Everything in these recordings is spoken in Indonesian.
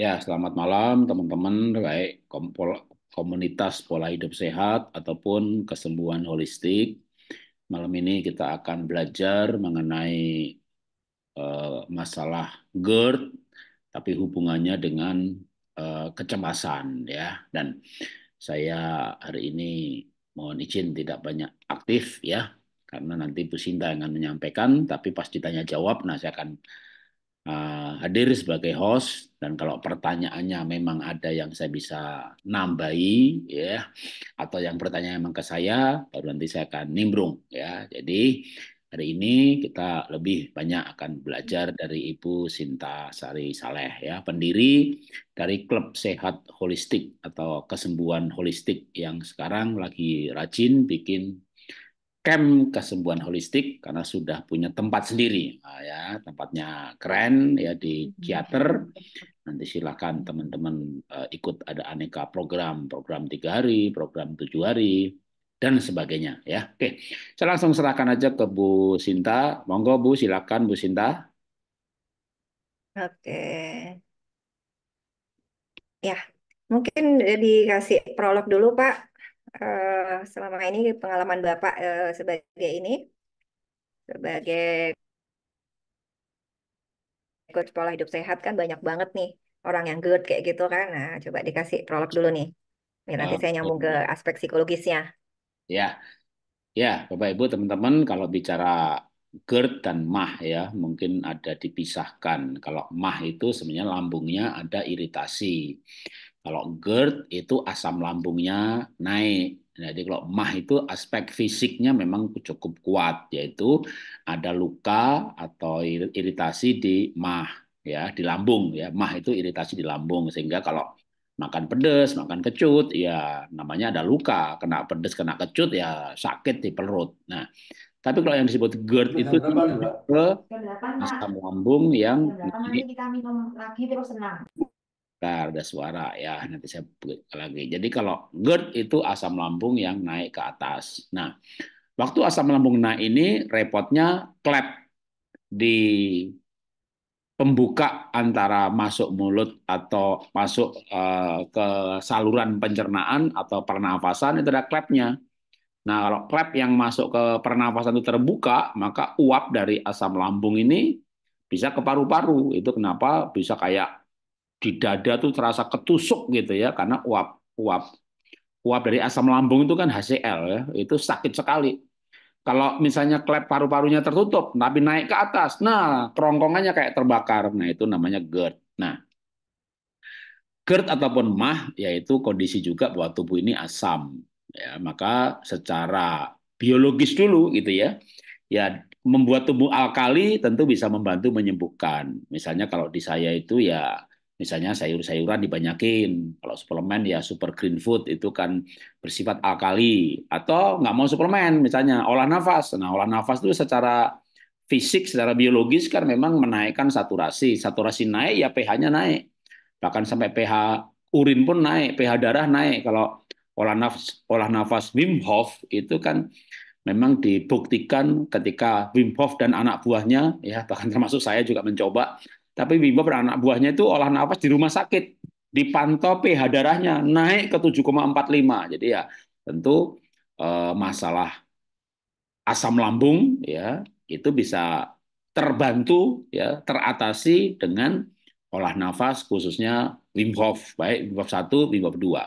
Ya, selamat malam teman-teman, baik komunitas pola hidup sehat ataupun kesembuhan holistik. Malam ini kita akan belajar mengenai uh, masalah GERD, tapi hubungannya dengan uh, kecemasan, ya. Dan saya hari ini mohon izin tidak banyak aktif, ya, karena nanti Bu Sinta yang akan menyampaikan. Tapi pas ditanya jawab, nah saya akan Eh, hadir sebagai host dan kalau pertanyaannya memang ada yang saya bisa nambahi ya atau yang bertanya memang ke saya baru nanti saya akan nimbrung ya. Jadi hari ini kita lebih banyak akan belajar dari Ibu Sinta Sari Saleh ya, pendiri dari klub sehat holistik atau kesembuhan holistik yang sekarang lagi rajin bikin camp kesembuhan holistik karena sudah punya tempat sendiri ah, ya tempatnya keren ya di hmm. teater nanti silakan teman-teman uh, ikut ada aneka program program tiga hari program tujuh hari dan sebagainya ya oke saya langsung serahkan aja ke Bu Sinta monggo Bu silakan Bu Sinta oke ya mungkin dikasih prolog dulu Pak Eh, selama ini pengalaman Bapak uh, sebagai ini sebagai coach pola hidup sehat kan banyak banget nih orang yang good kayak gitu kan. Nah, coba dikasih prolog dulu nih. nanti oh, saya nyambung ke aspek psikologisnya. Ya. Ya, Bapak Ibu, teman-teman kalau bicara GERD dan mah ya, mungkin ada dipisahkan. Kalau mah itu sebenarnya lambungnya ada iritasi. Kalau GERD itu asam lambungnya naik. Jadi kalau mah itu aspek fisiknya memang cukup kuat, yaitu ada luka atau iritasi di mah, ya di lambung, ya mah itu iritasi di lambung sehingga kalau makan pedas, makan kecut, ya namanya ada luka, kena pedas, kena kecut, ya sakit di perut. Nah, tapi kalau yang disebut GERD itu ke asam lambung yang kita minum lagi terus senang daftar, ada suara ya nanti saya lagi. Jadi kalau GERD itu asam lambung yang naik ke atas. Nah, waktu asam lambung naik ini repotnya klep di pembuka antara masuk mulut atau masuk uh, ke saluran pencernaan atau pernafasan itu ada klepnya. Nah, kalau klep yang masuk ke pernafasan itu terbuka, maka uap dari asam lambung ini bisa ke paru-paru. Itu kenapa bisa kayak di dada tuh terasa ketusuk gitu ya karena uap uap uap dari asam lambung itu kan HCl ya itu sakit sekali kalau misalnya klep paru-parunya tertutup tapi naik ke atas nah kerongkongannya kayak terbakar nah itu namanya GERD nah GERD ataupun MAH yaitu kondisi juga bahwa tubuh ini asam ya maka secara biologis dulu gitu ya ya membuat tubuh alkali tentu bisa membantu menyembuhkan misalnya kalau di saya itu ya misalnya sayur-sayuran dibanyakin. Kalau suplemen ya super green food itu kan bersifat alkali atau nggak mau suplemen misalnya olah nafas. Nah, olah nafas itu secara fisik, secara biologis kan memang menaikkan saturasi. Saturasi naik ya pH-nya naik. Bahkan sampai pH urin pun naik, pH darah naik. Kalau olah nafas olah nafas Wim Hof itu kan memang dibuktikan ketika Wim Hof dan anak buahnya ya bahkan termasuk saya juga mencoba tapi Bimbo beranak anak buahnya itu olah nafas di rumah sakit, dipantau pH darahnya naik ke 7,45. Jadi ya tentu eh, masalah asam lambung ya itu bisa terbantu ya teratasi dengan olah nafas khususnya Wim Hof baik Wim Hof 1 Wim Hof 2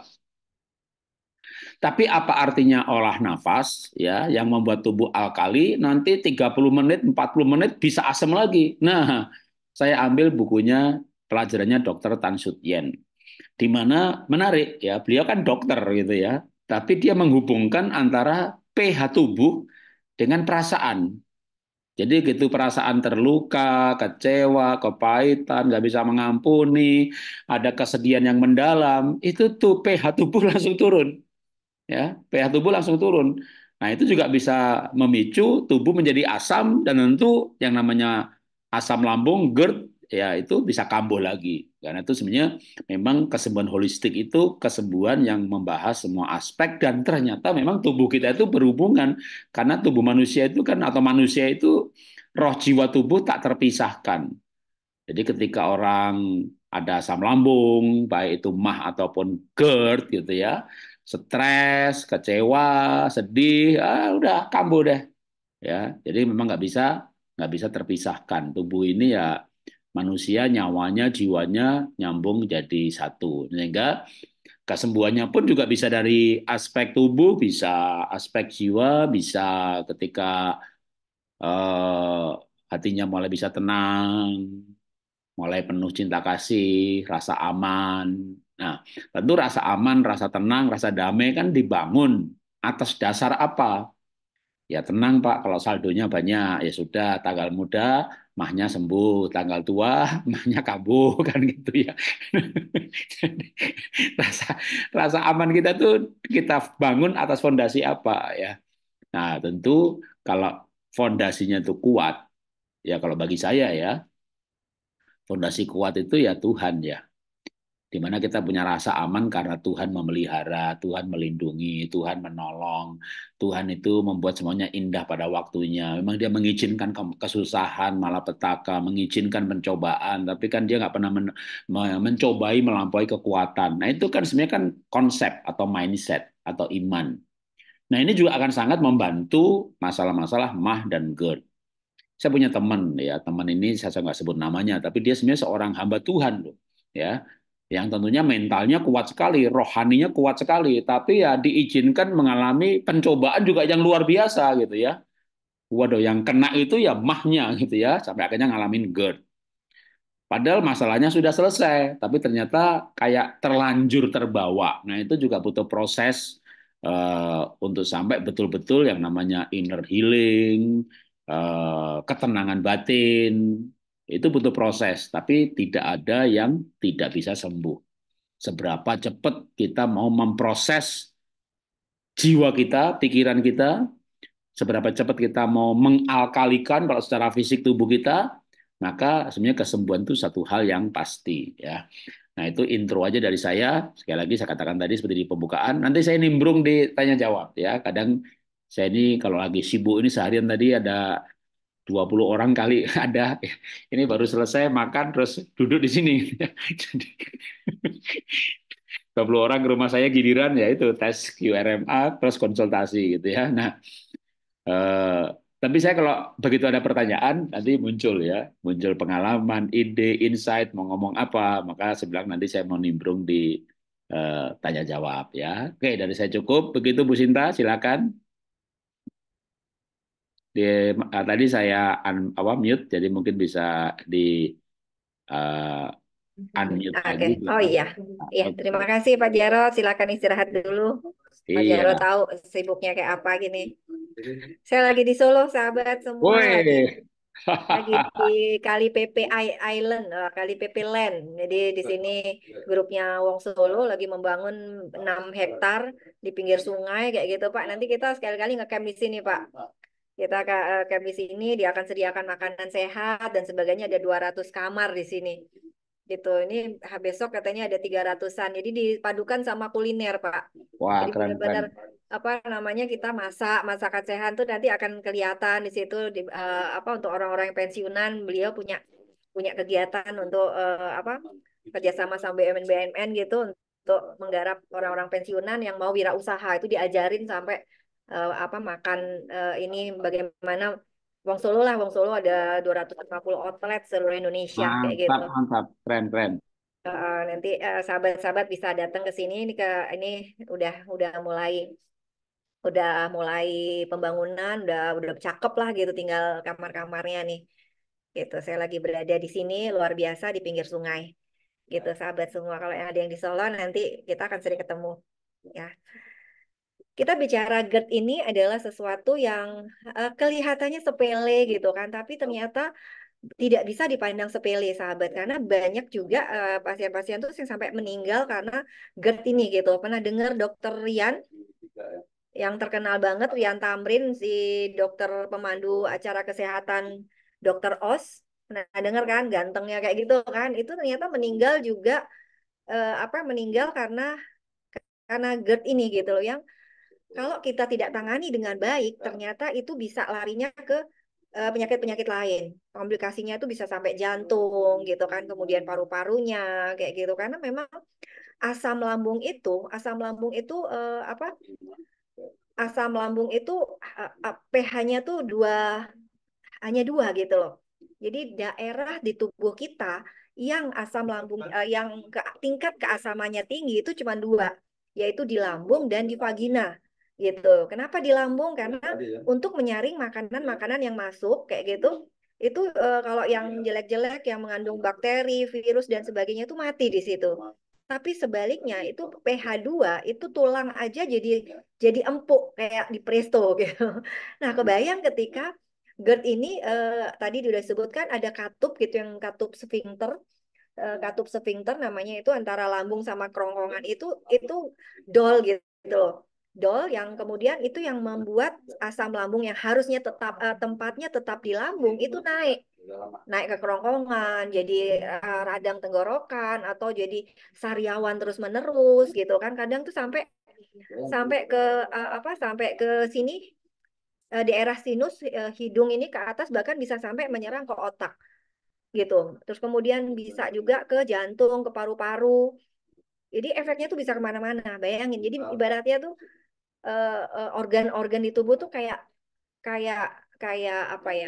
tapi apa artinya olah nafas ya yang membuat tubuh alkali nanti 30 menit 40 menit bisa asam lagi nah saya ambil bukunya pelajarannya Dokter Tan Sut Yen. Di mana menarik ya, beliau kan dokter gitu ya, tapi dia menghubungkan antara pH tubuh dengan perasaan. Jadi gitu perasaan terluka, kecewa, kepahitan, nggak bisa mengampuni, ada kesedihan yang mendalam, itu tuh pH tubuh langsung turun. Ya, pH tubuh langsung turun. Nah, itu juga bisa memicu tubuh menjadi asam dan tentu yang namanya asam lambung, GERD, ya itu bisa kambuh lagi. Karena itu sebenarnya memang kesembuhan holistik itu kesembuhan yang membahas semua aspek dan ternyata memang tubuh kita itu berhubungan karena tubuh manusia itu kan atau manusia itu roh jiwa tubuh tak terpisahkan. Jadi ketika orang ada asam lambung, baik itu mah ataupun GERD gitu ya, stres, kecewa, sedih, ah udah kambuh deh. Ya, jadi memang nggak bisa nggak bisa terpisahkan. Tubuh ini ya manusia nyawanya jiwanya nyambung jadi satu sehingga kesembuhannya pun juga bisa dari aspek tubuh bisa aspek jiwa bisa ketika eh, hatinya mulai bisa tenang mulai penuh cinta kasih rasa aman nah tentu rasa aman rasa tenang rasa damai kan dibangun atas dasar apa Ya tenang Pak, kalau saldonya banyak ya sudah tanggal muda mahnya sembuh, tanggal tua mahnya kabur kan gitu ya. rasa rasa aman kita tuh kita bangun atas fondasi apa ya. Nah, tentu kalau fondasinya itu kuat ya kalau bagi saya ya fondasi kuat itu ya Tuhan ya di mana kita punya rasa aman karena Tuhan memelihara, Tuhan melindungi, Tuhan menolong, Tuhan itu membuat semuanya indah pada waktunya. Memang dia mengizinkan kesusahan, malapetaka, mengizinkan pencobaan, tapi kan dia nggak pernah men mencobai melampaui kekuatan. Nah itu kan sebenarnya kan konsep atau mindset atau iman. Nah ini juga akan sangat membantu masalah-masalah mah dan GERD. Saya punya teman ya, teman ini saya nggak sebut namanya, tapi dia sebenarnya seorang hamba Tuhan loh, ya yang tentunya mentalnya kuat sekali, rohaninya kuat sekali, tapi ya diizinkan mengalami pencobaan juga yang luar biasa gitu ya. Waduh, yang kena itu ya mahnya gitu ya, sampai akhirnya ngalamin GERD. Padahal masalahnya sudah selesai, tapi ternyata kayak terlanjur terbawa. Nah itu juga butuh proses uh, untuk sampai betul-betul yang namanya inner healing, uh, ketenangan batin, itu butuh proses, tapi tidak ada yang tidak bisa sembuh. Seberapa cepat kita mau memproses jiwa kita, pikiran kita, seberapa cepat kita mau mengalkalikan kalau secara fisik tubuh kita, maka sebenarnya kesembuhan itu satu hal yang pasti ya. Nah itu intro aja dari saya. Sekali lagi saya katakan tadi seperti di pembukaan. Nanti saya nimbrung di tanya jawab ya. Kadang saya ini kalau lagi sibuk ini seharian tadi ada 20 orang kali ada ini baru selesai makan terus duduk di sini. Jadi 20 orang ke rumah saya giliran ya itu tes QRMA terus konsultasi gitu ya. Nah, eh, tapi saya kalau begitu ada pertanyaan nanti muncul ya, muncul pengalaman, ide, insight mau ngomong apa, maka saya nanti saya mau nimbrung di eh, tanya jawab ya. Oke, dari saya cukup. Begitu Bu Sinta, silakan di, uh, tadi saya un, apa mute jadi mungkin bisa di uh, unmute okay. Ah, lagi. Oh iya. Ya, terima kasih Pak Jarod, silakan istirahat dulu. Iya. Pak Jarod tahu sibuknya kayak apa gini. Saya lagi di Solo, sahabat semua. Woy. Lagi di Kali PP Island, eh, Kali PP Land. Jadi di sini grupnya Wong Solo lagi membangun 6 hektar di pinggir sungai kayak gitu, Pak. Nanti kita sekali-kali ngecamp di sini, Pak kita ke eh, di sini dia akan sediakan makanan sehat dan sebagainya ada 200 kamar di sini gitu ini besok katanya ada 300an jadi dipadukan sama kuliner pak wah jadi keren benar apa namanya kita masak masakan sehat tuh nanti akan kelihatan di situ di, uh, apa untuk orang-orang yang pensiunan beliau punya punya kegiatan untuk uh, apa kerjasama sama BUMN BUMN gitu untuk menggarap orang-orang pensiunan yang mau wirausaha itu diajarin sampai uh, apa makan uh, ini bagaimana Wong Solo lah, Wong Solo ada 250 outlet seluruh Indonesia mantap, kayak gitu. Mantap, keren, keren. Uh, nanti eh, sahabat-sahabat uh, bisa datang ke sini ini ke ini udah udah mulai udah mulai pembangunan, udah udah cakep lah gitu tinggal kamar-kamarnya nih. Gitu. Saya lagi berada di sini luar biasa di pinggir sungai. Gitu sahabat semua kalau ada yang di Solo nanti kita akan sering ketemu ya kita bicara GERD ini adalah sesuatu yang uh, kelihatannya sepele gitu kan, tapi ternyata tidak bisa dipandang sepele sahabat karena banyak juga eh, pasien-pasien uh, tuh yang sampai meninggal karena GERD ini gitu. Pernah dengar dokter Rian? yang terkenal banget Rian Tamrin si dokter pemandu acara kesehatan dokter Os pernah dengar kan gantengnya kayak gitu kan itu ternyata meninggal juga uh, apa meninggal karena karena GERD ini gitu loh yang kalau kita tidak tangani dengan baik, ternyata itu bisa larinya ke eh, penyakit-penyakit lain. Komplikasinya itu bisa sampai jantung gitu kan, kemudian hmm. paru-parunya kayak gitu karena memang asam lambung itu, asam lambung itu uh, apa? Asam lambung itu uh, pH-nya tuh dua hanya dua gitu loh. Jadi daerah di tubuh kita yang asam lambung uh, yang ke, tingkat keasamannya tinggi itu cuma dua, yaitu di lambung dan di vagina gitu. Kenapa di lambung? Karena ya, untuk menyaring makanan-makanan yang masuk kayak gitu itu uh, kalau iya. yang jelek-jelek yang mengandung bakteri, virus dan sebagainya itu mati di situ. Tapi sebaliknya itu pH 2 itu tulang aja jadi iya. jadi empuk kayak di presto gitu. Nah, kebayang ketika GERD ini e, tadi sudah disebutkan ada katup gitu yang katup sphincter e, katup sphincter namanya itu antara lambung sama kerongkongan itu itu dol gitu loh dol yang kemudian itu yang membuat asam lambung yang harusnya tetap uh, tempatnya tetap di lambung itu naik naik ke kerongkongan, jadi uh, radang tenggorokan atau jadi sariawan terus menerus gitu kan kadang tuh sampai sampai ke uh, apa sampai ke sini uh, daerah sinus uh, hidung ini ke atas bahkan bisa sampai menyerang ke otak gitu terus kemudian bisa juga ke jantung ke paru-paru jadi efeknya tuh bisa kemana-mana bayangin jadi ibaratnya tuh Eh, eh, organ-organ uh, di tubuh tuh kayak kayak kayak apa ya?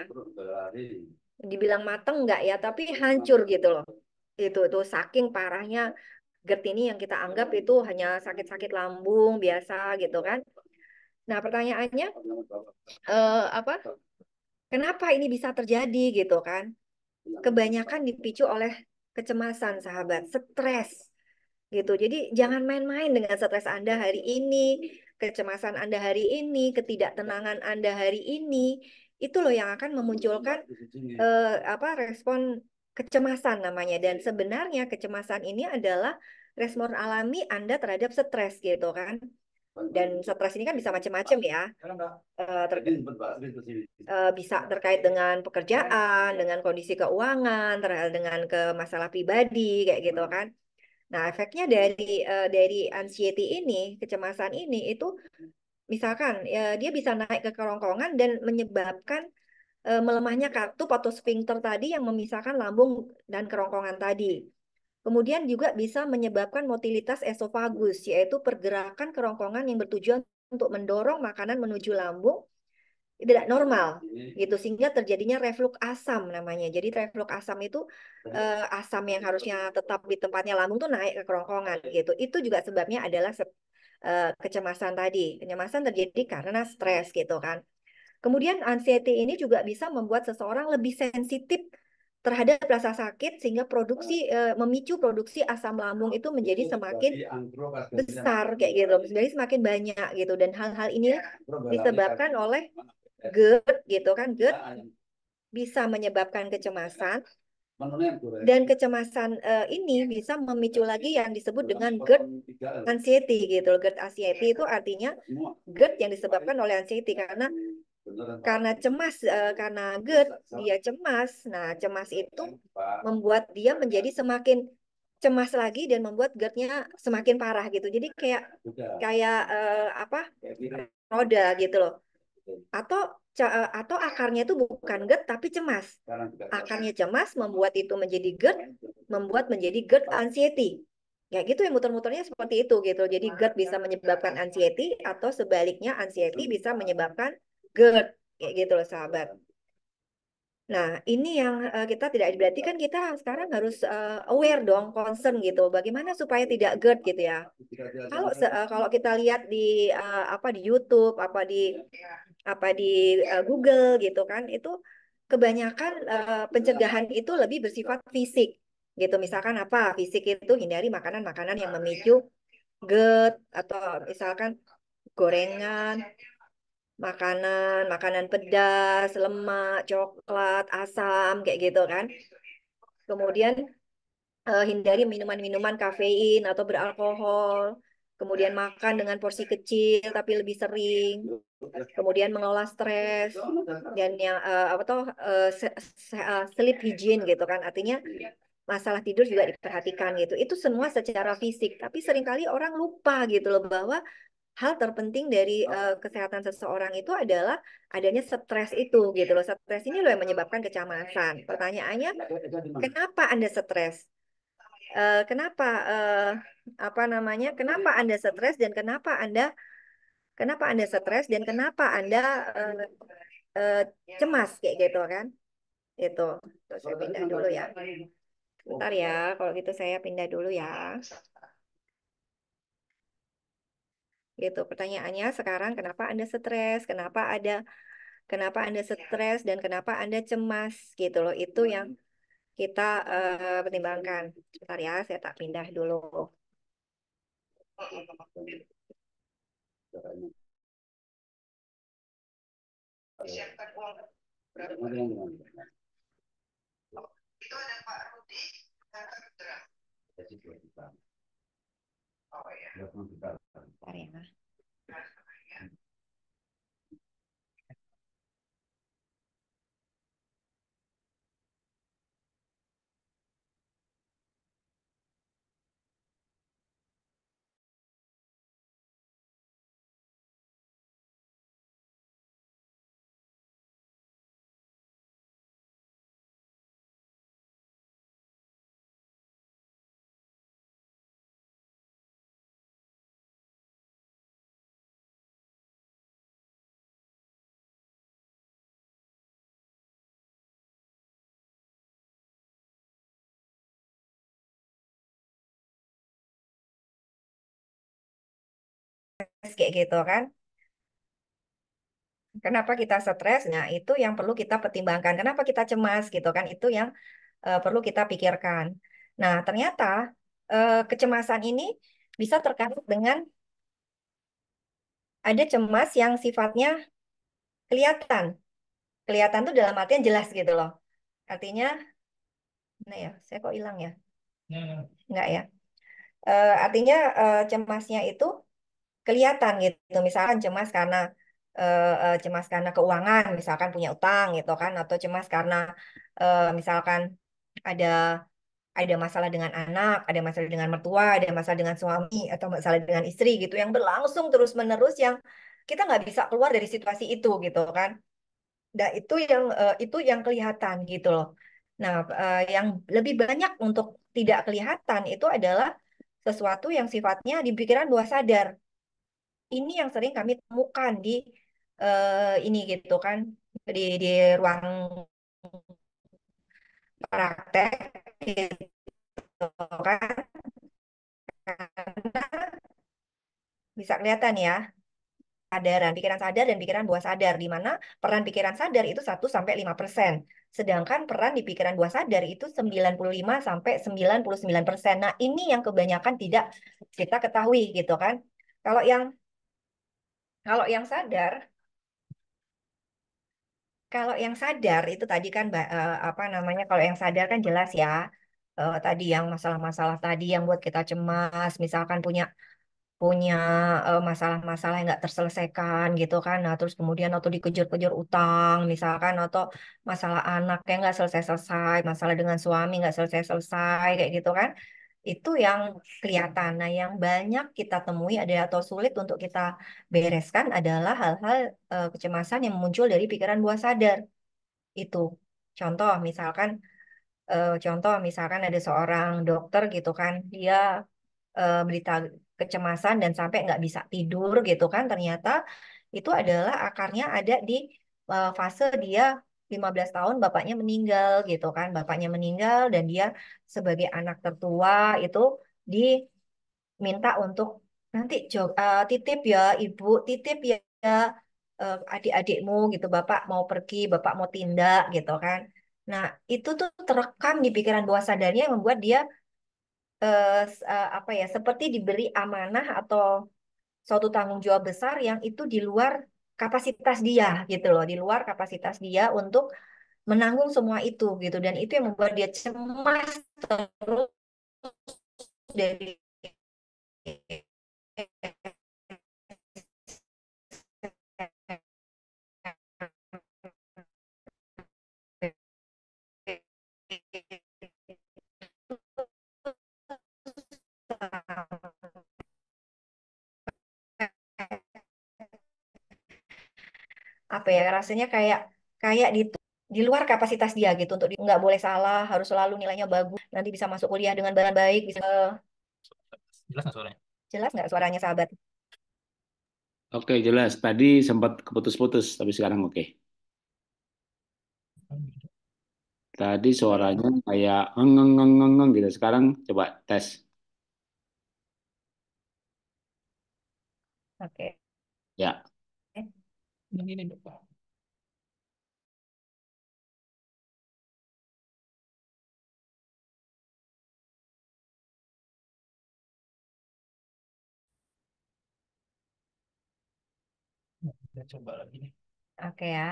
Dibilang mateng nggak ya, tapi hancur gitu loh. Itu tuh saking parahnya GERD ini yang kita anggap itu hanya sakit-sakit lambung biasa gitu kan. Nah, pertanyaannya uh, apa? Kenapa ini bisa terjadi gitu kan? Kebanyakan dipicu oleh kecemasan sahabat, stres gitu. Jadi jangan main-main dengan stres Anda hari ini, kecemasan Anda hari ini, ketidaktenangan Anda hari ini, itu loh yang akan memunculkan iya. eh, apa respon kecemasan namanya dan sebenarnya kecemasan ini adalah respon alami Anda terhadap stres gitu kan dan stres ini kan bisa macam-macam ya eh, ter eh, bisa terkait dengan pekerjaan iya. dengan kondisi keuangan terkait dengan ke masalah pribadi kayak gitu kan Nah, efeknya dari uh, dari anxiety ini, kecemasan ini itu misalkan ya dia bisa naik ke kerongkongan dan menyebabkan uh, melemahnya kartu atau sphincter tadi yang memisahkan lambung dan kerongkongan tadi. Kemudian juga bisa menyebabkan motilitas esofagus, yaitu pergerakan kerongkongan yang bertujuan untuk mendorong makanan menuju lambung tidak normal gitu sehingga terjadinya reflux asam namanya jadi reflux asam itu eh, asam yang harusnya tetap di tempatnya lambung tuh naik ke kerongkongan gitu itu juga sebabnya adalah eh, kecemasan tadi kecemasan terjadi karena stres gitu kan kemudian anxiety ini juga bisa membuat seseorang lebih sensitif terhadap rasa sakit sehingga produksi eh, memicu produksi asam lambung itu menjadi semakin besar kayak gitu jadi semakin banyak gitu dan hal-hal ini ya, disebabkan oleh GERD gitu kan GERD ah, ah. bisa menyebabkan kecemasan dan kecemasan uh, ini bisa memicu lagi yang disebut dengan GERD eh. anxiety gitu loh. GERD anxiety iya, itu kan. artinya GERD yang disebabkan oleh anxiety karena karena cemas uh, karena GERD dia cemas. Nah, cemas iya, itu kan, membuat dia menjadi iya. semakin cemas lagi dan membuat GERD-nya semakin parah gitu. Jadi kayak kayak uh, apa? roda gitu loh atau e, atau akarnya itu bukan GERD tapi cemas. Akarnya cemas membuat itu menjadi GERD, membuat menjadi GERD anxiety. Ya gitu ya muter-muternya seperti itu gitu. Jadi GERD bisa menyebabkan anxiety atau sebaliknya anxiety bisa menyebabkan GERD. Kayak gitu loh sahabat. Nah, ini yang e, kita tidak berarti kan kita sekarang harus e, aware dong, concern gitu. Bagaimana supaya tidak GERD gitu ya. Kalau kalau kita lihat di apa di YouTube, apa di iya apa di uh, Google gitu kan itu kebanyakan uh, pencegahan itu lebih bersifat fisik gitu misalkan apa fisik itu hindari makanan-makanan yang memicu GERD atau misalkan gorengan makanan makanan pedas lemak coklat asam kayak gitu kan kemudian uh, hindari minuman-minuman kafein atau beralkohol kemudian makan dengan porsi kecil tapi lebih sering kemudian mengelola stres dan yang uh, apa tuh uh, eh, eh, sleep hygiene gitu kan artinya iya. masalah tidur juga diperhatikan gitu itu semua secara fisik tapi seringkali orang lupa gitu loh bahwa hal terpenting dari uh, kesehatan seseorang itu adalah adanya stres itu gitu loh stres ini loh yang menyebabkan kecemasan pertanyaannya kenapa anda stres uh, kenapa uh, apa namanya kenapa iya. anda stres dan kenapa anda Kenapa Anda stres dan kenapa Anda uh, uh, cemas kayak gitu kan? Itu. saya pindah dulu ya. Bentar ya, kalau gitu saya pindah dulu ya. Gitu. Pertanyaannya sekarang kenapa Anda stres? Kenapa ada kenapa Anda stres dan kenapa Anda cemas gitu loh. Itu yang kita uh, pertimbangkan. Sebentar ya, saya tak pindah dulu caranya. Disiapkan uang berapa? Ada yang oh, Itu ada Pak Rudi, kakak berapa? Jadi dua juta. Oh iya. Dua juta. Bentar ya. kayak gitu kan. Kenapa kita stres? Nah, itu yang perlu kita pertimbangkan. Kenapa kita cemas gitu kan? Itu yang uh, perlu kita pikirkan. Nah, ternyata uh, kecemasan ini bisa terkait dengan ada cemas yang sifatnya kelihatan. Kelihatan tuh dalam artian jelas gitu loh. Artinya, nah ya, saya kok hilang ya? Enggak hmm. ya. Uh, artinya uh, cemasnya itu kelihatan gitu misalkan cemas karena uh, cemas karena keuangan misalkan punya utang gitu kan atau cemas karena uh, misalkan ada ada masalah dengan anak, ada masalah dengan mertua, ada masalah dengan suami atau masalah dengan istri gitu yang berlangsung terus menerus yang kita nggak bisa keluar dari situasi itu gitu kan. Nah itu yang uh, itu yang kelihatan gitu loh. Nah uh, yang lebih banyak untuk tidak kelihatan itu adalah sesuatu yang sifatnya di pikiran bawah sadar ini yang sering kami temukan di uh, ini gitu kan di di ruang praktek gitu kan karena bisa kelihatan ya sadaran, pikiran sadar dan pikiran bawah sadar, di mana peran pikiran sadar itu 1-5%. Sedangkan peran di pikiran bawah sadar itu 95-99%. Nah, ini yang kebanyakan tidak kita ketahui gitu kan. Kalau yang kalau yang sadar, kalau yang sadar itu tadi kan eh, apa namanya? Kalau yang sadar kan jelas ya. Eh, tadi yang masalah-masalah tadi yang buat kita cemas, misalkan punya punya eh, masalah-masalah yang nggak terselesaikan gitu kan, nah terus kemudian atau dikejar-kejar utang misalkan atau masalah anak yang nggak selesai-selesai, masalah dengan suami nggak selesai-selesai kayak gitu kan, itu yang kelihatan. Nah, yang banyak kita temui ada atau sulit untuk kita bereskan adalah hal-hal e, kecemasan yang muncul dari pikiran buah sadar. Itu contoh misalkan e, contoh misalkan ada seorang dokter gitu kan, dia e, berita kecemasan dan sampai nggak bisa tidur gitu kan, ternyata itu adalah akarnya ada di e, fase dia 15 tahun bapaknya meninggal gitu kan bapaknya meninggal dan dia sebagai anak tertua itu diminta untuk nanti jog, uh, titip ya ibu titip ya uh, adik-adikmu gitu bapak mau pergi bapak mau tindak gitu kan nah itu tuh terekam di pikiran bawah sadarnya yang membuat dia uh, uh, apa ya seperti diberi amanah atau suatu tanggung jawab besar yang itu di luar kapasitas dia gitu loh, di luar kapasitas dia untuk menanggung semua itu gitu dan itu yang membuat dia cemas terus dari apa ya rasanya kayak kayak di di luar kapasitas dia gitu untuk nggak boleh salah harus selalu nilainya bagus nanti bisa masuk kuliah dengan barang baik bisa eh. jelas nggak suaranya jelas nggak suaranya sahabat oke jelas tadi sempat keputus-putus tapi sekarang oke tadi suaranya kayak ngeng ngeng ngeng gitu sekarang coba tes oke ya yang ini Pak. Kita coba lagi nih. Oke ya.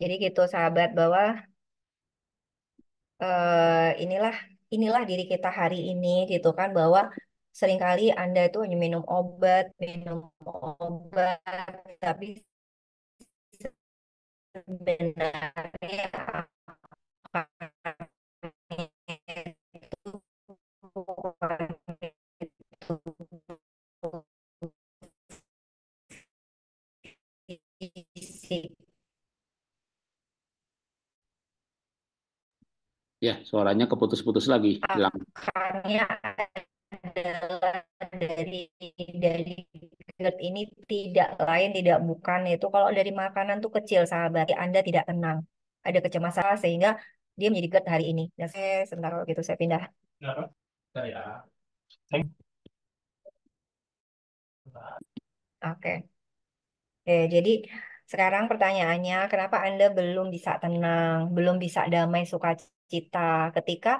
Jadi gitu sahabat bahwa eh, inilah inilah diri kita hari ini gitu kan bahwa seringkali Anda itu hanya minum obat, minum obat, tapi sebenarnya Ya, suaranya keputus-putus lagi. Hilang. Akarnya adalah dari dari GERD ini tidak lain tidak bukan itu kalau dari makanan tuh kecil sahabat Anda tidak tenang ada kecemasan sehingga dia menjadi GERD hari ini dan nah, saya sebentar kalau gitu saya pindah ya. Oke. Okay. jadi sekarang pertanyaannya, kenapa Anda belum bisa tenang, belum bisa damai sukacita ketika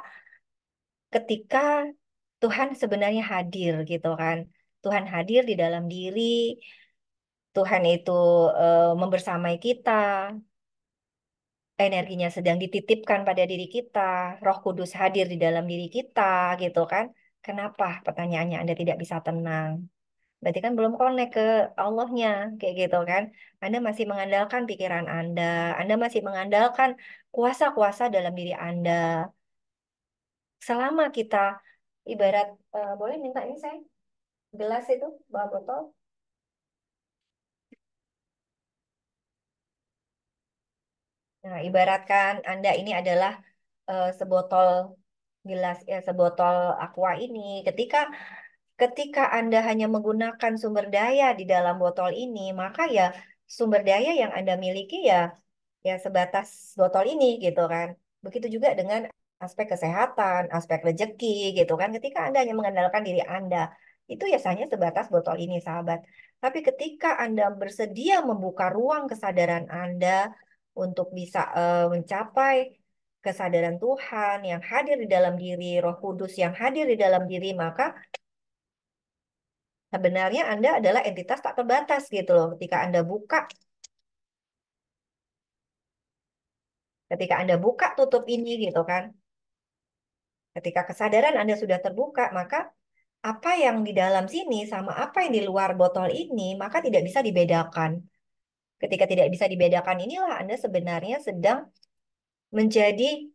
ketika Tuhan sebenarnya hadir gitu kan. Tuhan hadir di dalam diri, Tuhan itu e, membersamai kita, energinya sedang dititipkan pada diri kita, Roh Kudus hadir di dalam diri kita gitu kan. Kenapa pertanyaannya Anda tidak bisa tenang? Berarti kan belum connect ke Allahnya kayak gitu kan. Anda masih mengandalkan pikiran Anda, Anda masih mengandalkan kuasa-kuasa dalam diri Anda. Selama kita ibarat uh, boleh minta ini saya gelas itu bawa botol nah ibaratkan anda ini adalah uh, sebotol gelas ya sebotol aqua ini ketika ketika anda hanya menggunakan sumber daya di dalam botol ini maka ya sumber daya yang anda miliki ya ya sebatas botol ini gitu kan begitu juga dengan aspek kesehatan, aspek rezeki gitu kan. Ketika Anda hanya mengandalkan diri Anda, itu ya hanya sebatas botol ini sahabat. Tapi ketika Anda bersedia membuka ruang kesadaran Anda untuk bisa uh, mencapai kesadaran Tuhan yang hadir di dalam diri, Roh Kudus yang hadir di dalam diri, maka sebenarnya Anda adalah entitas tak terbatas gitu loh. Ketika Anda buka ketika Anda buka tutup ini gitu kan. Ketika kesadaran Anda sudah terbuka, maka apa yang di dalam sini sama apa yang di luar botol ini, maka tidak bisa dibedakan. Ketika tidak bisa dibedakan inilah Anda sebenarnya sedang menjadi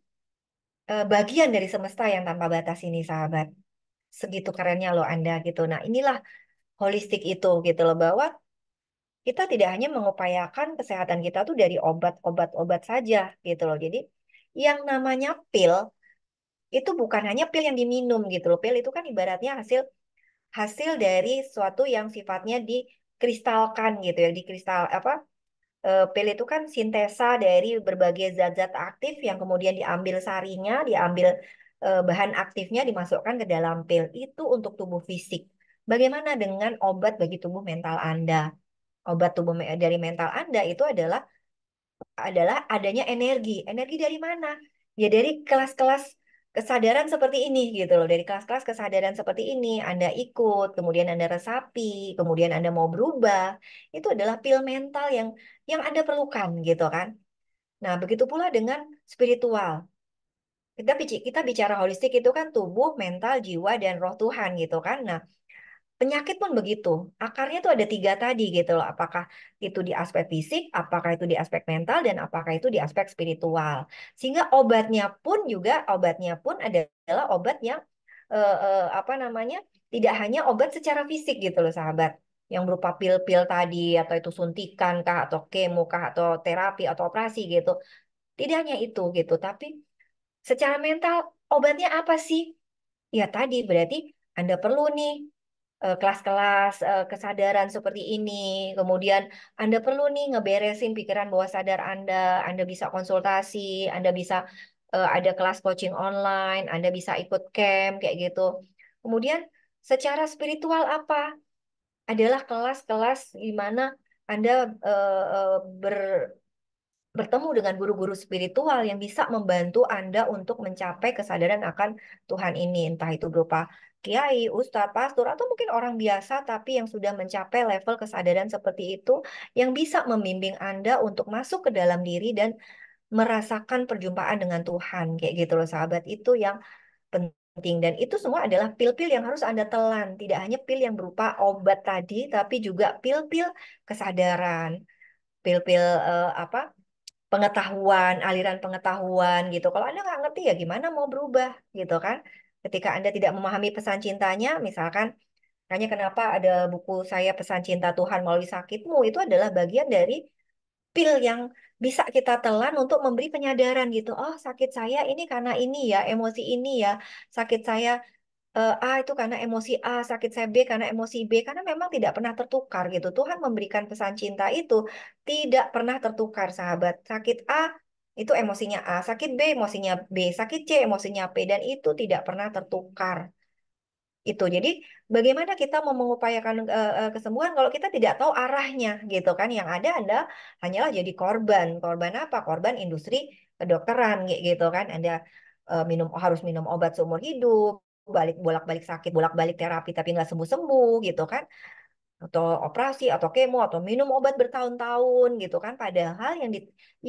e, bagian dari semesta yang tanpa batas ini, sahabat. Segitu kerennya loh Anda gitu. Nah, inilah holistik itu gitu loh bahwa kita tidak hanya mengupayakan kesehatan kita tuh dari obat-obat-obat saja gitu loh. Jadi yang namanya pil itu bukan hanya pil yang diminum gitu loh. Pil itu kan ibaratnya hasil hasil dari suatu yang sifatnya dikristalkan gitu ya, dikristal apa eh, pil itu kan sintesa dari berbagai zat-zat aktif yang kemudian diambil sarinya, diambil eh, bahan aktifnya dimasukkan ke dalam pil itu untuk tubuh fisik. Bagaimana dengan obat bagi tubuh mental Anda? Obat tubuh dari mental Anda itu adalah adalah adanya energi. Energi dari mana? Ya dari kelas-kelas kesadaran seperti ini gitu loh dari kelas-kelas kesadaran seperti ini Anda ikut kemudian Anda resapi kemudian Anda mau berubah itu adalah pil mental yang yang Anda perlukan gitu kan nah begitu pula dengan spiritual kita kita bicara holistik itu kan tubuh mental jiwa dan roh Tuhan gitu kan nah penyakit pun begitu. Akarnya itu ada tiga tadi gitu loh. Apakah itu di aspek fisik, apakah itu di aspek mental, dan apakah itu di aspek spiritual. Sehingga obatnya pun juga obatnya pun adalah obat yang eh, eh, apa namanya tidak hanya obat secara fisik gitu loh sahabat yang berupa pil-pil tadi atau itu suntikan kah atau kemo kah atau terapi atau operasi gitu tidak hanya itu gitu tapi secara mental obatnya apa sih ya tadi berarti anda perlu nih Eh, kelas-kelas eh, kesadaran seperti ini. Kemudian Anda perlu nih ngeberesin pikiran bawah sadar Anda, Anda bisa konsultasi, Anda bisa eh, ada kelas coaching online, Anda bisa ikut camp kayak gitu. Kemudian secara spiritual apa? Adalah kelas-kelas di mana Anda ber bertemu dengan guru-guru spiritual yang bisa membantu Anda untuk mencapai kesadaran akan Tuhan ini, entah itu berupa kiai, ustadz, pastor, atau mungkin orang biasa tapi yang sudah mencapai level kesadaran seperti itu yang bisa membimbing Anda untuk masuk ke dalam diri dan merasakan perjumpaan dengan Tuhan. Kayak gitu loh sahabat, itu yang penting. Dan itu semua adalah pil-pil yang harus Anda telan. Tidak hanya pil yang berupa obat tadi, tapi juga pil-pil kesadaran. Pil-pil uh, apa pengetahuan, aliran pengetahuan gitu. Kalau Anda nggak ngerti ya gimana mau berubah gitu kan ketika Anda tidak memahami pesan cintanya, misalkan hanya kenapa ada buku saya pesan cinta Tuhan melalui sakitmu itu adalah bagian dari pil yang bisa kita telan untuk memberi penyadaran gitu. Oh, sakit saya ini karena ini ya, emosi ini ya. Sakit saya uh, A itu karena emosi A, sakit saya B karena emosi B, karena memang tidak pernah tertukar gitu. Tuhan memberikan pesan cinta itu tidak pernah tertukar, sahabat. Sakit A itu emosinya A, sakit B, emosinya B, sakit C, emosinya P, dan itu tidak pernah tertukar. Itu jadi bagaimana kita mau mengupayakan uh, kesembuhan kalau kita tidak tahu arahnya gitu kan? Yang ada anda hanyalah jadi korban, korban apa? Korban industri kedokteran gitu kan? Anda uh, minum harus minum obat seumur hidup, balik bolak-balik sakit, bolak-balik terapi tapi nggak sembuh-sembuh gitu kan? atau operasi atau kemo atau minum obat bertahun-tahun gitu kan padahal yang di,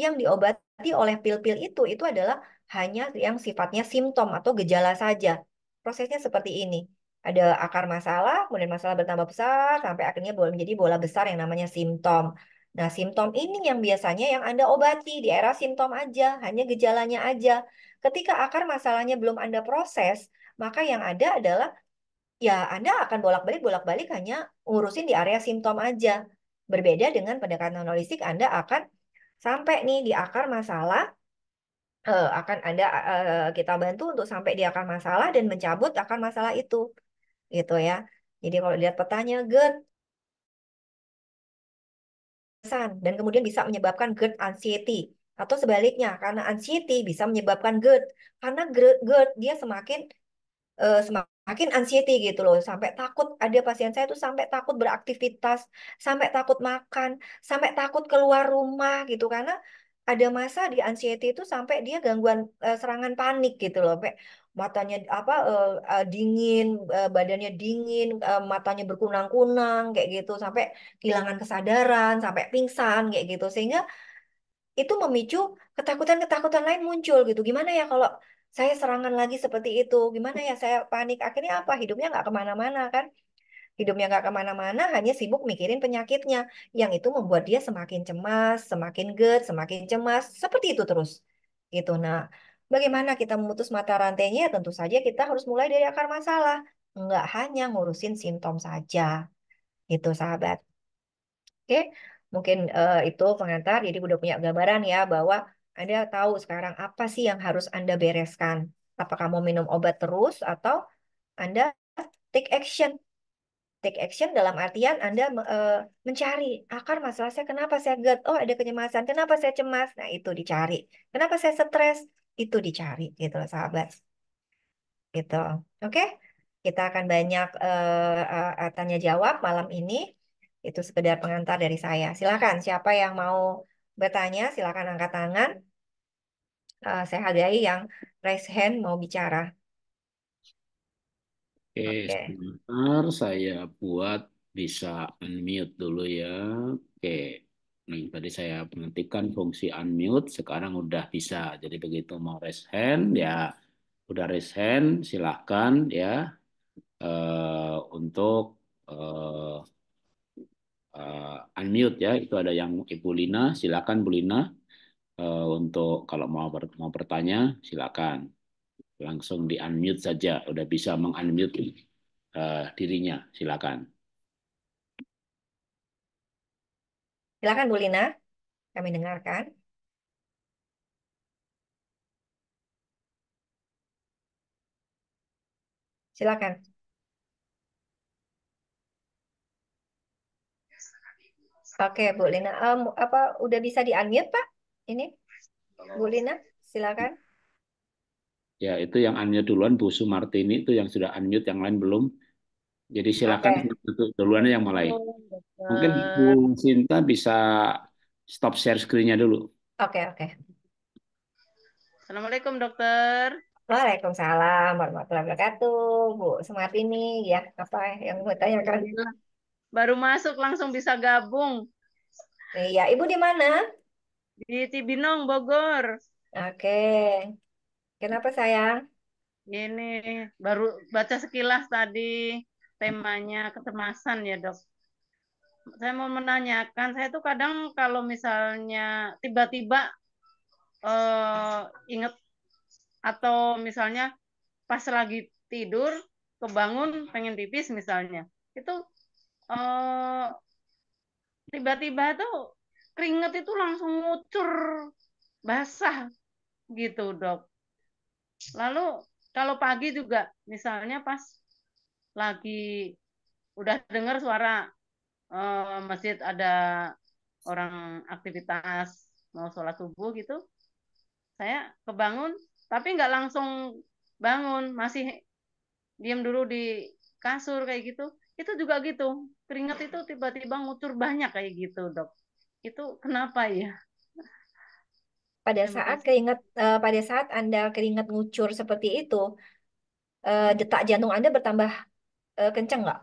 yang diobati oleh pil-pil itu itu adalah hanya yang sifatnya simptom atau gejala saja prosesnya seperti ini ada akar masalah kemudian masalah bertambah besar sampai akhirnya boleh menjadi bola besar yang namanya simptom nah simptom ini yang biasanya yang anda obati di era simptom aja hanya gejalanya aja ketika akar masalahnya belum anda proses maka yang ada adalah ya Anda akan bolak-balik bolak-balik hanya ngurusin di area simptom aja. Berbeda dengan pendekatan holistik Anda akan sampai nih di akar masalah eh, akan Anda eh, kita bantu untuk sampai di akar masalah dan mencabut akar masalah itu. Gitu ya. Jadi kalau lihat petanya GERD dan kemudian bisa menyebabkan GERD anxiety atau sebaliknya karena anxiety bisa menyebabkan GERD karena GERD dia semakin uh, semakin anxiety gitu loh sampai takut ada pasien saya tuh sampai takut beraktivitas sampai takut makan sampai takut keluar rumah gitu karena ada masa di anxiety itu sampai dia gangguan uh, serangan panik gitu loh, sampai matanya apa uh, uh, dingin, uh, badannya dingin, uh, matanya berkunang-kunang kayak gitu, sampai kehilangan kesadaran, sampai pingsan kayak gitu, sehingga itu memicu ketakutan-ketakutan lain muncul gitu. Gimana ya kalau saya serangan lagi seperti itu gimana ya saya panik akhirnya apa hidupnya nggak kemana-mana kan hidupnya nggak kemana-mana hanya sibuk mikirin penyakitnya yang itu membuat dia semakin cemas semakin gerd semakin cemas seperti itu terus gitu nah bagaimana kita memutus mata rantainya tentu saja kita harus mulai dari akar masalah nggak hanya ngurusin simptom saja gitu sahabat oke mungkin uh, itu pengantar jadi udah punya gambaran ya bahwa anda tahu sekarang apa sih yang harus Anda bereskan? Apakah mau minum obat terus atau Anda take action? Take action dalam artian Anda uh, mencari akar masalah saya. Kenapa saya get Oh, ada kecemasan. Kenapa saya cemas? Nah, itu dicari. Kenapa saya stres? Itu dicari gitu loh, sahabat. Gitu. Oke? Okay? Kita akan banyak uh, uh, tanya jawab malam ini. Itu sekedar pengantar dari saya. Silakan siapa yang mau bertanya silakan angkat tangan uh, saya hargai yang raise hand mau bicara. Oke, okay. saya buat bisa unmute dulu ya. Oke. Nih, tadi saya menghentikan fungsi unmute, sekarang udah bisa. Jadi begitu mau raise hand ya udah raise hand silahkan ya uh, untuk uh, uh, unmute ya. Itu ada yang Ibu Lina, silakan Bu Lina uh, untuk kalau mau ber mau bertanya silakan langsung di unmute saja udah bisa mengunmute uh, dirinya silakan silakan Bu Lina kami dengarkan silakan Oke, Bu Lina, um, apa udah bisa di unmute Pak? ini Bu Lina, silakan. Ya, itu yang unmute duluan Bu Sumartini itu yang sudah unmute, yang lain belum. Jadi silakan okay. duluan yang mulai. Oh, Mungkin Bu Sinta bisa stop share screen-nya dulu. Oke, okay, oke. Okay. Assalamualaikum, Dokter. Waalaikumsalam warahmatullahi wabarakatuh. Bu Sumartini, ya, apa yang mau tanyakan? Baru masuk langsung bisa gabung. Iya, Ibu di mana? Di Cibinong, Bogor. Oke. Kenapa sayang? Ini baru baca sekilas tadi temanya kecemasan ya dok. Saya mau menanyakan, saya tuh kadang kalau misalnya tiba-tiba uh, eh, inget atau misalnya pas lagi tidur kebangun pengen pipis misalnya, itu tiba eh, tiba-tiba tuh keringet itu langsung ngucur basah gitu dok. Lalu kalau pagi juga misalnya pas lagi udah dengar suara uh, masjid ada orang aktivitas mau sholat subuh gitu, saya kebangun tapi nggak langsung bangun masih diam dulu di kasur kayak gitu itu juga gitu keringat itu tiba-tiba ngucur banyak kayak gitu dok itu kenapa ya? Pada Terima saat kasih. keringat uh, eh, pada saat Anda keringat ngucur seperti itu, uh, detak jantung Anda bertambah uh, eh, kencang nggak?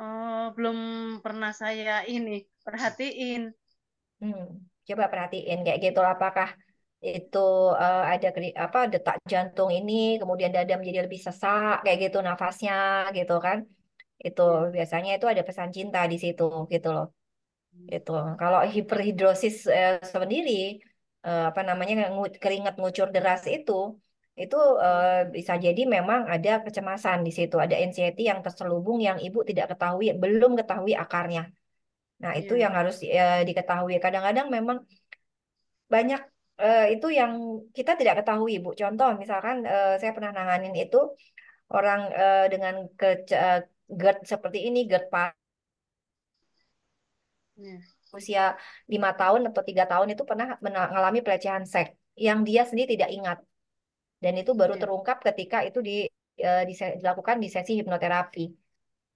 Oh, belum pernah saya ini perhatiin. Hmm, coba perhatiin kayak gitu apakah itu uh, ada apa detak jantung ini kemudian dada menjadi lebih sesak kayak gitu nafasnya gitu kan itu iya. biasanya itu ada pesan cinta di situ gitu loh itu. Kalau hiperhidrosis eh, sendiri eh, apa namanya keringat ngucur deras itu itu eh, bisa jadi memang ada kecemasan di situ, ada anxiety yang terselubung yang ibu tidak ketahui, belum ketahui akarnya. Nah, itu iya. yang harus eh, diketahui. Kadang-kadang memang banyak eh, itu yang kita tidak ketahui, Bu. Contoh, misalkan eh, saya pernah nanganin itu orang eh, dengan ke, eh, GERD seperti ini, GERD hmm. usia lima tahun atau tiga tahun itu pernah mengalami pelecehan seks yang dia sendiri tidak ingat dan itu baru hmm. terungkap ketika itu di, uh, e, di dilakukan di sesi hipnoterapi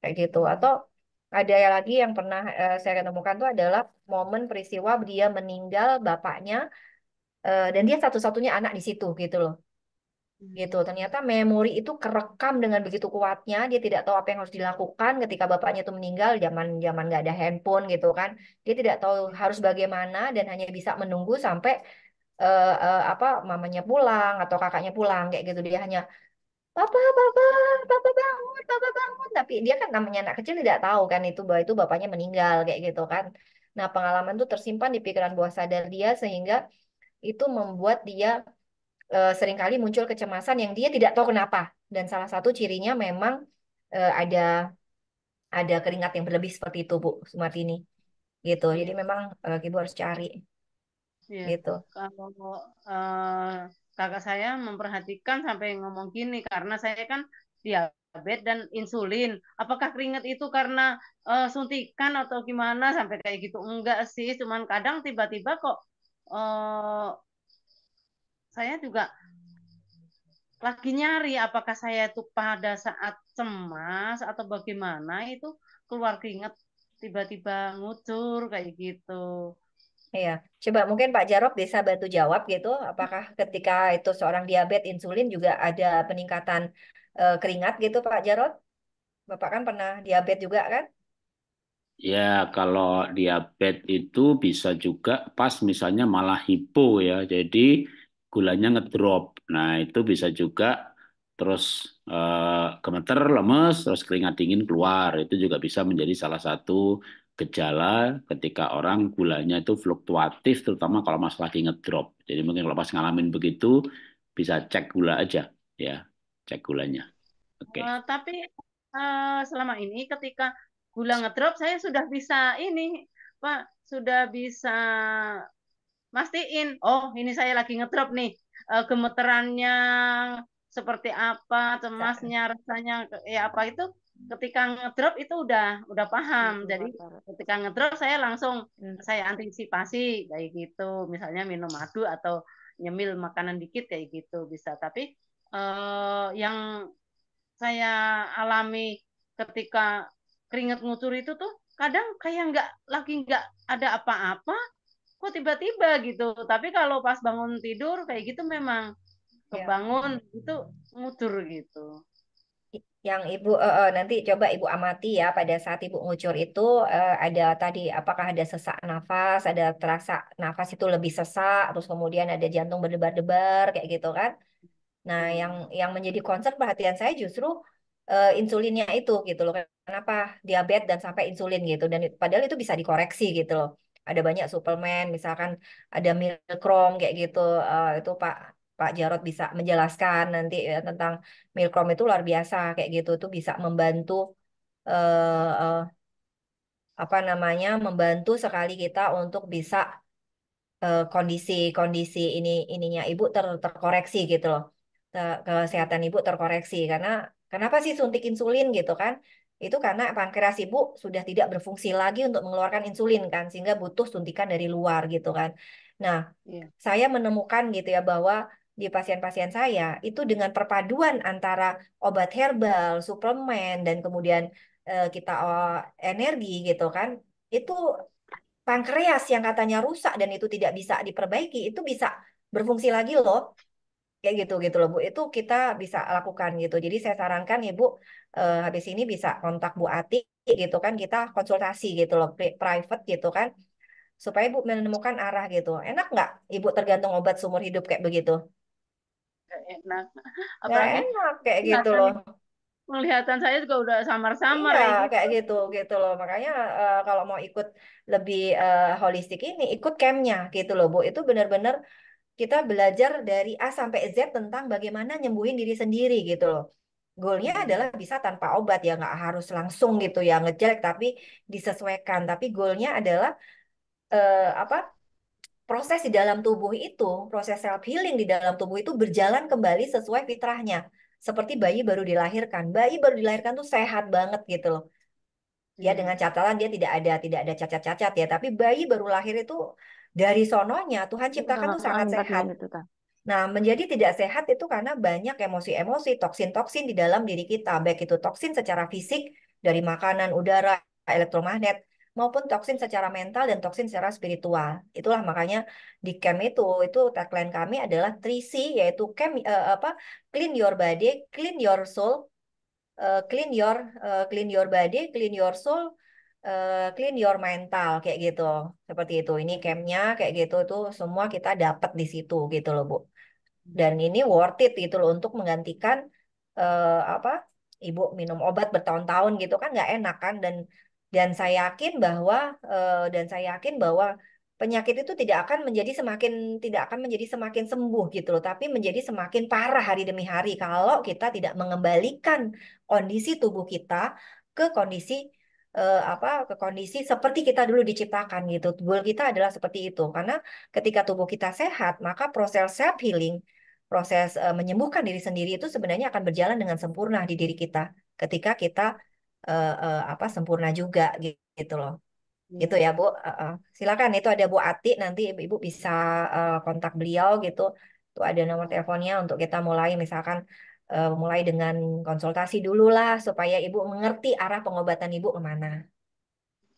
kayak gitu atau ada lagi yang pernah uh, saya temukan itu adalah momen peristiwa dia meninggal bapaknya uh, dan dia satu-satunya anak di situ gitu loh gitu. Ternyata memori itu kerekam dengan begitu kuatnya, dia tidak tahu apa yang harus dilakukan ketika bapaknya itu meninggal zaman zaman nggak ada handphone gitu kan. Dia tidak tahu harus bagaimana dan hanya bisa menunggu sampai uh, uh, apa mamanya pulang atau kakaknya pulang kayak gitu. Dia hanya Papa, papa, papa bangun, papa bangun. Tapi dia kan namanya anak kecil tidak tahu kan itu bahwa itu bapaknya meninggal kayak gitu kan. Nah, pengalaman itu tersimpan di pikiran bawah sadar dia sehingga itu membuat dia Eh, seringkali muncul kecemasan yang dia tidak tahu kenapa dan salah satu cirinya memang eh, ada ada keringat yang berlebih seperti itu Bu Sumartini gitu jadi memang eh, ibu harus cari ya. gitu kalau uh, kakak saya memperhatikan sampai ngomong gini karena saya kan diabetes dan insulin apakah keringat itu karena uh, suntikan atau gimana sampai kayak gitu enggak sih cuman kadang tiba-tiba kok uh, saya juga lagi nyari apakah saya itu pada saat cemas atau bagaimana itu keluar keringat tiba-tiba ngucur kayak gitu. Iya, coba mungkin Pak Jarop bisa bantu jawab gitu. Apakah ketika itu seorang diabetes insulin juga ada peningkatan e, keringat gitu Pak Jarop? Bapak kan pernah diabetes juga kan? Ya, kalau diabetes itu bisa juga pas misalnya malah hipo ya. Jadi gulanya ngedrop. Nah, itu bisa juga terus eh, gemeter, lemes, terus keringat dingin keluar. Itu juga bisa menjadi salah satu gejala ketika orang gulanya itu fluktuatif, terutama kalau masih lagi ngedrop. Jadi mungkin kalau pas ngalamin begitu, bisa cek gula aja, ya, cek gulanya. Oke. Okay. Uh, eh, tapi uh, selama ini ketika gula ngedrop, saya sudah bisa ini, Pak, sudah bisa mastiin oh ini saya lagi ngedrop nih uh, gemeterannya seperti apa cemasnya iya. rasanya ya apa itu ketika ngedrop itu udah udah paham iya, jadi ketika ngedrop saya langsung hmm. saya antisipasi kayak gitu misalnya minum madu atau nyemil makanan dikit kayak gitu bisa tapi uh, yang saya alami ketika keringat ngucur itu tuh kadang kayak nggak lagi nggak ada apa-apa kok tiba-tiba gitu tapi kalau pas bangun tidur kayak gitu memang iya. kebangun ya. itu ngucur gitu yang ibu uh, nanti coba ibu amati ya pada saat ibu ngucur itu uh, ada tadi apakah ada sesak nafas ada terasa nafas itu lebih sesak terus kemudian ada jantung berdebar-debar kayak gitu kan nah hmm. yang yang menjadi concern perhatian saya justru uh, insulinnya itu gitu loh kenapa diabetes dan sampai insulin gitu dan padahal itu bisa dikoreksi gitu loh ada banyak suplemen misalkan ada milkrom kayak gitu uh, itu Pak Pak jarod bisa menjelaskan nanti ya, tentang milkrom itu luar biasa kayak gitu itu bisa membantu uh, uh, apa namanya membantu sekali kita untuk bisa kondisi-kondisi uh, ini ininya ibu ter terkoreksi gitu loh kesehatan ibu terkoreksi karena kenapa sih suntik insulin gitu kan itu karena pankreas ibu sudah tidak berfungsi lagi untuk mengeluarkan insulin kan sehingga butuh suntikan dari luar gitu kan. Nah, yeah. saya menemukan gitu ya bahwa di pasien-pasien saya itu dengan perpaduan antara obat herbal, suplemen dan kemudian eh, kita eh, energi gitu kan, itu pankreas yang katanya rusak dan itu tidak bisa diperbaiki itu bisa berfungsi lagi loh kayak gitu gitu loh Bu. Itu kita bisa lakukan gitu. Jadi saya sarankan Ibu ya, eh, habis ini bisa kontak Bu Ati gitu kan kita konsultasi gitu loh private gitu kan supaya Ibu menemukan arah gitu. Enak nggak Ibu tergantung obat seumur hidup kayak begitu? enak. Apalagi enak kayak gitu kan loh penglihatan saya juga udah samar-samar iya, ya. kayak gitu gitu loh makanya uh, kalau mau ikut lebih uh, holistik ini ikut campnya gitu loh bu itu benar-benar kita belajar dari A sampai Z tentang bagaimana nyembuhin diri sendiri gitu loh. Goalnya hmm. adalah bisa tanpa obat ya, nggak harus langsung gitu ya ngejelek tapi disesuaikan. Tapi goalnya adalah eh, apa? Proses di dalam tubuh itu, proses self healing di dalam tubuh itu berjalan kembali sesuai fitrahnya. Seperti bayi baru dilahirkan, bayi baru dilahirkan tuh sehat banget gitu loh. Ya dengan catatan dia tidak ada tidak ada cacat-cacat ya, tapi bayi baru lahir itu dari sononya Tuhan iya, ciptakan itu sangat sehat. Nah, menjadi tidak sehat itu karena banyak emosi-emosi, toksin-toksin di dalam diri kita, baik itu toksin secara fisik dari makanan, udara, elektromagnet, maupun toksin secara mental dan toksin secara spiritual. Itulah makanya di camp itu, itu tagline kami adalah 3C, yaitu camp uh, apa? Clean your body, clean your soul, uh, clean your uh, clean your body, clean your soul, uh, clean your mental kayak gitu seperti itu ini campnya kayak gitu tuh semua kita dapat di situ gitu loh bu dan hmm. ini worth it gitu loh untuk menggantikan uh, apa ibu minum obat bertahun-tahun gitu kan nggak enak kan dan dan saya yakin bahwa uh, dan saya yakin bahwa penyakit itu tidak akan menjadi semakin tidak akan menjadi semakin sembuh gitu loh, tapi menjadi semakin parah hari demi hari kalau kita tidak mengembalikan kondisi tubuh kita ke kondisi uh, apa ke kondisi seperti kita dulu diciptakan gitu. Goal kita adalah seperti itu karena ketika tubuh kita sehat maka proses self healing, proses uh, menyembuhkan diri sendiri itu sebenarnya akan berjalan dengan sempurna di diri kita ketika kita uh, uh, apa sempurna juga gitu loh. Gitu iya. ya Bu. Uh, silakan itu ada Bu Ati nanti Ibu bisa uh, kontak beliau gitu. itu ada nomor teleponnya untuk kita mulai misalkan Eh, mulai dengan konsultasi dulu lah supaya ibu mengerti arah pengobatan ibu kemana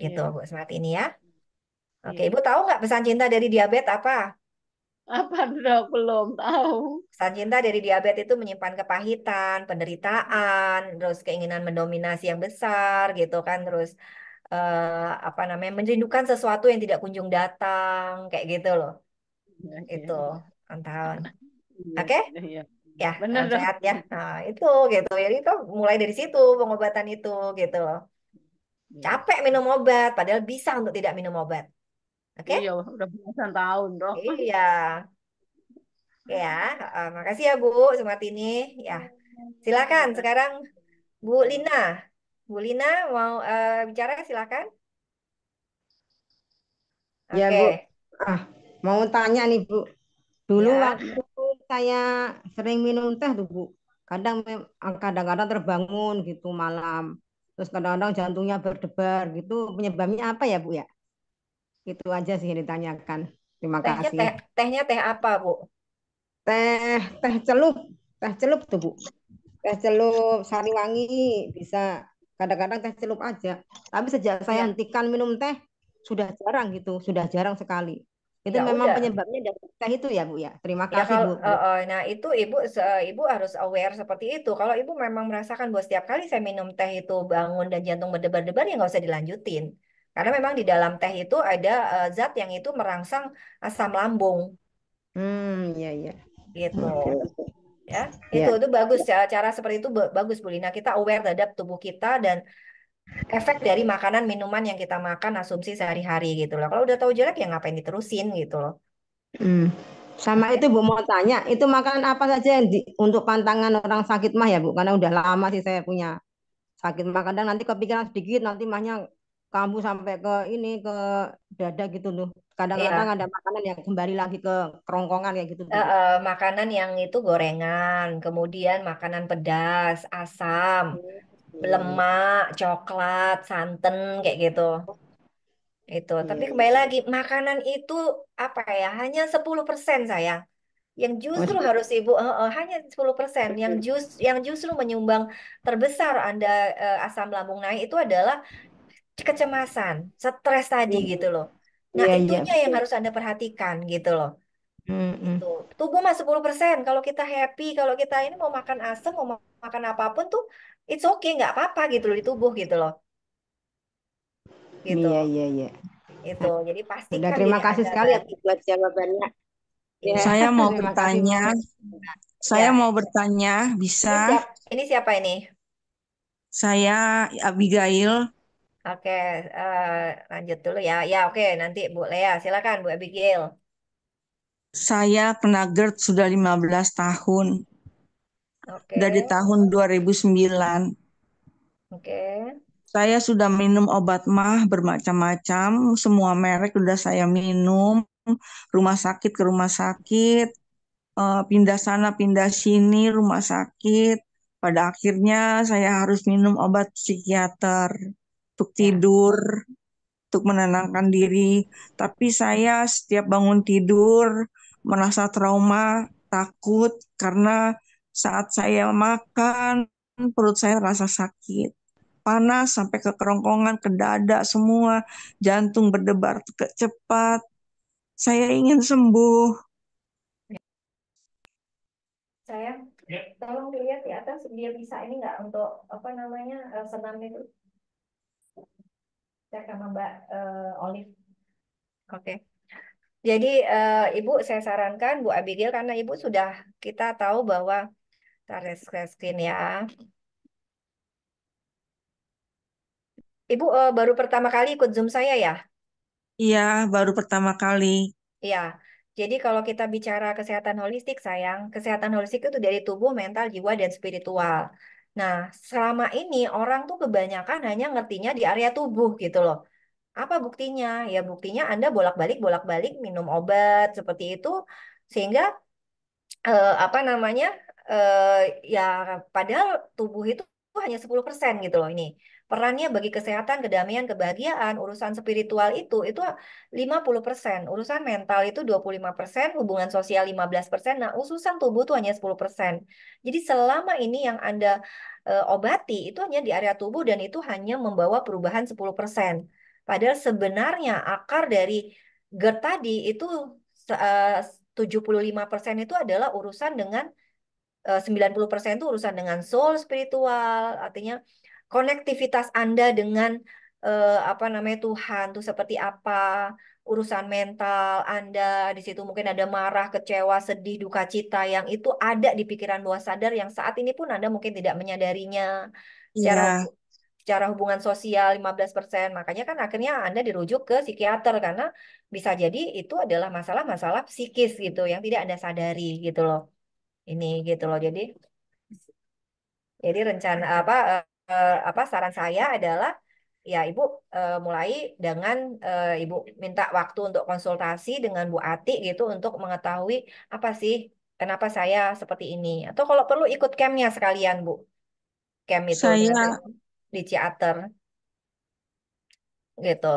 iya. gitu yeah. bu saat ini ya iya. oke okay, yeah. ibu tahu nggak pesan cinta dari diabetes apa apa dok belum tahu pesan cinta dari diabetes itu menyimpan kepahitan penderitaan terus keinginan mendominasi yang besar gitu kan terus uh, apa namanya merindukan sesuatu yang tidak kunjung datang kayak gitu loh yeah, itu yeah. tahun oke okay? Iya, ya Bener dong. sehat ya nah itu gitu jadi itu mulai dari situ pengobatan itu gitu iya. capek minum obat padahal bisa untuk tidak minum obat oke okay? iya udah belasan tahun dong iya ya uh, makasih ya Bu ini ya silakan sekarang Bu Lina Bu Lina mau uh, bicara silakan okay. ya Bu ah mau tanya nih Bu dulu ya. waktu saya sering minum teh tuh Bu. Kadang ah, kadang-kadang terbangun gitu malam. Terus kadang-kadang jantungnya berdebar gitu. Penyebabnya apa ya Bu ya? Itu aja sih yang ditanyakan. Terima tehnya, kasih. Teh, tehnya teh apa Bu? Teh teh celup. Teh celup tuh Bu. Teh celup sari wangi bisa kadang-kadang teh celup aja. Tapi sejak saya ya. hentikan minum teh sudah jarang gitu, sudah jarang sekali. Itu ya memang udah. penyebabnya dari kita itu ya, Bu ya. Terima ya kasih, ya, kalau, Bu. Uh, uh, nah, itu Ibu uh, Ibu harus aware seperti itu. Kalau Ibu memang merasakan bahwa setiap kali saya minum teh itu bangun dan jantung berdebar-debar ya nggak usah dilanjutin. Karena memang di dalam teh itu ada uh, zat yang itu merangsang asam lambung. Hmm, iya, iya. Gitu. ya, ya, Gitu. Okay ya itu itu bagus ya cara seperti itu bagus Bu Lina kita aware terhadap tubuh kita dan efek dari makanan minuman yang kita makan asumsi sehari-hari gitu loh. Kalau udah tahu jelek ya ngapain diterusin gitu loh. Hmm. Sama itu Bu mau tanya, itu makanan apa saja yang di, untuk pantangan orang sakit mah ya Bu? Karena udah lama sih saya punya sakit mah kadang nanti kepikiran sedikit nanti mahnya kamu sampai ke ini ke dada gitu loh. Kadang-kadang ya. ada makanan yang kembali lagi ke kerongkongan kayak gitu. E -e, makanan yang itu gorengan, kemudian makanan pedas, asam. Hmm lemak, coklat, santan kayak gitu. Itu. Iya, Tapi iya, kembali iya. lagi makanan itu apa ya? Hanya 10% saya. Yang justru harus Ibu uh, uh, hanya 10% yang jus yang justru menyumbang terbesar Anda uh, asam lambung naik itu adalah kecemasan, stres tadi gitu loh. Nah, yeah, itunya yeah. yang harus Anda perhatikan gitu loh. Mm-hmm. tubuh mah 10%. Kalau kita happy, kalau kita ini mau makan asam, mau makan apapun tuh it's okay nggak apa-apa gitu loh di tubuh gitu loh gitu iya iya iya itu jadi pasti Udah, iya. Iya. terima kasih sekali ya buat jawabannya ya. saya mau bertanya saya ya. mau bertanya bisa ini, siapa ini saya Abigail Oke, uh, lanjut dulu ya. Ya, oke, nanti Bu Lea, silakan Bu Abigail. Saya kena GERD sudah 15 tahun. Okay. Dari tahun 2009. Oke. Okay. Saya sudah minum obat mah bermacam-macam, semua merek sudah saya minum, rumah sakit ke rumah sakit, eh, pindah sana pindah sini rumah sakit. Pada akhirnya saya harus minum obat psikiater untuk ya. tidur, untuk menenangkan diri. Tapi saya setiap bangun tidur merasa trauma, takut karena saat saya makan, perut saya rasa sakit. Panas sampai ke kerongkongan, ke dada semua. Jantung berdebar cepat. Saya ingin sembuh. Saya ya. tolong dilihat di atas dia bisa ini nggak untuk apa namanya eh, senam itu. Saya sama Mbak uh, Olive. Oke. Okay. Jadi uh, Ibu saya sarankan Bu Abigail karena Ibu sudah kita tahu bahwa kita refresh screen ya. Ibu uh, baru pertama kali ikut Zoom saya ya? Iya, baru pertama kali. Iya. Jadi kalau kita bicara kesehatan holistik, sayang, kesehatan holistik itu dari tubuh, mental, jiwa, dan spiritual. Nah, selama ini orang tuh kebanyakan hanya ngertinya di area tubuh gitu loh. Apa buktinya? Ya buktinya Anda bolak-balik, bolak-balik minum obat seperti itu, sehingga eh, apa namanya uh, ya padahal tubuh itu hanya 10% gitu loh ini. Perannya bagi kesehatan, kedamaian, kebahagiaan, urusan spiritual itu itu 50%, urusan mental itu 25%, hubungan sosial 15%, nah urusan tubuh itu hanya 10%. Jadi selama ini yang Anda e, obati itu hanya di area tubuh dan itu hanya membawa perubahan 10%. Padahal sebenarnya akar dari GERD tadi itu e, eh, 75% itu adalah urusan dengan 90% eh, itu urusan dengan soul spiritual, artinya konektivitas Anda dengan eh, apa namanya Tuhan tuh seperti apa, urusan mental Anda di situ mungkin ada marah, kecewa, sedih, duka cita yang itu ada di pikiran bawah sadar yang saat ini pun Anda mungkin tidak menyadarinya iya. secara yeah. secara hubungan sosial 15%. Makanya kan akhirnya Anda dirujuk ke psikiater karena bisa jadi itu adalah masalah-masalah psikis gitu yang tidak Anda sadari gitu loh ini gitu loh. Jadi jadi rencana apa uh, apa saran saya adalah ya Ibu uh, mulai dengan uh, Ibu minta waktu untuk konsultasi dengan Bu Ati gitu untuk mengetahui apa sih kenapa saya seperti ini atau kalau perlu ikut campnya sekalian Bu. Camp itu saya... di, teater gitu.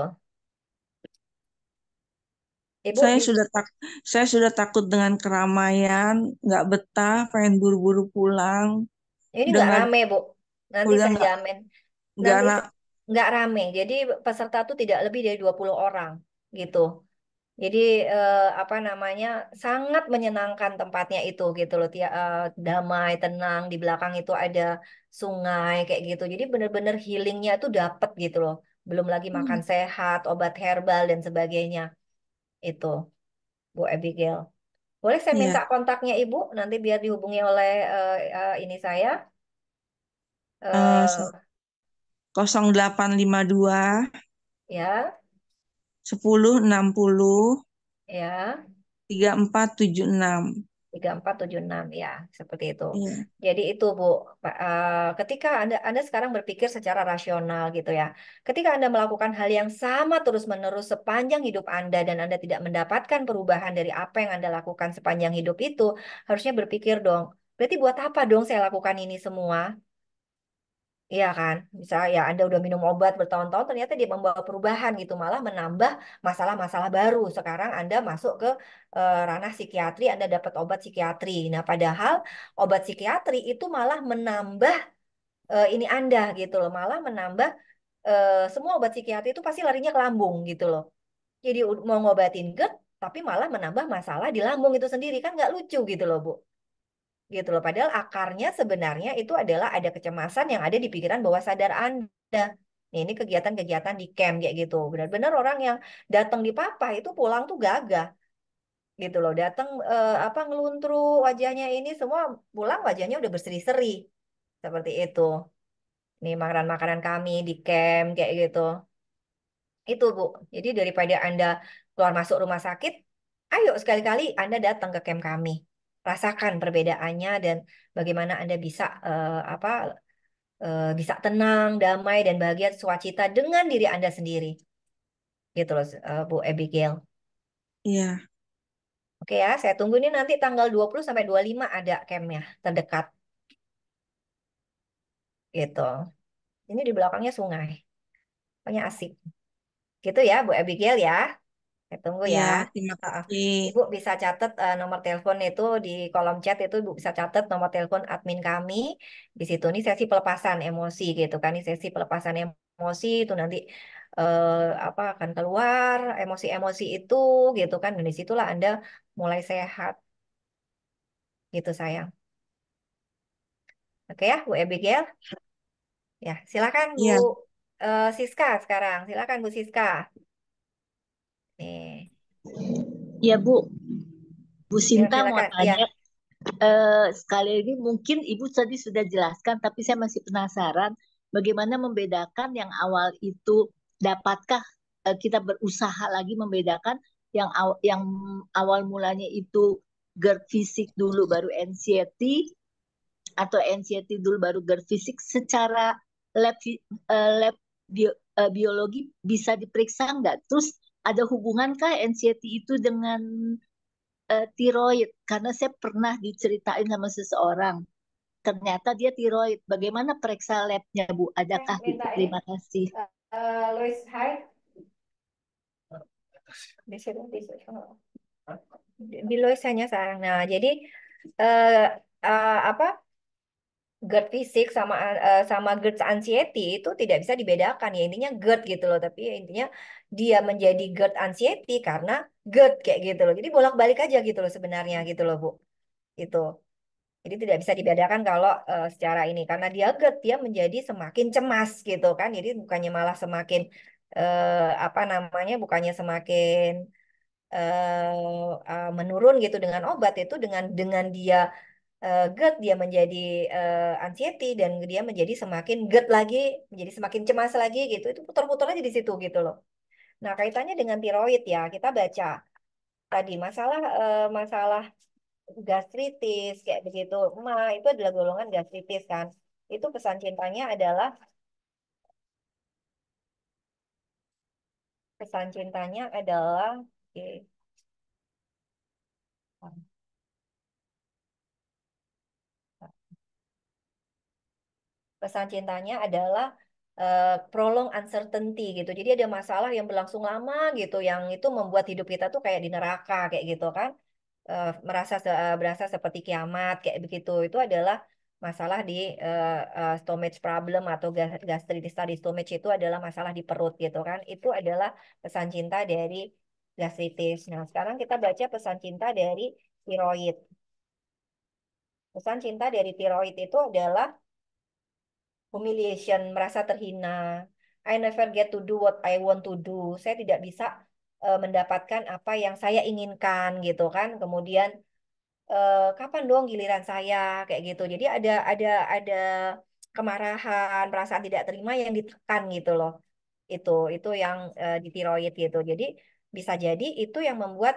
Ibu, saya ibu. sudah tak saya sudah takut dengan keramaian, nggak betah, pengen buru-buru pulang. Ini nggak rame, Bu. Nanti saya gak, jamin. Nggak nggak rame. Jadi peserta tuh tidak lebih dari 20 orang gitu. Jadi eh, apa namanya sangat menyenangkan tempatnya itu gitu loh, tia, eh, damai, tenang. Di belakang itu ada sungai kayak gitu. Jadi benar-benar healingnya itu dapat gitu loh. Belum lagi makan hmm. sehat, obat herbal dan sebagainya itu Bu Abigail. Boleh saya iya. minta ya. kontaknya Ibu nanti biar dihubungi oleh uh, uh, ini saya. Uh, uh, 0852 ya 1060 ya 3476 3476 ya, seperti itu. Iya. Jadi itu Bu, uh, ketika Anda Anda sekarang berpikir secara rasional gitu ya. Ketika Anda melakukan hal yang sama terus-menerus sepanjang hidup Anda dan Anda tidak mendapatkan perubahan dari apa yang Anda lakukan sepanjang hidup itu, harusnya berpikir dong, berarti buat apa dong saya lakukan ini semua? Iya kan? Misalnya ya Anda udah minum obat bertahun-tahun ternyata dia membawa perubahan gitu, malah menambah masalah-masalah baru. Sekarang Anda masuk ke e, ranah psikiatri, Anda dapat obat psikiatri. Nah, padahal obat psikiatri itu malah menambah e, ini Anda gitu loh, malah menambah e, semua obat psikiatri itu pasti larinya ke lambung gitu loh. Jadi mau ngobatin GERD tapi malah menambah masalah di lambung itu sendiri kan nggak lucu gitu loh, Bu gitu loh. Padahal akarnya sebenarnya itu adalah ada kecemasan yang ada di pikiran bawah sadar Anda. Nih, ini kegiatan-kegiatan di camp kayak gitu. Benar-benar orang yang datang di papa itu pulang tuh gagah. Gitu loh, datang eh, apa ngeluntru wajahnya ini semua pulang wajahnya udah berseri-seri. Seperti itu. Nih makanan-makanan kami di camp kayak gitu. Itu, Bu. Jadi daripada Anda keluar masuk rumah sakit, ayo sekali-kali Anda datang ke camp kami rasakan perbedaannya dan bagaimana Anda bisa uh, apa uh, bisa tenang, damai dan bahagia suacita dengan diri Anda sendiri. Gitu loh uh, Bu Abigail. Iya. Yeah. Oke ya, saya tunggu ini nanti tanggal 20 sampai 25 ada campnya terdekat. Gitu. Ini di belakangnya sungai. Pokoknya asik. Gitu ya Bu Abigail ya. Saya tunggu ya. Ya, terima kasih. Ibu bisa catat uh, nomor telepon itu di kolom chat itu Ibu bisa catat nomor telepon admin kami. Di situ nih sesi pelepasan emosi gitu kan. Ini sesi pelepasan emosi itu nanti uh, apa akan keluar emosi-emosi itu gitu kan. Dan disitulah Anda mulai sehat gitu sayang. Oke ya Bu Abigail. Ya, silakan Bu Ya, Siska sekarang. Silakan Bu Siska. Iya Bu, Bu ya, Sinta ya, mau tanya. Ya. Uh, sekali ini mungkin Ibu tadi sudah jelaskan, tapi saya masih penasaran bagaimana membedakan yang awal itu dapatkah uh, kita berusaha lagi membedakan yang aw yang awal mulanya itu GERD fisik dulu baru anxiety atau anxiety dulu baru GERD fisik secara lab, uh, lab bio, biologi bisa diperiksa enggak? Terus ada hubungankah anxiety itu dengan uh, tiroid? Karena saya pernah diceritain sama seseorang, ternyata dia tiroid. Bagaimana periksa labnya, Bu? Adakah eh, ya, itu? Eh, Terima kasih. Uh, Louis, hai. Di di Luis Di Louis hanya sekarang. Nah, jadi uh, uh, apa? GERD fisik sama uh, sama GERD anxiety itu tidak bisa dibedakan ya intinya GERD gitu loh tapi ya intinya dia menjadi GERD anxiety karena GERD kayak gitu loh jadi bolak-balik aja gitu loh sebenarnya gitu loh Bu itu jadi tidak bisa dibedakan kalau uh, secara ini karena dia GERD dia menjadi semakin cemas gitu kan jadi bukannya malah semakin uh, apa namanya bukannya semakin uh, uh, menurun gitu dengan obat itu dengan dengan dia uh, eh, GERD, dia menjadi uh, anxiety dan dia menjadi semakin GERD lagi, menjadi semakin cemas lagi gitu. Itu putar-putar aja di situ gitu loh. Nah, kaitannya dengan tiroid ya, kita baca tadi masalah uh, masalah gastritis kayak begitu. Ma, itu adalah golongan gastritis kan. Itu pesan cintanya adalah pesan cintanya adalah okay. pesan cintanya adalah uh, prolong uncertainty gitu. Jadi ada masalah yang berlangsung lama gitu, yang itu membuat hidup kita tuh kayak di neraka kayak gitu kan, uh, merasa uh, berasa seperti kiamat kayak begitu. Itu adalah masalah di uh, uh, stomach problem atau gastritis tadi stomach itu adalah masalah di perut gitu kan. Itu adalah pesan cinta dari gastritis. Nah sekarang kita baca pesan cinta dari tiroid. Pesan cinta dari tiroid itu adalah humiliation, merasa terhina. I never get to do what I want to do. Saya tidak bisa uh, mendapatkan apa yang saya inginkan gitu kan. Kemudian uh, kapan dong giliran saya kayak gitu. Jadi ada ada ada kemarahan, perasaan tidak terima yang ditekan gitu loh. Itu itu yang uh, di tiroid gitu. Jadi bisa jadi itu yang membuat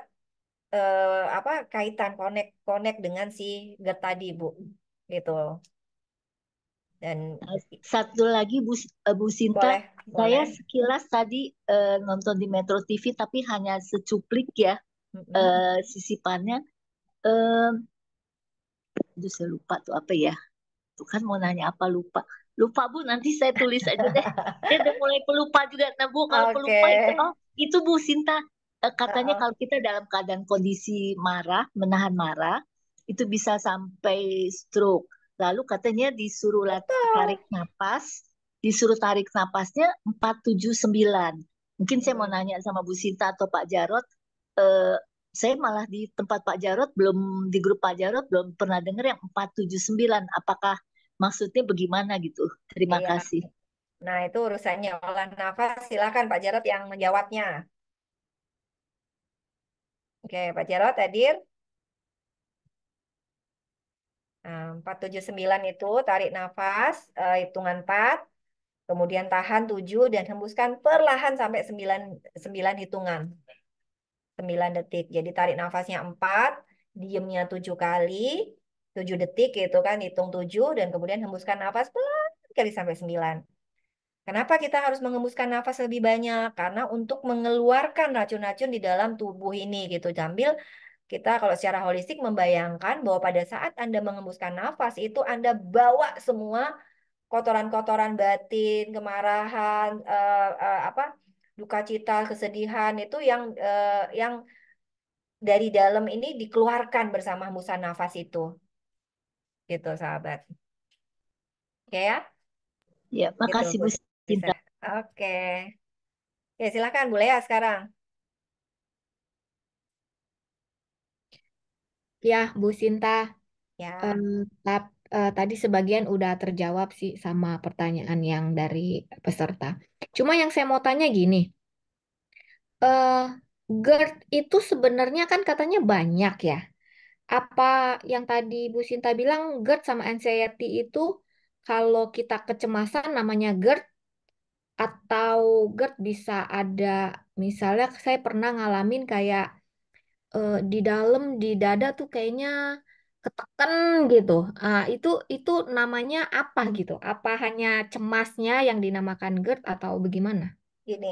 uh, apa kaitan connect connect dengan si GERD tadi Bu gitu dan eh, satu lagi Bu, eh, Bu Sinta, boleh, saya sekilas tadi uh, nonton di Metro TV tapi hanya secuplik ya mm -hmm. uh, sisipannya. Uh, saya lupa tuh apa ya. Tuh kan mau nanya apa lupa. Lupa Bu, nanti saya tulis aja deh. saya udah mulai pelupa juga. Nah Bu, kalau okay. pelupa itu, oh itu Bu Sinta. katanya uh -oh. kalau kita dalam keadaan kondisi marah, menahan marah, itu bisa sampai stroke Lalu katanya disuruh tarik napas, disuruh tarik napasnya 479. Mungkin saya mau nanya sama Bu Sinta atau Pak Jarot, eh, saya malah di tempat Pak Jarot belum di grup Pak Jarot belum pernah dengar yang 479. Apakah maksudnya bagaimana gitu? Terima iya. kasih. Nah, itu urusannya olah nafas. Silakan Pak Jarot yang menjawabnya. Oke, Pak Jarot hadir. 479 itu tarik nafas, uh, hitungan 4, kemudian tahan 7 dan hembuskan perlahan sampai 9, 9 hitungan. 9 detik. Jadi tarik nafasnya 4, diemnya 7 kali, 7 detik gitu kan, hitung 7 dan kemudian hembuskan nafas pelan kali sampai 9. Kenapa kita harus mengembuskan nafas lebih banyak? Karena untuk mengeluarkan racun-racun di dalam tubuh ini gitu. Sambil kita kalau secara holistik membayangkan bahwa pada saat Anda mengembuskan nafas itu Anda bawa semua kotoran-kotoran batin, kemarahan, uh, uh, apa duka cita, kesedihan itu yang uh, yang dari dalam ini dikeluarkan bersama musa nafas itu. Gitu, sahabat. Oke ya? Ya, gitu, makasih gitu, Bu Sinta. Oke. Ya, silakan Bu Lea sekarang. Ya, Bu Sinta, Ya, Um, tap- uh, tadi sebagian udah terjawab sih sama pertanyaan yang dari peserta. Cuma yang saya mau tanya gini, Uh, GERD itu sebenarnya kan katanya banyak ya. Apa yang tadi Bu Sinta bilang GERD sama anxiety itu kalau kita kecemasan namanya GERD atau GERD bisa ada misalnya saya pernah ngalamin kayak uh, di dalam di dada tuh kayaknya ketekan gitu. Uh, itu itu namanya apa gitu? Apa hanya cemasnya yang dinamakan GERD atau bagaimana? Gini,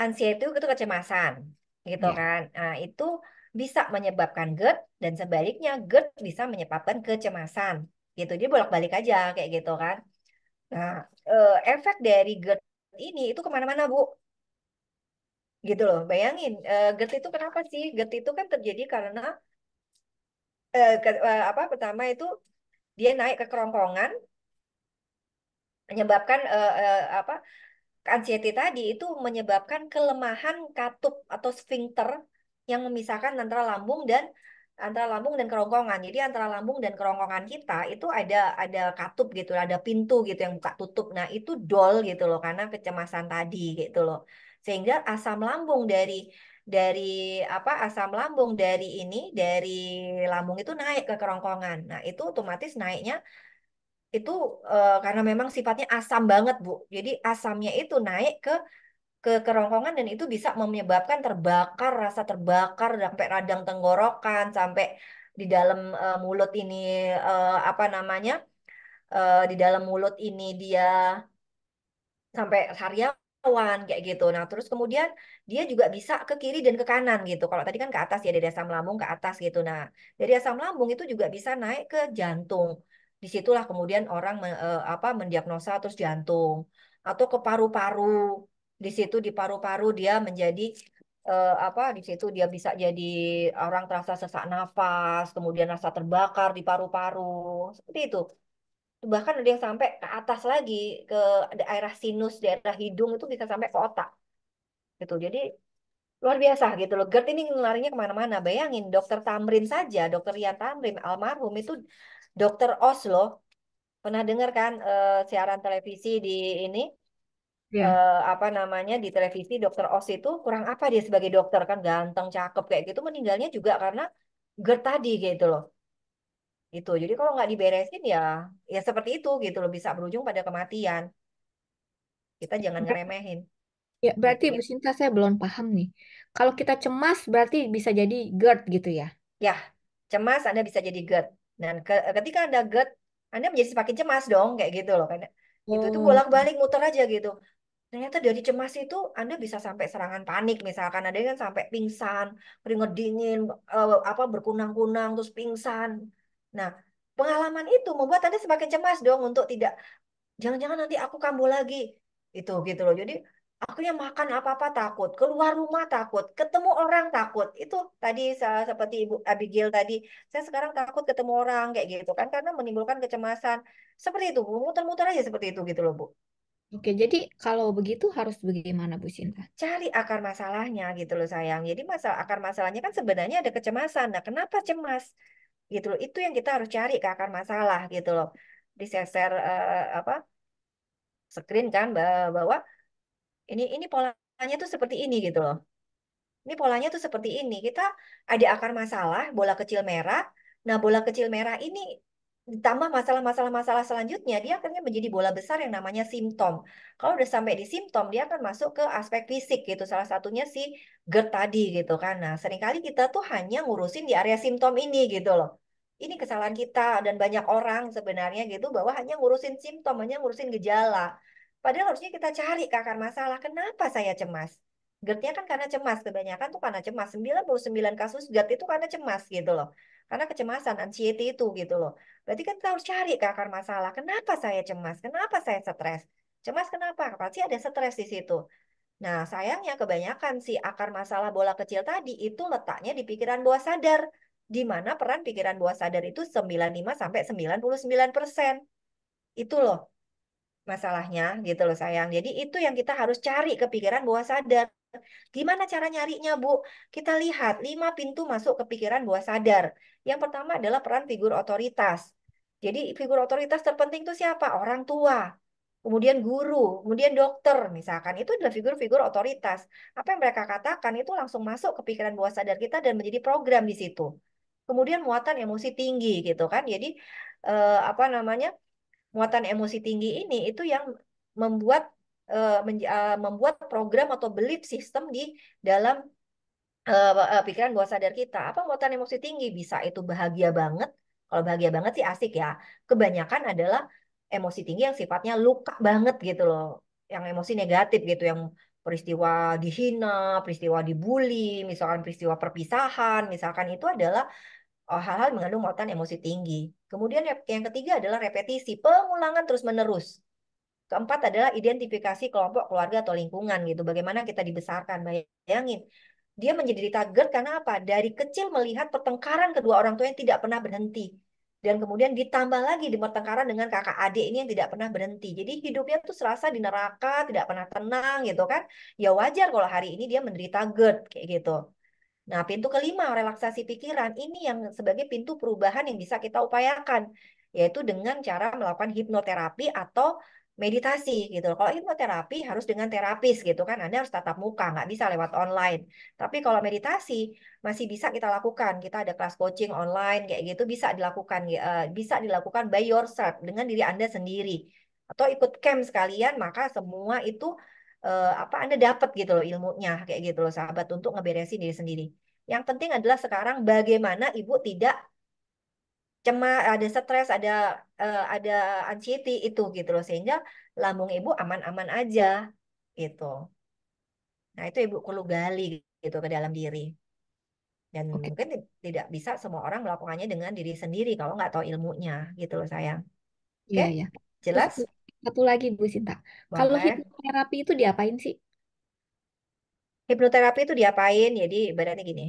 anxiety itu kecemasan, gitu Ya. kan? Nah, itu bisa menyebabkan GERD dan sebaliknya GERD bisa menyebabkan kecemasan, gitu. Dia bolak-balik aja kayak gitu kan. Nah, eh, efek dari GERD ini itu kemana-mana, Bu gitu loh bayangin uh, GERD itu kenapa sih GERD itu kan terjadi karena uh, ke, uh, apa pertama itu dia naik ke kerongkongan menyebabkan uh, uh, apa anxiety tadi itu menyebabkan kelemahan katup atau sphincter yang memisahkan antara lambung dan antara lambung dan kerongkongan. Jadi antara lambung dan kerongkongan kita itu ada ada katup gitu, ada pintu gitu yang buka tutup. Nah, itu dol gitu loh karena kecemasan tadi gitu loh sehingga asam lambung dari dari apa asam lambung dari ini dari lambung itu naik ke kerongkongan. Nah, itu otomatis naiknya itu e, karena memang sifatnya asam banget, Bu. Jadi asamnya itu naik ke ke kerongkongan dan itu bisa menyebabkan terbakar rasa terbakar sampai radang tenggorokan sampai di dalam e, mulut ini e, apa namanya? E, di dalam mulut ini dia sampai sariawan lawan kayak gitu. Nah, terus kemudian dia juga bisa ke kiri dan ke kanan gitu. Kalau tadi kan ke atas ya dari asam lambung ke atas gitu. Nah, dari asam lambung itu juga bisa naik ke jantung. Disitulah kemudian orang me, eh, apa mendiagnosa terus jantung atau ke paru-paru. Di situ di paru-paru dia menjadi eh, apa di situ dia bisa jadi orang terasa sesak nafas, kemudian rasa terbakar di paru-paru. Seperti itu bahkan ada yang sampai ke atas lagi ke daerah sinus daerah hidung itu bisa sampai ke otak gitu jadi luar biasa gitu loh GERD ini larinya kemana-mana bayangin dokter Tamrin saja dokter Rian Tamrin almarhum itu dokter Os loh pernah dengar kan uh, siaran televisi di ini yeah. Iya. uh, apa namanya di televisi dokter Os itu kurang apa dia sebagai dokter kan ganteng cakep kayak gitu meninggalnya juga karena GERD tadi gitu loh itu. Jadi kalau nggak diberesin ya ya seperti itu gitu loh bisa berujung pada kematian. Kita jangan ngeremehin. Ya, berarti iya. Bu Sinta saya belum paham nih. Kalau kita cemas berarti bisa jadi GERD gitu ya? Ya, cemas Anda bisa jadi GERD. Dan ke, ketika Anda GERD, Anda menjadi semakin cemas dong kayak gitu loh karena oh. itu tuh oh. bolak-balik muter aja gitu. Ternyata dari cemas itu Anda bisa sampai serangan panik misalkan ada yang sampai pingsan, keringet dingin, eh, apa berkunang-kunang terus pingsan. Nah, pengalaman itu membuat Anda semakin cemas dong untuk tidak jangan-jangan nanti aku kambuh lagi. Itu gitu loh. Jadi yang makan apa-apa takut, keluar rumah takut, ketemu orang takut. Itu tadi seperti Ibu Abigail tadi, saya sekarang takut ketemu orang kayak gitu kan karena menimbulkan kecemasan. Seperti itu, Bu. Muter-muter aja seperti itu gitu loh, Bu. Oke, jadi kalau begitu harus bagaimana Bu Sinta? Cari akar masalahnya gitu loh sayang. Jadi masalah akar masalahnya kan sebenarnya ada kecemasan. Nah, kenapa cemas? gitu loh itu yang kita harus cari ke akar masalah gitu loh Di seser uh, eh, apa screen kan bahwa ini ini polanya tuh seperti ini gitu loh ini polanya tuh seperti ini kita ada akar masalah bola kecil merah nah bola kecil merah ini ditambah masalah-masalah masalah selanjutnya dia akhirnya menjadi bola besar yang namanya simptom. Kalau udah sampai di simptom dia akan masuk ke aspek fisik gitu. Salah satunya si GERD tadi gitu kan. Nah, seringkali kita tuh hanya ngurusin di area simptom ini gitu loh. Ini kesalahan kita dan banyak orang sebenarnya gitu bahwa hanya ngurusin simptom, hanya ngurusin gejala. Padahal harusnya kita cari ke akar masalah. Kenapa saya cemas? GERD-nya kan karena cemas, kebanyakan tuh karena cemas. 99 kasus GERD itu karena cemas gitu loh. Karena kecemasan, anxiety itu gitu loh. Berarti kan kita harus cari ke akar masalah. Kenapa saya cemas? Kenapa saya stres? Cemas kenapa? Pasti ada stres di situ. Nah, sayangnya kebanyakan si akar masalah bola kecil tadi itu letaknya di pikiran bawah sadar. Di mana peran pikiran bawah sadar itu 95 sampai 99%. Itu loh masalahnya gitu loh sayang. Jadi itu yang kita harus cari ke pikiran bawah sadar. Gimana cara nyarinya, Bu? Kita lihat lima pintu masuk ke pikiran bawah sadar. Yang pertama adalah peran figur otoritas. Jadi figur otoritas terpenting itu siapa? Orang tua, kemudian guru, kemudian dokter misalkan. Itu adalah figur-figur otoritas. Apa yang mereka katakan itu langsung masuk ke pikiran bawah sadar kita dan menjadi program di situ. Kemudian muatan emosi tinggi gitu kan. Jadi eh, apa namanya? Muatan emosi tinggi ini itu yang membuat Eh, eh, membuat program atau belief system di dalam eh, pikiran bawah sadar kita. Apa muatan emosi tinggi? Bisa itu bahagia banget. Kalau bahagia banget sih asik ya. Kebanyakan adalah emosi tinggi yang sifatnya luka banget gitu loh. Yang emosi negatif gitu, yang peristiwa dihina, peristiwa dibully, misalkan peristiwa perpisahan, misalkan itu adalah hal-hal mengandung muatan emosi tinggi. Kemudian yang ketiga adalah repetisi, pengulangan terus-menerus. Keempat adalah identifikasi kelompok, keluarga, atau lingkungan gitu. Bagaimana kita dibesarkan, bayangin. Dia menjadi target karena apa? Dari kecil melihat pertengkaran kedua orang tua yang tidak pernah berhenti. Dan kemudian ditambah lagi di pertengkaran dengan kakak adik ini yang tidak pernah berhenti. Jadi hidupnya tuh serasa di neraka, tidak pernah tenang gitu kan. Ya wajar kalau hari ini dia menderita GERD kayak gitu. Nah, pintu kelima, relaksasi pikiran. Ini yang sebagai pintu perubahan yang bisa kita upayakan yaitu dengan cara melakukan hipnoterapi atau meditasi gitu. Kalau hipnoterapi harus dengan terapis gitu kan, Anda harus tatap muka, nggak bisa lewat online. Tapi kalau meditasi masih bisa kita lakukan. Kita ada kelas coaching online kayak gitu bisa dilakukan, eh, bisa dilakukan by yourself dengan diri Anda sendiri. Atau ikut camp sekalian, maka semua itu uh, apa Anda dapat gitu loh ilmunya kayak gitu loh sahabat untuk ngeberesin diri sendiri. Yang penting adalah sekarang bagaimana ibu tidak cemas, ada stres, ada uh, ada anxiety itu gitu loh sehingga lambung ibu aman-aman aja gitu. Nah, itu ibu perlu gali gitu ke dalam diri. Dan okay. mungkin tidak bisa semua orang melakukannya dengan diri sendiri kalau nggak tahu ilmunya gitu loh sayang. Oke. Okay? Iya, iya. Jelas? Terus, satu lagi Bu Sinta. Kalau hipnoterapi itu diapain sih? Hipnoterapi itu diapain? Jadi ibaratnya gini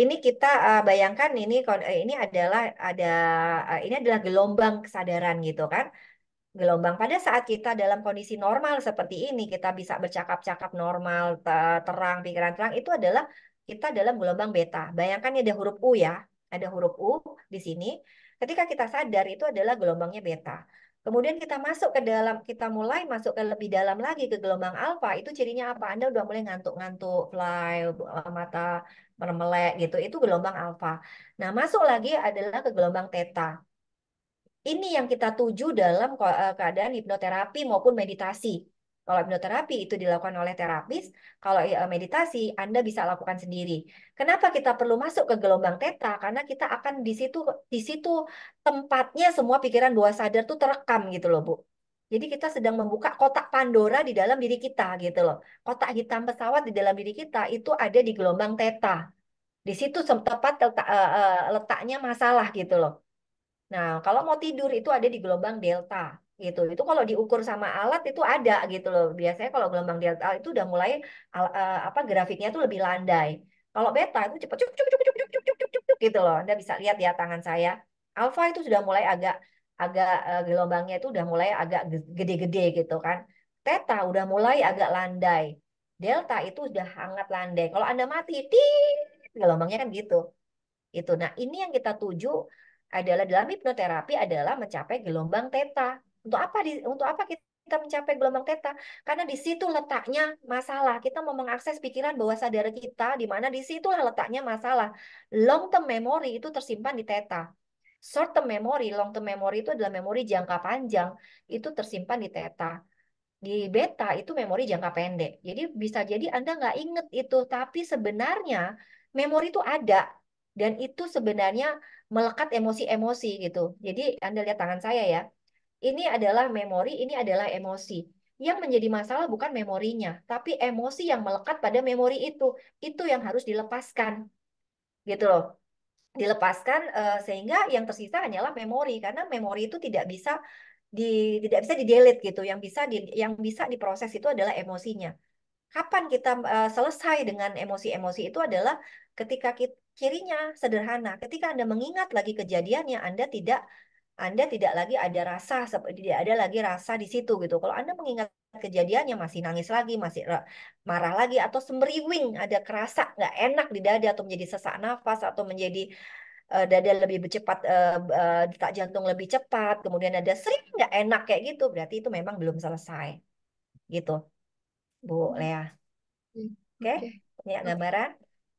ini kita uh, bayangkan ini eh, ini adalah ada uh, ini adalah gelombang kesadaran gitu kan gelombang pada saat kita dalam kondisi normal seperti ini kita bisa bercakap-cakap normal terang pikiran terang itu adalah kita dalam gelombang beta bayangkan ya ada huruf u ya ada huruf u di sini ketika kita sadar itu adalah gelombangnya beta Kemudian kita masuk ke dalam, kita mulai masuk ke lebih dalam lagi ke gelombang alfa. Itu cirinya apa? Anda udah mulai ngantuk-ngantuk, fly, mata mermelek gitu. Itu gelombang alfa. Nah, masuk lagi adalah ke gelombang teta. Ini yang kita tuju dalam eh, keadaan hipnoterapi maupun meditasi. Kalau hipnoterapi itu dilakukan oleh terapis, kalau eh, meditasi Anda bisa lakukan sendiri. Kenapa kita perlu masuk ke gelombang teta? Karena kita akan di situ di situ tempatnya semua pikiran bawah sadar tuh terekam gitu loh, Bu. Jadi kita sedang membuka kotak Pandora di dalam diri kita gitu loh. Kotak hitam pesawat di dalam diri kita itu ada di gelombang teta. Di situ tepat letak, uh, letaknya masalah gitu loh. Nah, kalau mau tidur itu ada di gelombang delta gitu. Itu kalau diukur sama alat itu ada gitu loh. Biasanya kalau gelombang delta itu udah mulai uh, apa grafiknya itu lebih landai. Kalau beta itu cepat cuk cuk cuk cuk cuk cuk cuk cuk gitu loh. Anda bisa lihat ya tangan saya. Alpha itu sudah mulai agak agak eh, gelombangnya itu udah mulai agak gede-gede gitu kan. Teta udah mulai agak landai. Delta itu udah hangat landai. Kalau Anda mati, ting, gelombangnya kan gitu. Itu. Nah, ini yang kita tuju adalah dalam hipnoterapi adalah mencapai gelombang teta. Untuk apa di, untuk apa kita mencapai gelombang teta? Karena di situ letaknya masalah. Kita mau mengakses pikiran bawah sadar kita di mana di situlah letaknya masalah. Long term memory itu tersimpan di teta. Short term memory, long term memory itu adalah memori jangka panjang, itu tersimpan di theta. Di beta itu memori jangka pendek. Jadi bisa jadi Anda nggak inget itu, tapi sebenarnya memori itu ada. Dan itu sebenarnya melekat emosi-emosi gitu. Jadi Anda lihat tangan saya ya. Ini adalah memori, ini adalah emosi. Yang menjadi masalah bukan memorinya, tapi emosi yang melekat pada memori itu. Itu yang harus dilepaskan. Gitu loh dilepaskan uh, sehingga yang tersisa hanyalah memori karena memori itu tidak bisa di tidak bisa di delete gitu yang bisa di, yang bisa diproses itu adalah emosinya kapan kita uh, selesai dengan emosi-emosi itu adalah ketika kita, cirinya sederhana ketika anda mengingat lagi kejadiannya anda tidak anda tidak lagi ada rasa tidak ada lagi rasa di situ gitu kalau anda mengingat kejadiannya masih nangis lagi, masih marah lagi atau semeriwing, ada kerasa nggak enak di dada atau menjadi sesak nafas atau menjadi uh, dada lebih cepat uh, eh, uh, eh, detak jantung lebih cepat, kemudian ada sering nggak enak kayak gitu, berarti itu memang belum selesai. Gitu. Bu hmm. Lea. Hmm, oke. Okay? Ini gambaran.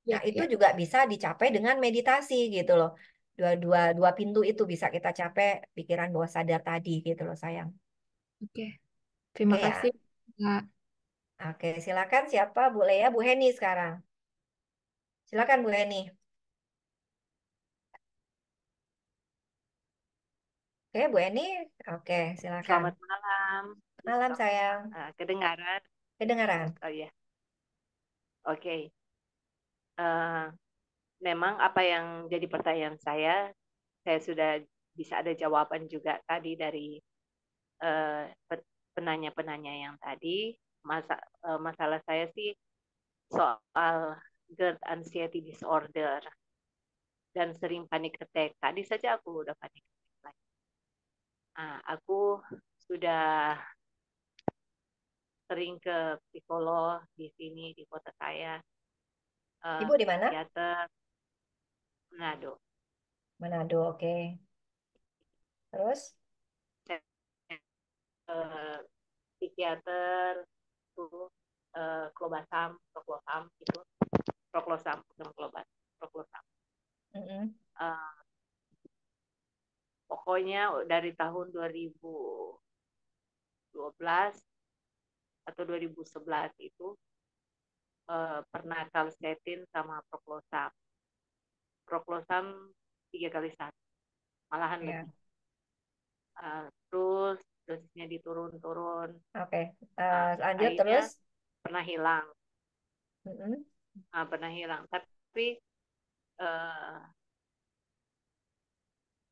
Ya, nah, ya. itu juga bisa dicapai dengan meditasi gitu loh. Dua, dua, dua pintu itu bisa kita capai pikiran bawah sadar tadi gitu loh sayang. Oke. Okay. Terima iya. kasih, Oke, silakan siapa Bu Lea, Bu Heni sekarang. Silakan Bu Heni. Oke, Bu Heni. Oke, silakan. Selamat malam. Malam sayang. Eh, kedengaran. Kedengaran. Oh iya. Oke. Uh, memang apa yang jadi pertanyaan saya, saya sudah bisa ada jawaban juga tadi dari uh, penanya-penanya yang tadi masa uh, masalah saya sih soal GERD anxiety disorder dan sering panik attack. Tadi saja aku udah panik attack lagi. Nah, aku sudah sering ke psikolog di sini di kota saya. Uh, Ibu di mana? Teater Manado. Manado, oke. Okay. Terus? Eh, psikiater tuh eh, uh, klobasam proklosam gitu proklosam bukan klobas proklosam mm -hmm. uh, pokoknya dari tahun 2012 atau 2011 itu uh, pernah kalsetin sama proklosam proklosam tiga kali satu malahan yeah. lebih. Uh, terus dosisnya diturun-turun. Oke. Okay. Uh, eh, nah, lanjut Akhirnya terus. Pernah hilang. Mm -hmm. nah, pernah hilang. Tapi uh,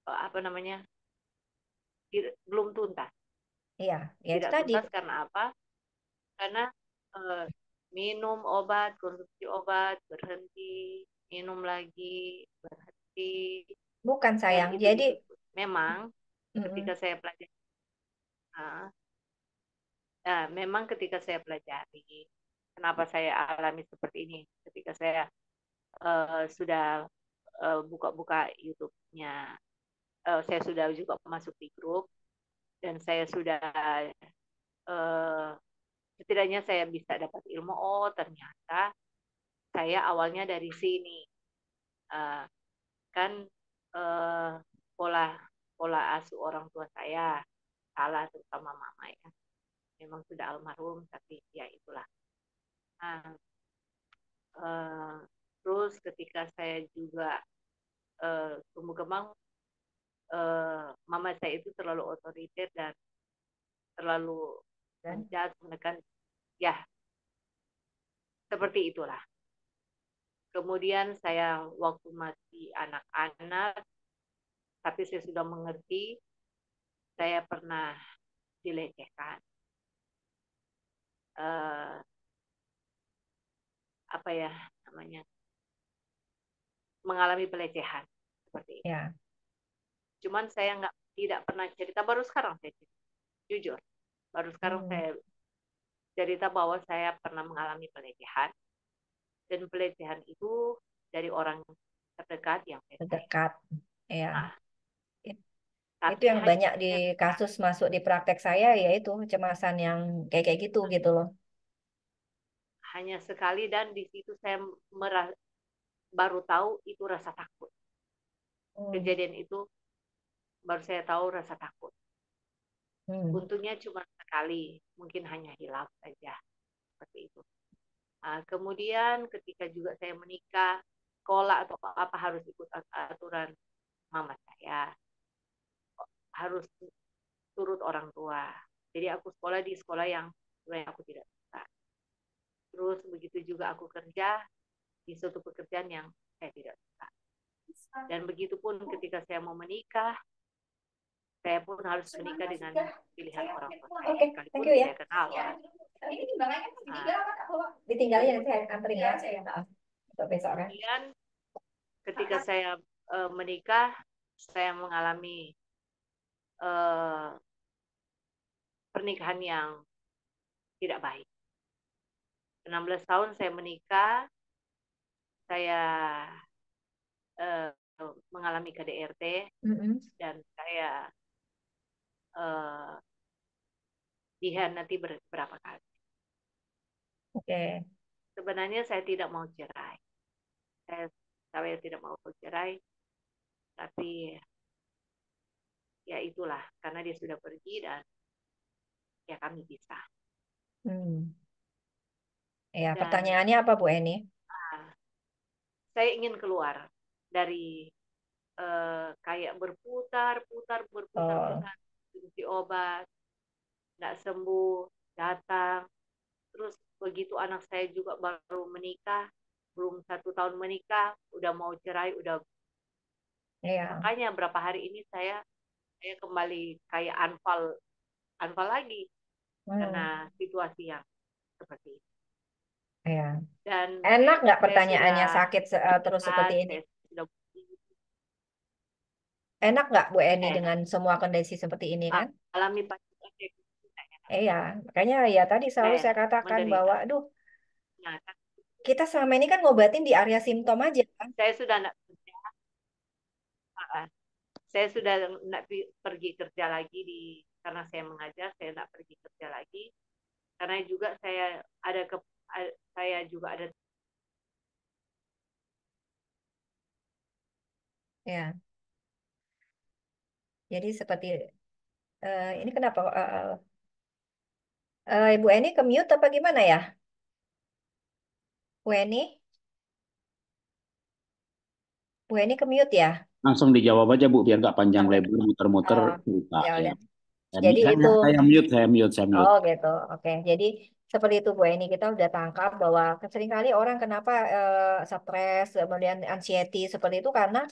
apa namanya belum tuntas. Iya. Ya, Tidak tadi. tuntas karena apa? Karena uh, minum obat, konsumsi obat, berhenti, minum lagi, berhenti. Bukan sayang. Jadi, Jadi memang mm -hmm. ketika saya pelajari Nah, memang ketika saya pelajari, kenapa saya alami seperti ini ketika saya uh, sudah uh, buka-buka YouTube-nya, uh, saya sudah juga masuk di grup dan saya sudah uh, setidaknya saya bisa dapat ilmu. Oh ternyata saya awalnya dari sini, uh, kan uh, pola pola asuh orang tua saya salah terutama mama ya memang sudah almarhum tapi ya itulah nah, uh, terus ketika saya juga eh, tumbuh kembang uh, mama saya itu terlalu otoriter dan terlalu dan jahat menekan ya seperti itulah kemudian saya waktu masih anak-anak tapi saya sudah mengerti saya pernah dilecehkan. Uh, apa ya namanya? Mengalami pelecehan seperti itu. Yeah. Cuman saya nggak tidak pernah cerita baru sekarang saya cerita. Jujur. Baru sekarang hmm. saya cerita bahwa saya pernah mengalami pelecehan dan pelecehan itu dari orang terdekat yang saya terdekat. Ya. Nah, tapi itu yang banyak di ya. kasus masuk di praktek saya yaitu kecemasan yang kayak kayak gitu gitu loh. Hanya sekali dan di situ saya merah, baru tahu itu rasa takut. Hmm. Kejadian itu baru saya tahu rasa takut. Hmm. Untungnya cuma sekali, mungkin hanya hilaf saja seperti itu. Nah, kemudian ketika juga saya menikah, sekolah atau apa harus ikut aturan mama saya harus turut orang tua. Jadi aku sekolah di sekolah yang sebenarnya aku tidak suka. Terus begitu juga aku kerja di suatu pekerjaan yang saya tidak suka. Dan begitu pun ketika saya mau menikah, saya pun harus menikah dengan ya. pilihan orang tua Oke, Okay, thank you ya. Saya kenal orang. Iya. Ini timbangannya ditinggal apa? Ah. Ditinggal ya, ya iya. saya ya. Untuk besok kan. Kemudian ketika saya eh, menikah, saya mengalami Eh, pernikahan yang tidak baik. 16 tahun saya menikah, saya uh, mengalami KDRT mm -hmm. dan saya uh, dihianati beberapa kali. Oke. Okay. Sebenarnya saya tidak mau cerai. Saya, saya tidak mau cerai, tapi ya itulah karena dia sudah pergi dan ya kami bisa Hmm. Ya, dan, pertanyaannya apa Bu Eni? Ah, saya ingin keluar dari uh, kayak berputar, putar, berputar, oh. putar, konsumsi obat, tidak sembuh, datang. Terus begitu anak saya juga baru menikah, belum satu tahun menikah, udah mau cerai, udah. Yeah. Makanya berapa hari ini saya saya kembali kayak anfal anfal lagi hmm. karena situasi yang seperti ini. Ya. Dan enak nggak pertanyaannya sudah, sakit uh, terus seperti ini? Sudah... Enak nggak Bu Eni enak. dengan semua kondisi seperti ini kan? Alami pasti Iya, makanya ya tadi selalu saya katakan menderita. bahwa aduh nah, kan kita selama ini kan ngobatin di area simptom aja kan. Saya sudah enggak saya sudah tidak pergi kerja lagi di karena saya mengajar saya tidak pergi kerja lagi karena juga saya ada ke saya juga ada ya jadi seperti uh, ini kenapa uh, uh, Ibu Eni ke apa gimana ya Bu Eni Bu Eni ke ya langsung dijawab aja Bu biar nggak panjang iya. lebar muter-muter oh. cerita ya. ya. Jadi, saya, itu saya mute, saya mute, saya mute. Oh gitu, oke. Okay. Jadi seperti itu Bu ya. ini kita udah tangkap bahwa seringkali orang kenapa eh, stres kemudian anxiety seperti itu karena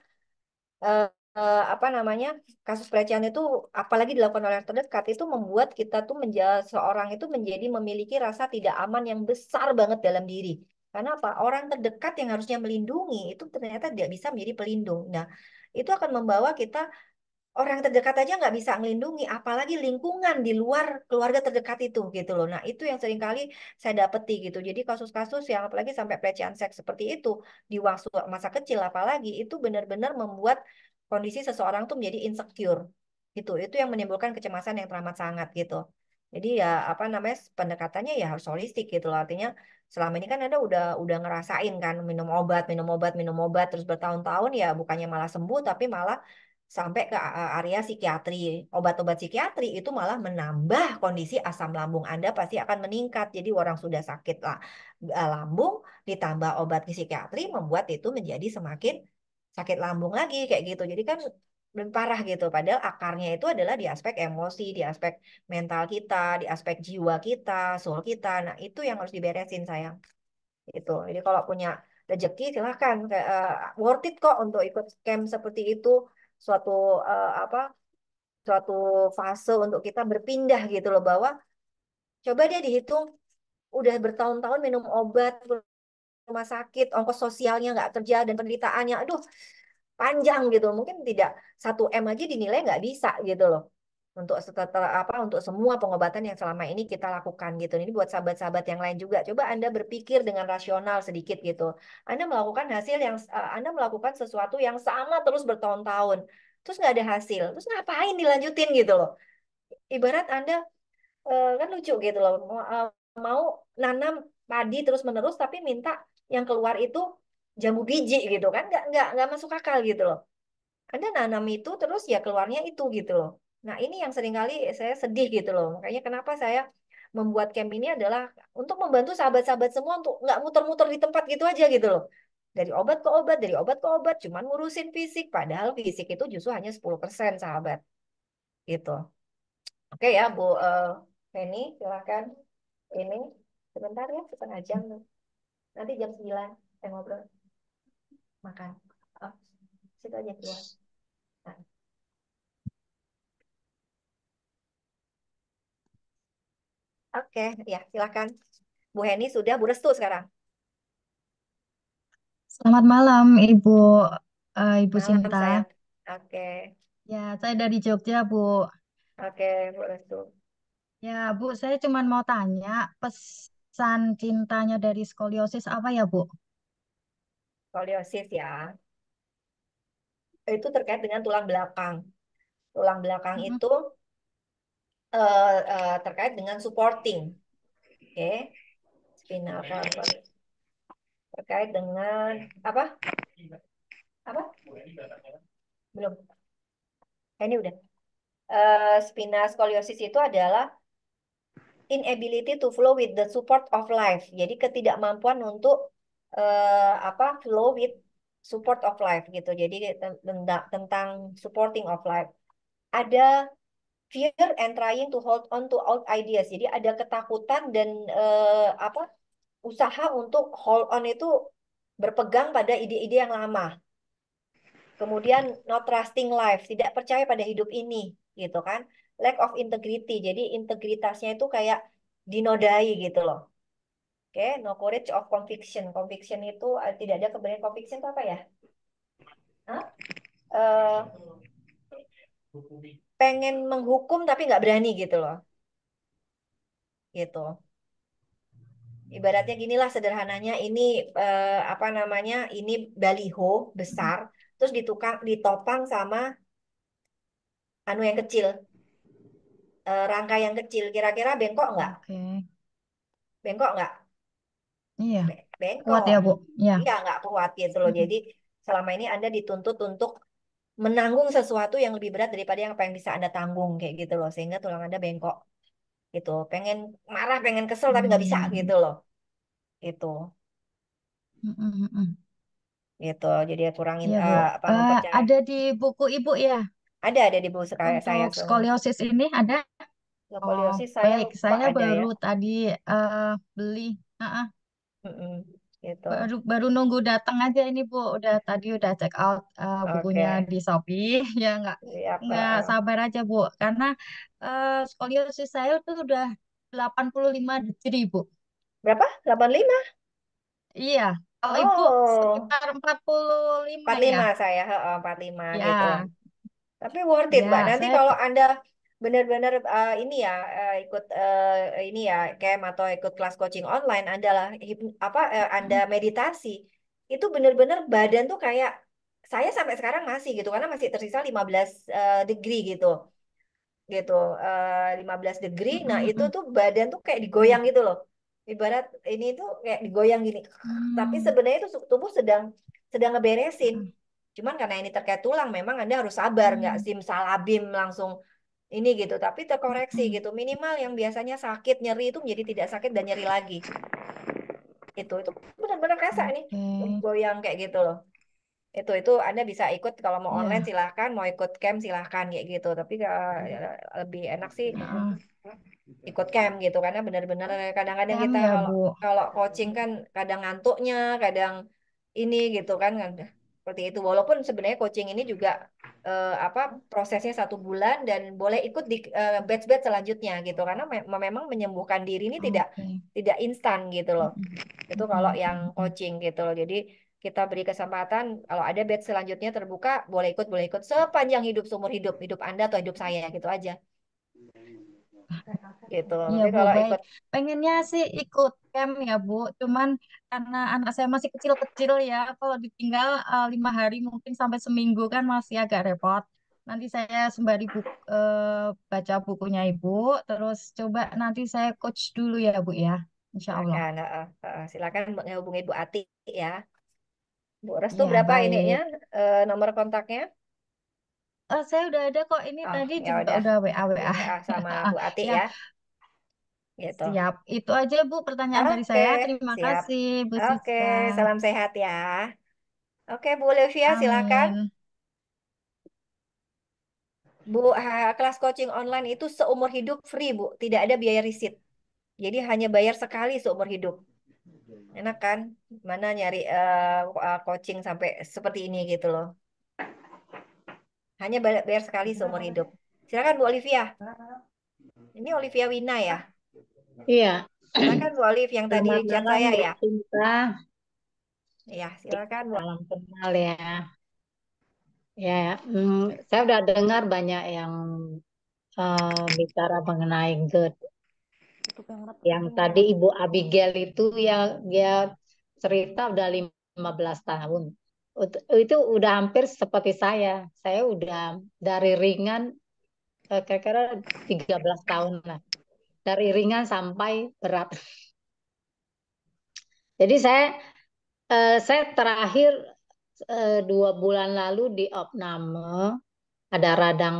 eh, uh, apa namanya kasus pelecehan itu apalagi dilakukan oleh terdekat itu membuat kita tuh menjadi seorang itu menjadi memiliki rasa tidak aman yang besar banget dalam diri karena apa orang terdekat yang harusnya melindungi itu ternyata tidak bisa menjadi pelindung nah itu akan membawa kita orang terdekat aja nggak bisa melindungi, apalagi lingkungan di luar keluarga terdekat itu gitu loh. Nah itu yang seringkali saya dapeti gitu. Jadi kasus-kasus yang apalagi sampai pelecehan seks seperti itu di waktu masa kecil apalagi itu benar-benar membuat kondisi seseorang tuh menjadi insecure gitu. Itu yang menimbulkan kecemasan yang teramat sangat gitu. Jadi ya apa namanya pendekatannya ya harus holistik gitu loh. Artinya selama ini kan Anda udah udah ngerasain kan minum obat, minum obat, minum obat terus bertahun-tahun ya bukannya malah sembuh tapi malah sampai ke eh, area psikiatri. Obat-obat psikiatri itu malah menambah kondisi asam lambung Anda pasti akan meningkat. Jadi orang sudah sakit lah eh, lambung ditambah obat psikiatri membuat itu menjadi semakin sakit lambung lagi kayak gitu. Jadi kan dan parah gitu. Padahal akarnya itu adalah di aspek emosi, di aspek mental kita, di aspek jiwa kita, soul kita. Nah, itu yang harus diberesin, sayang. Itu. Jadi kalau punya rezeki silahkan uh, worth it kok untuk ikut camp seperti itu suatu uh, apa suatu fase untuk kita berpindah gitu loh bahwa coba dia dihitung udah bertahun-tahun minum obat rumah sakit ongkos sosialnya nggak kerja dan penderitaannya aduh panjang gitu mungkin tidak satu m aja dinilai nggak bisa gitu loh untuk setelah apa untuk semua pengobatan yang selama ini kita lakukan gitu ini buat sahabat-sahabat yang lain juga coba anda berpikir dengan rasional sedikit gitu anda melakukan hasil yang eh, anda melakukan sesuatu yang sama terus bertahun-tahun terus nggak ada hasil terus ngapain dilanjutin gitu loh ibarat anda eh, kan lucu gitu loh mau eh, nanam padi terus menerus tapi minta yang keluar itu jambu biji gitu kan nggak nggak nggak masuk akal gitu loh anda nanam itu terus ya keluarnya itu gitu loh nah ini yang seringkali saya sedih gitu loh makanya kenapa saya membuat camp ini adalah untuk membantu sahabat-sahabat semua untuk nggak muter-muter di tempat gitu aja gitu loh dari obat ke obat, dari obat ke obat, cuman ngurusin fisik. Padahal fisik itu justru hanya 10% sahabat. Gitu. Oke ya, Bu uh, eh, Penny silahkan. Ini, sebentar ya, setengah jam. Nanti jam 9 saya ngobrol makan. Oh, situ aja keluar. Nah. Oke, ya silakan. Bu Heni sudah, Bu Restu sekarang. Selamat malam, Ibu uh, Ibu malam, Cinta. Oke. Ya, saya dari Jogja, Bu. Oke, Bu Restu. Ya, Bu, saya cuma mau tanya pesan cintanya dari skoliosis apa ya, Bu? skoliosis ya. Itu terkait dengan tulang belakang. Tulang belakang mm -hmm. itu uh, uh, terkait dengan supporting. Oke. Okay. Spinal cord terkait dengan apa? Apa? Belum. Nah, ini udah. Uh, spinal scoliosis itu adalah inability to flow with the support of life. Jadi ketidakmampuan untuk uh, apa flow with support of life gitu. Jadi tentang tentang supporting of life. Ada fear and trying to hold on to old ideas. Jadi ada ketakutan dan uh, apa usaha untuk hold on itu berpegang pada ide-ide yang lama. Kemudian not trusting life, tidak percaya pada hidup ini gitu kan. Lack of integrity. Jadi integritasnya itu kayak dinodai gitu loh. Oke, okay, no courage of conviction. Conviction itu uh, tidak ada keberanian conviction itu apa ya? Huh? Uh, eh, pengen menghukum tapi nggak berani gitu loh. Gitu. Ibaratnya ginilah sederhananya ini uh, apa namanya? Ini baliho besar terus ditukang ditopang sama anu yang kecil. Uh, rangka yang kecil kira-kira bengkok nggak? Okay. Bengkok nggak? Iya. Kuat ya, Bu. Iya. Iya, nggak kuat gitu loh. Jadi selama ini Anda dituntut untuk menanggung sesuatu yang lebih berat daripada yang apa yang bisa Anda tanggung kayak gitu loh. Sehingga tulang Anda bengkok gitu. Pengen marah, pengen kesel tapi nggak bisa gitu loh. Itu. Gitu. Gitu. Jadi ya kurangin Iya, Bu. Eh, apa Uh, eh, mempercaya. ada di buku Ibu ya Ada ada di buku sekali saya untuk semua. skoliosis ini ada. Oh, Skoliosis saya baik. Saya ada ya. baru tadi uh, beli. Uh-uh. Mm-mm, gitu. Baru baru nunggu datang aja ini Bu. Udah tadi udah check out uh, bukunya Okay. di Shopee. Ya nggak siap. nggak sabar aja Bu. Karena uh, skoliosis saya tuh udah 85 degree Bu. Berapa? 85? Iya. Kalau Ibu Oh, sekitar 45 ya. 45 saya, heeh, 45 ya. gitu. Tapi worth it, ya Mbak. Nanti saya kalau Anda benar-benar uh, ini ya uh, ikut uh, ini ya camp atau ikut kelas coaching online adalah apa uh, Anda hmm. meditasi itu benar-benar badan tuh kayak saya sampai sekarang masih gitu karena masih tersisa 15 uh, degree gitu. Gitu. Uh, 15 degree. Hmm, nah, hmm, itu tuh badan tuh kayak digoyang gitu loh. Ibarat ini tuh kayak digoyang gini. Tapi sebenarnya itu tubuh sedang sedang ngeberesin. Cuman karena ini terkait tulang memang Anda harus sabar nggak hmm. sim salabim langsung ini gitu, tapi terkoreksi gitu. Minimal yang biasanya sakit, nyeri itu menjadi tidak sakit dan nyeri lagi. Itu itu benar-benar kerasa nih goyang kayak gitu loh. Itu itu Anda bisa ikut kalau mau online yeah. silahkan, mau ikut camp silahkan kayak gitu. Tapi uh, lebih enak sih ikut camp gitu karena benar-benar iya. kadang-kadang kita ya, kalau coaching kan kadang ngantuknya, kadang ini gitu kan seperti itu walaupun sebenarnya coaching ini juga uh, apa prosesnya satu bulan dan boleh ikut di batch eh, batch selanjutnya gitu karena me memang menyembuhkan diri ini tidak okay. tidak instan gitu loh itu kalau yang coaching gitu loh jadi kita beri kesempatan kalau ada batch selanjutnya terbuka boleh ikut boleh ikut sepanjang hidup seumur hidup hidup anda atau hidup saya gitu aja gitu. Iya, Tapi kalau ikut pengennya sih ikut camp ya, Bu. Cuman karena anak saya masih kecil-kecil ya, kalau ditinggal uh, lima hari mungkin sampai seminggu kan masih agak repot. Nanti saya sembari bu uh, eh, baca bukunya Ibu, terus coba nanti saya coach dulu ya, Bu ya. Insya Allah. Ya, uh, uh, silakan menghubungi Bu Ati ya. Bu Restu ya, berapa baik. ininya uh, nomor kontaknya? Oh, saya udah ada kok, ini Oh, tadi ya juga udah. WA WA. Ya, sama Bu Ati ya. ya? Gitu. Siap, itu aja Bu pertanyaan dari saya. Terima siap. kasih Bu Oke, Siska. salam sehat ya. Oke, Bu Olivia silakan. Bu, kelas coaching online itu seumur hidup free, Bu. Tidak ada biaya riset. Jadi hanya bayar sekali seumur hidup. Enak kan? Mana nyari, uh, coaching sampai seperti ini gitu loh. Hanya bayar sekali seumur hidup. Silakan Bu Olivia. Ini Olivia Wina ya? Iya. Silakan Bu Olivia yang tadi chat saya ya. Cinta. Ya, silakan Bu. Salam kenal ya. Ya, mm, saya sudah dengar banyak yang uh, bicara mengenai good Yang tadi Ibu Abigail itu ya dia cerita udah 15 tahun itu udah hampir seperti saya. Saya udah dari ringan eh, kira-kira 13 tahun lah. Dari ringan sampai berat. Jadi saya eh, saya terakhir eh, dua bulan lalu di opname ada radang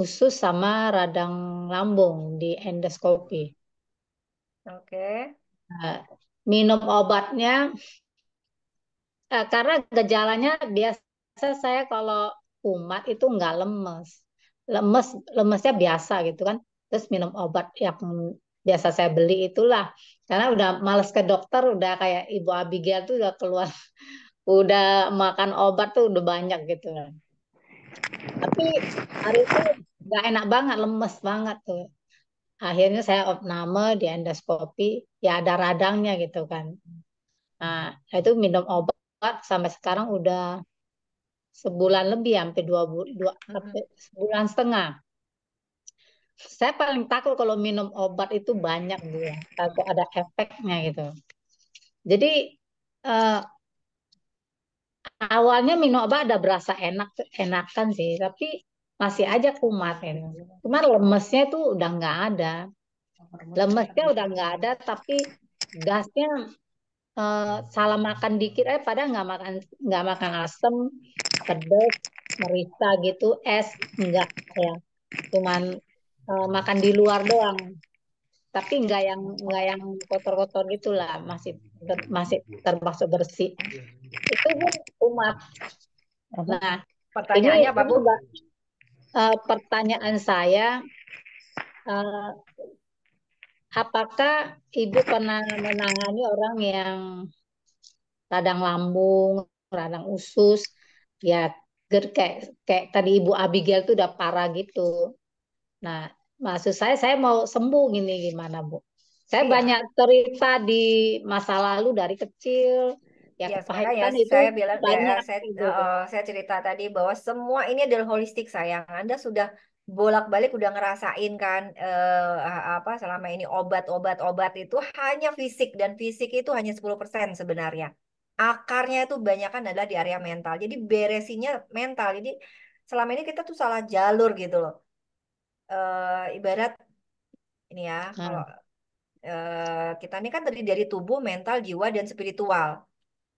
usus sama radang lambung di endoskopi. Oke. Okay. Nah, minum obatnya Eh, karena gejalanya biasa saya kalau umat itu nggak lemes lemes lemesnya biasa gitu kan terus minum obat yang biasa saya beli itulah karena udah males ke dokter udah kayak ibu Abigail tuh udah keluar udah makan obat tuh udah banyak gitu tapi hari itu nggak enak banget lemes banget tuh akhirnya saya opname di endoskopi ya ada radangnya gitu kan nah itu minum obat buat sampai sekarang udah sebulan lebih hampir dua, dua sampai sebulan setengah. Saya paling takut kalau minum obat itu banyak bu, ya. takut ada efeknya gitu. Jadi uh, awalnya minum obat ada berasa enak enakan sih, tapi masih aja kumat ya. Cuman lemesnya tuh udah nggak ada, lemesnya udah nggak ada, tapi gasnya uh, salah makan dikit eh padahal nggak makan nggak makan asam pedas merica gitu es enggak ya cuman uh, makan di luar doang tapi nggak yang nggak yang kotor-kotor gitulah masih ter, masih termasuk bersih itu pun umat nah pertanyaannya ini, Bu uh, pertanyaan saya uh, apakah ibu pernah menangani orang yang radang lambung, radang usus, ya ger kayak kayak tadi ibu Abigail tuh udah parah gitu. Nah, maksud saya saya mau sembuh ini gimana bu? Saya iya. banyak cerita di masa lalu dari kecil. Ya, iya, ya saya, ya, itu saya bilang ya, banyak ya, saya, uh, saya cerita tadi bahwa semua ini adalah holistik sayang. Anda sudah bolak-balik udah ngerasain kan eh, apa selama ini obat-obat-obat itu hanya fisik dan fisik itu hanya 10% sebenarnya. Akarnya itu banyak kan adalah di area mental. Jadi beresinya mental. Jadi selama ini kita tuh salah jalur gitu loh. Eh, ibarat ini ya hmm. kalau eh, kita ini kan terdiri dari tubuh, mental, jiwa dan spiritual.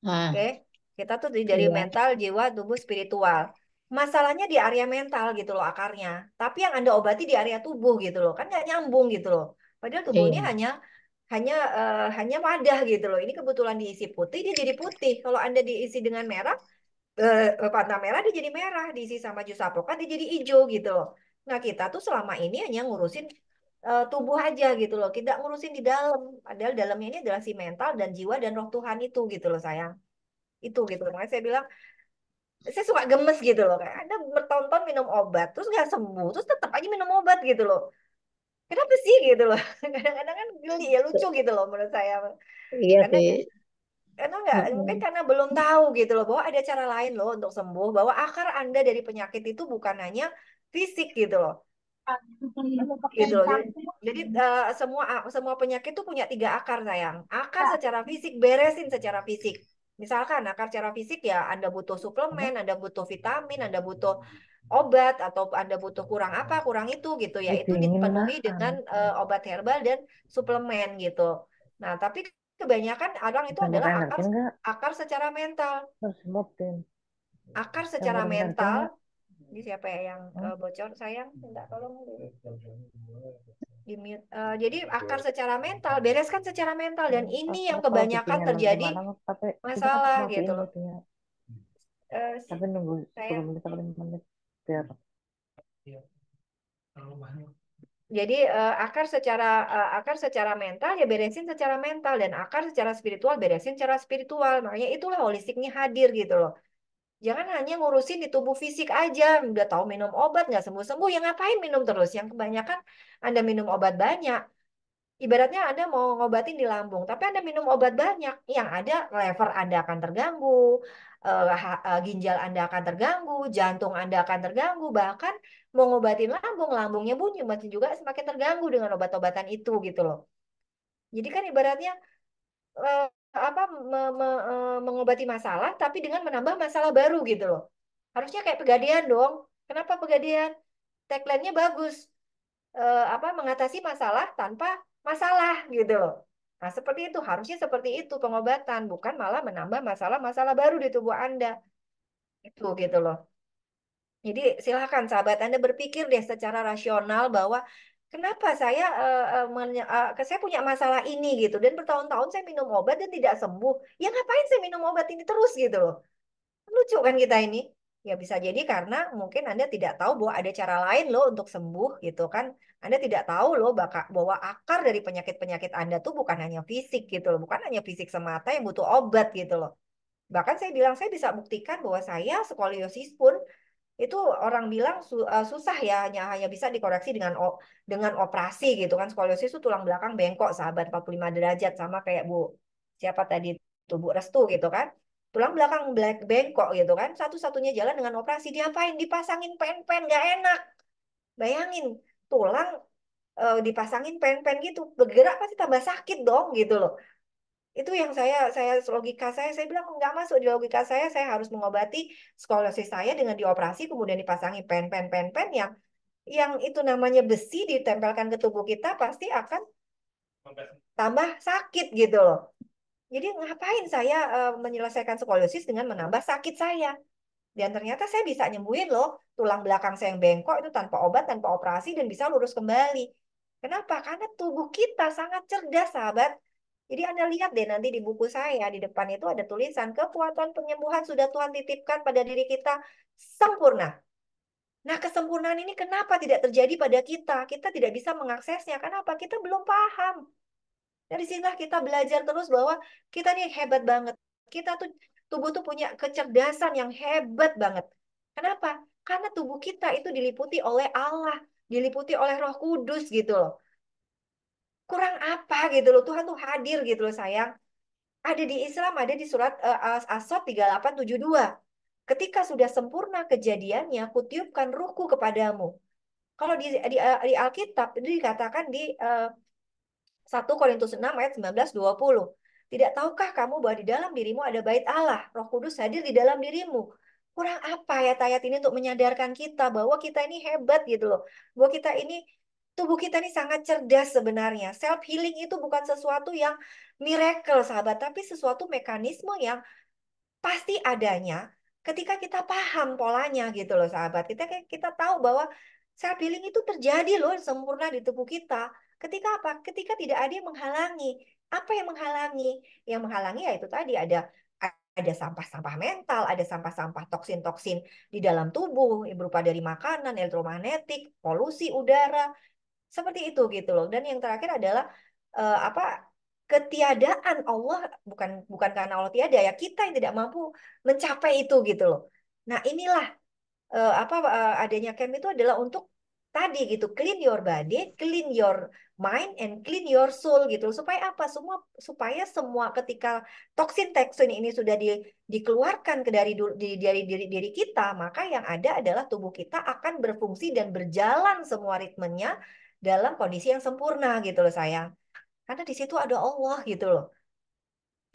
Hmm. Oke. Okay? Kita tuh terdiri dari yeah. mental, jiwa, tubuh, spiritual masalahnya di area mental gitu loh akarnya. Tapi yang Anda obati di area tubuh gitu loh. Kan nggak nyambung gitu loh. Padahal iya, tubuh yeah. ini iya. hanya hanya uh, hanya wadah gitu loh. Ini kebetulan diisi putih dia jadi putih. Kalau Anda diisi dengan merah eh uh, warna merah dia jadi merah, diisi sama jus apokat dia jadi hijau gitu loh. Nah, kita tuh selama ini hanya ngurusin uh, tubuh aja gitu loh. Tidak ngurusin di dalam. Padahal dalamnya ini adalah si mental dan jiwa dan roh Tuhan itu gitu loh, sayang. Itu gitu. Makanya saya bilang saya suka gemes gitu loh kayak anda bertonton minum obat terus nggak sembuh terus tetap aja minum obat gitu loh kenapa sih gitu loh kadang-kadang kan geli ya lucu gitu loh menurut saya iya karena, sih karena nggak hmm. mungkin karena belum tahu gitu loh bahwa ada cara lain loh untuk sembuh bahwa akar anda dari penyakit itu bukan hanya fisik gitu loh gitu loh. Jadi uh, semua semua penyakit itu punya tiga akar sayang. Akar iya. secara fisik beresin secara fisik. Misalkan akar secara fisik ya Anda butuh suplemen, mm-hmm. Anda butuh vitamin, Anda butuh obat atau Anda butuh kurang apa, kurang itu gitu ya. Itu dipenuhi dengan uh, obat herbal dan suplemen gitu. Nah, tapi kebanyakan orang itu adalah akar akar secara mental. Akar secara mental. Ini siapa ya yang uh, bocor sayang? Minta tolong uh, jadi gitu. akar secara mental bereskan secara mental dan hmm, ini yang kebanyakan terjadi masalah gitu loh eh, nunggu iya. jadi uh, akar secara uh, akar secara mental ya beresin secara mental dan akar secara spiritual beresin secara spiritual makanya itulah holistiknya hadir gitu loh Jangan ya hanya ngurusin di tubuh fisik aja, udah tahu minum obat nggak sembuh-sembuh, yang ngapain minum terus? Yang kebanyakan Anda minum obat banyak, ibaratnya Anda mau ngobatin di lambung, tapi Anda minum obat banyak, yang ada lever Anda akan terganggu, eh, eh, ginjal Anda akan terganggu, jantung Anda akan terganggu, bahkan mau ngobatin lambung, lambungnya bunyi, masih juga semakin terganggu dengan obat-obatan itu gitu loh. Jadi kan ibaratnya eh, apa me, me, eh, mengobati masalah tapi dengan menambah masalah baru gitu loh. Harusnya kayak pegadaian dong. Kenapa pegadaian? Tagline-nya bagus. E, apa mengatasi masalah tanpa masalah gitu loh. Nah, seperti itu harusnya seperti itu pengobatan, bukan malah menambah masalah-masalah baru di tubuh Anda. Itu gitu loh. Jadi silahkan sahabat Anda berpikir deh secara rasional bahwa kenapa saya uh, uh, uh, saya punya masalah ini gitu dan bertahun-tahun saya minum obat dan tidak sembuh ya ngapain saya minum obat ini terus gitu loh lucu kan kita ini ya bisa jadi karena mungkin anda tidak tahu bahwa ada cara lain loh untuk sembuh gitu kan anda tidak tahu loh baka, bahwa akar dari penyakit penyakit anda tuh bukan hanya fisik gitu loh bukan hanya fisik semata yang butuh obat gitu loh bahkan saya bilang saya bisa buktikan bahwa saya skoliosis pun itu orang bilang eh, susah ya hanya hanya bisa dikoreksi dengan dengan operasi gitu kan skoliosis itu tulang belakang bengkok sahabat 45 derajat sama kayak Bu siapa tadi tubuh restu gitu kan tulang belakang black bengkok gitu kan satu-satunya jalan dengan operasi diapain dipasangin pen-pen nggak enak bayangin tulang eh, dipasangin pen-pen gitu bergerak pasti tambah sakit dong gitu loh itu yang saya saya logika saya saya bilang nggak masuk di logika saya saya harus mengobati skoliosis saya dengan dioperasi kemudian dipasangi pen pen pen pen yang yang itu namanya besi ditempelkan ke tubuh kita pasti akan tambah sakit gitu loh jadi ngapain saya uh, menyelesaikan skoliosis dengan menambah sakit saya dan ternyata saya bisa nyembuhin loh tulang belakang saya yang bengkok itu tanpa obat tanpa operasi dan bisa lurus kembali kenapa karena tubuh kita sangat cerdas sahabat jadi Anda lihat deh nanti di buku saya di depan itu ada tulisan kekuatan penyembuhan sudah Tuhan titipkan pada diri kita sempurna. Nah, kesempurnaan ini kenapa tidak terjadi pada kita? Kita tidak bisa mengaksesnya. Kenapa? Kita belum paham. Nah, Dari sinilah kita belajar terus bahwa kita nih hebat banget. Kita tuh tubuh tuh punya kecerdasan yang hebat banget. Kenapa? Karena tubuh kita itu diliputi oleh Allah, diliputi oleh Roh Kudus gitu loh kurang apa gitu loh Tuhan tuh hadir gitu loh sayang ada di Islam ada di surat uh, as tujuh 3872 ketika sudah sempurna kejadiannya kutiupkan ruhku kepadamu kalau di di, eh, di Alkitab itu dikatakan di uh, eh, 1 Korintus 6 ayat 19 20 tidak tahukah kamu bahwa di dalam dirimu ada bait Allah Roh Kudus hadir di dalam dirimu kurang apa ya tayat ini untuk menyadarkan kita bahwa kita ini hebat gitu loh bahwa kita ini Tubuh kita ini sangat cerdas sebenarnya. Self healing itu bukan sesuatu yang miracle sahabat, tapi sesuatu mekanisme yang pasti adanya ketika kita paham polanya gitu loh sahabat. Kita kita tahu bahwa self healing itu terjadi loh sempurna di tubuh kita. Ketika apa? Ketika tidak ada yang menghalangi. Apa yang menghalangi? Yang menghalangi ya itu tadi ada ada sampah-sampah mental, ada sampah-sampah toksin-toksin di dalam tubuh berupa dari makanan, elektromagnetik, polusi udara, seperti itu gitu loh. Dan yang terakhir adalah uh, apa ketiadaan Allah bukan bukan karena Allah tiada ya kita yang tidak mampu mencapai itu gitu loh. Nah, inilah uh, apa uh, adanya camp itu adalah untuk tadi gitu clean your body, clean your mind and clean your soul gitu loh. supaya apa semua supaya semua ketika toksin toksin ini sudah di, dikeluarkan ke dari di, dari diri diri kita maka yang ada adalah tubuh kita akan berfungsi dan berjalan semua ritmenya dalam kondisi yang sempurna gitu loh sayang. Karena di situ ada Allah gitu loh.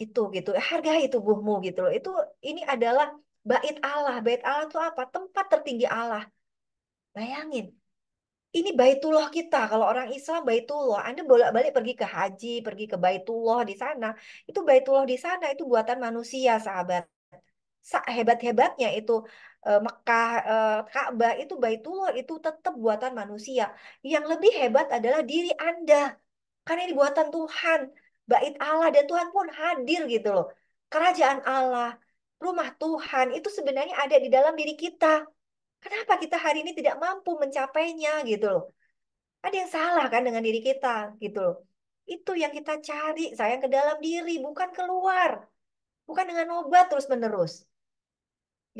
Itu gitu, eh, hargai tubuhmu gitu loh. Itu ini adalah bait Allah. Bait Allah itu apa? Tempat tertinggi Allah. Bayangin, ini baitullah kita. Kalau orang Islam baitullah, Anda bolak-balik pergi ke haji, pergi ke baitullah di sana. Itu baitullah di sana itu buatan manusia, sahabat. Hebat-hebatnya itu Eh, Mekah, eh, Ka'bah itu Baitullah itu tetap buatan manusia. Yang lebih hebat adalah diri Anda. Karena ini buatan Tuhan, bait Allah dan Tuhan pun hadir gitu loh. Kerajaan Allah, rumah Tuhan itu sebenarnya ada di dalam diri kita. Kenapa kita hari ini tidak mampu mencapainya gitu loh? Ada yang salah kan dengan diri kita gitu loh. Itu yang kita cari, sayang ke dalam diri, bukan keluar. Bukan dengan obat terus-menerus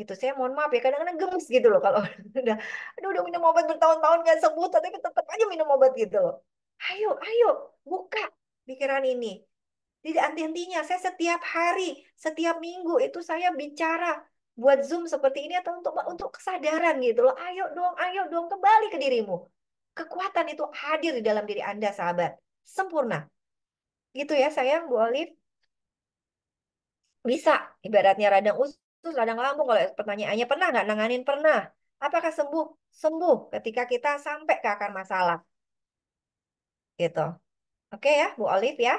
gitu saya mohon maaf ya kadang-kadang gemes gitu loh kalau udah aduh udah minum obat bertahun-tahun nggak sembuh tapi tetap aja minum obat gitu loh ayo ayo buka pikiran ini tidak anti-antinya saya setiap hari setiap minggu itu saya bicara buat zoom seperti ini atau untuk untuk kesadaran gitu loh ayo dong ayo dong kembali ke dirimu kekuatan itu hadir di dalam diri anda sahabat sempurna gitu ya sayang Bu Olive bisa ibaratnya radang usus Terus ladang lambung kalau pertanyaannya pernah nggak nanganin? Pernah. Apakah sembuh? Sembuh ketika kita sampai ke akar masalah. Gitu. Oke ya, Bu Olive ya.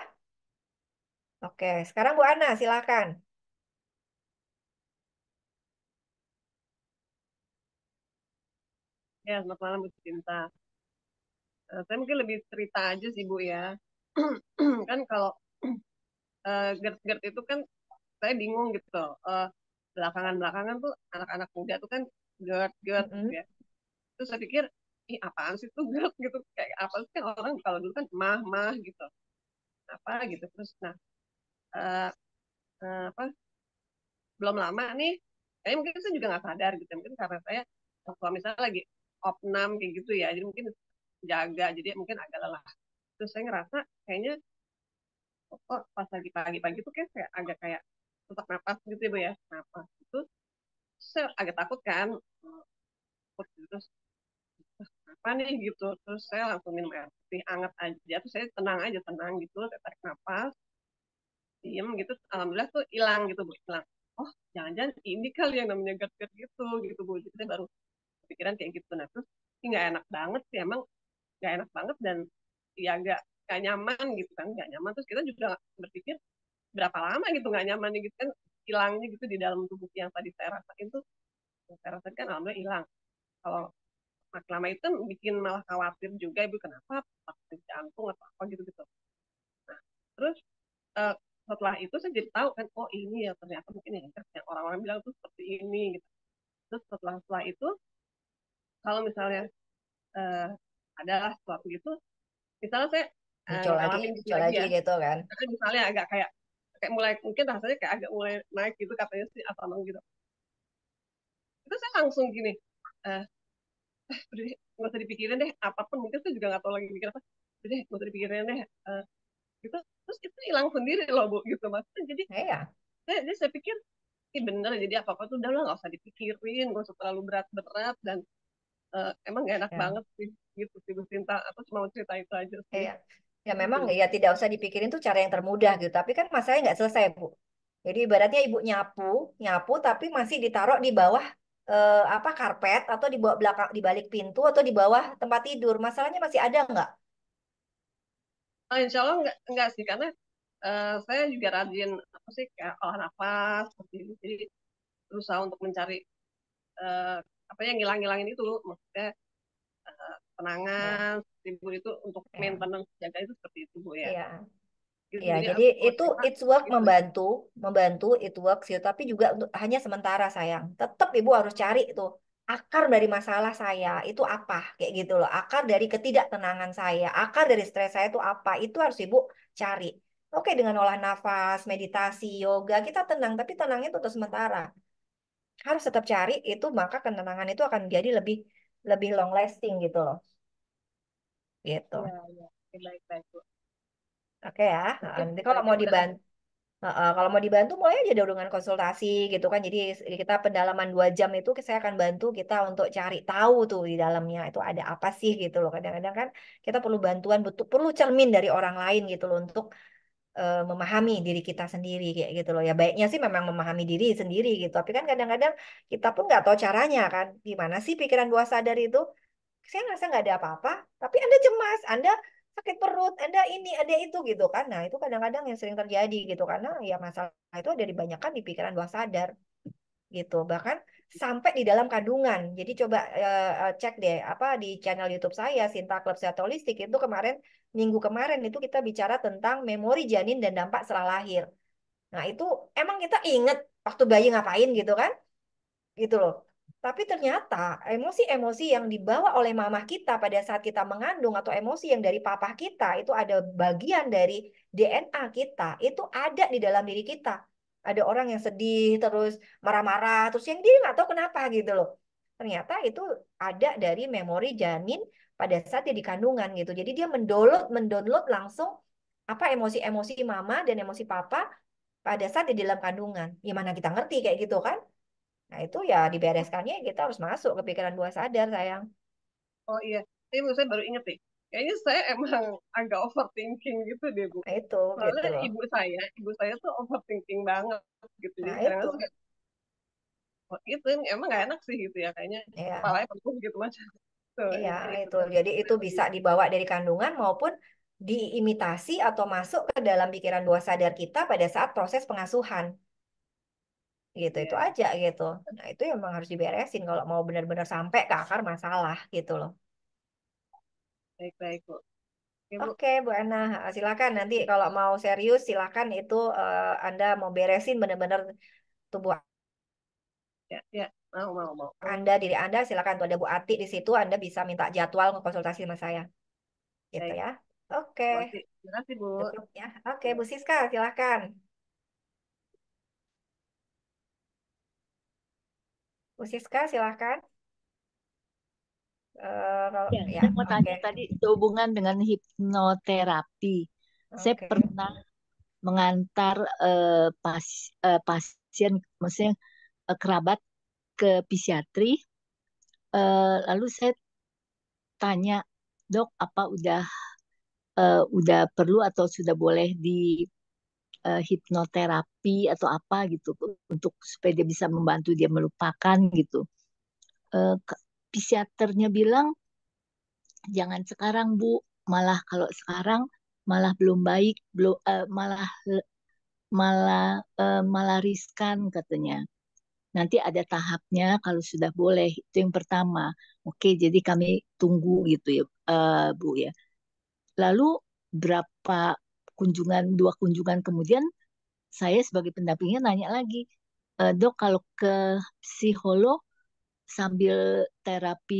Oke, sekarang Bu Ana silakan. Ya, selamat malam Bu Cinta. Eh, saya mungkin lebih cerita aja sih Bu ya. kan kalau eh, GERD-GERD itu kan saya bingung gitu. Uh, belakangan belakangan tuh anak-anak muda tuh kan gerd gerd mm -hmm. ya terus saya pikir ih apaan sih tuh gerd gitu kayak apa sih kan orang kalau dulu kan mah mah gitu apa gitu terus nah uh, uh, apa belum lama nih saya eh, mungkin saya juga nggak sadar gitu ya. mungkin karena saya suami misalnya lagi opnam kayak gitu ya jadi mungkin jaga jadi mungkin agak lelah terus saya ngerasa kayaknya kok pas lagi pagi-pagi tuh kayak agak kayak tetap nafas gitu ibu ya, ya? nafas itu saya agak takut kan terus apa nih gitu terus saya langsung minum air putih anget aja terus saya tenang aja tenang gitu saya tarik nafas diem gitu alhamdulillah tuh hilang gitu bu hilang oh jangan-jangan ini kali yang namanya gerd gerd gitu gitu bu jadi saya baru pikiran kayak gitu nah terus ini nggak enak banget sih emang nggak enak banget dan ya agak gak nyaman gitu kan gak nyaman terus kita juga berpikir berapa lama gitu nggak nyaman gitu kan hilangnya gitu di dalam tubuh yang tadi saya rasakan itu saya rasakan kan alhamdulillah hilang kalau makin lama itu bikin malah khawatir juga ibu kenapa sakit jantung atau apa gitu gitu nah terus uh, setelah itu saya jadi tahu kan oh ini ya ternyata mungkin yang kan, yang orang-orang bilang tuh seperti ini gitu terus setelah setelah itu kalau misalnya uh, adalah sesuatu itu misalnya saya eh, muncul uh, lagi gitu lagi, lagi ya. gitu kan misalnya agak kayak kayak mulai mungkin rasanya kayak agak mulai naik gitu katanya sih atau gitu itu saya langsung gini eh uh, nggak usah dipikirin deh apapun mungkin saya juga nggak tahu lagi mikir apa jadi deh nggak usah dipikirin deh eh, gitu terus itu hilang sendiri loh bu gitu mas jadi ya saya, jadi saya pikir ini bener ya, jadi apa apa tuh udah lah nggak usah dipikirin nggak usah terlalu berat-berat dan uh, emang gak enak ya. banget sih gitu sih cinta aku cuma mau cerita itu aja sih. Iya. Ya memang ya tidak usah dipikirin tuh cara yang termudah gitu. Tapi kan masalahnya nggak selesai Bu. Jadi ibaratnya ibu nyapu, nyapu tapi masih ditaruh di bawah eh, apa karpet atau di bawah belakang di balik pintu atau di bawah tempat tidur. Masalahnya masih ada nggak? Oh, insya Allah enggak, nggak sih karena uh, saya juga rajin apa sih kayak olah nafas seperti itu. Jadi berusaha untuk mencari uh, apa yang ngilang-ngilangin itu maksudnya uh, Iya. penangan ya. ibu itu untuk ya. maintenance jaga itu seperti itu bu ya. Iya. Gitu, ya, jadi itu it's work itu. membantu, membantu it works ya, tapi juga untuk, hanya sementara sayang. Tetap ibu harus cari itu akar dari masalah saya itu apa kayak gitu loh. Akar dari ketidaktenangan saya, akar dari stres saya itu apa? Itu harus ibu cari. Oke, dengan olah nafas, meditasi, yoga, kita tenang, tapi tenangnya itu untuk sementara. Harus tetap cari itu, maka ketenangan itu akan jadi lebih lebih long lasting gitu loh gitu ya, ya. baik baik bu Oke okay ya. Nanti kalau mau dibantu kalau mau dibantu mulai aja dengan konsultasi gitu kan. Jadi kita pendalaman dua jam itu saya akan bantu kita untuk cari tahu tuh di dalamnya itu ada apa sih gitu loh. Kadang-kadang kan kita perlu bantuan butuh perlu cermin dari orang lain gitu loh untuk uh, memahami diri kita sendiri kayak gitu loh ya baiknya sih memang memahami diri sendiri gitu tapi kan kadang-kadang kita pun nggak tahu caranya kan gimana sih pikiran bawah sadar itu saya ngerasa nggak ada apa-apa tapi anda cemas anda sakit perut anda ini ada itu gitu kan nah itu kadang-kadang yang sering terjadi gitu karena ya masalah itu ada dibanyakan di pikiran bawah sadar gitu bahkan sampai di dalam kandungan jadi coba uh, cek deh apa di channel YouTube saya Sinta Club Sehat Holistik itu kemarin minggu kemarin itu kita bicara tentang memori janin dan dampak setelah lahir. Nah itu emang kita inget waktu bayi ngapain gitu kan? Gitu loh. Tapi ternyata emosi-emosi yang dibawa oleh mamah kita pada saat kita mengandung atau emosi yang dari papa kita itu ada bagian dari DNA kita, itu ada di dalam diri kita. Ada orang yang sedih terus marah-marah terus yang dia nggak tahu kenapa gitu loh. Ternyata itu ada dari memori janin pada saat dia di kandungan gitu. Jadi dia mendownload mendownload langsung apa emosi-emosi mama dan emosi papa pada saat di dalam kandungan. Gimana ya, kita ngerti kayak gitu kan? Nah itu ya dibereskannya kita harus masuk ke pikiran bawah sadar sayang. Oh iya, ini Bu saya baru inget nih. Kayaknya saya emang agak overthinking gitu deh Bu. Nah, itu. Soalnya gitu. ibu saya, ibu saya tuh overthinking banget gitu. Nah, Jadi itu. Kayak, oh, itu emang gak enak sih gitu ya kayaknya. Yeah. Kepalanya penuh gitu macam. Iya, iya, iya, itu. Jadi itu bisa iya. dibawa dari kandungan maupun diimitasi atau masuk ke dalam pikiran bawah sadar kita pada saat proses pengasuhan. Gitu, itu aja gitu. Nah, itu yang memang harus diberesin kalau mau benar-benar sampai ke akar masalah gitu loh. Baik-baik, Bu. Oke, Bu. Okay, Bu Ana, nah, silakan nanti kalau mau serius silakan itu uh, Anda mau beresin benar-benar tubuh Ya, ya, Mau, mau, mau. Anda diri Anda silakan tuh ada Bu Ati di situ Anda bisa minta jadwal konsultasi sama saya. Gitu Baik. ya. Oke. Okay. Terima kasih Bu. ya. Oke, iya. Bu Siska silakan. Bu Siska silakan. Uh, eh, kalau, ya, ya, mau okay. tanya tadi hubungan dengan hipnoterapi. Okay. Saya pernah mengantar uh, pas, uh, pasien, maksudnya uh, kerabat ke psikiatri. Uh, lalu saya tanya, dok apa udah uh, udah perlu atau sudah boleh di uh, hipnoterapi atau apa gitu untuk supaya dia bisa membantu dia melupakan gitu. Uh, psikiaternya bilang jangan sekarang bu, malah kalau sekarang malah belum baik, belum uh, malah malah uh, malah katanya nanti ada tahapnya kalau sudah boleh itu yang pertama oke jadi kami tunggu gitu ya uh, bu ya lalu berapa kunjungan dua kunjungan kemudian saya sebagai pendampingnya nanya lagi e, dok kalau ke psikolog sambil terapi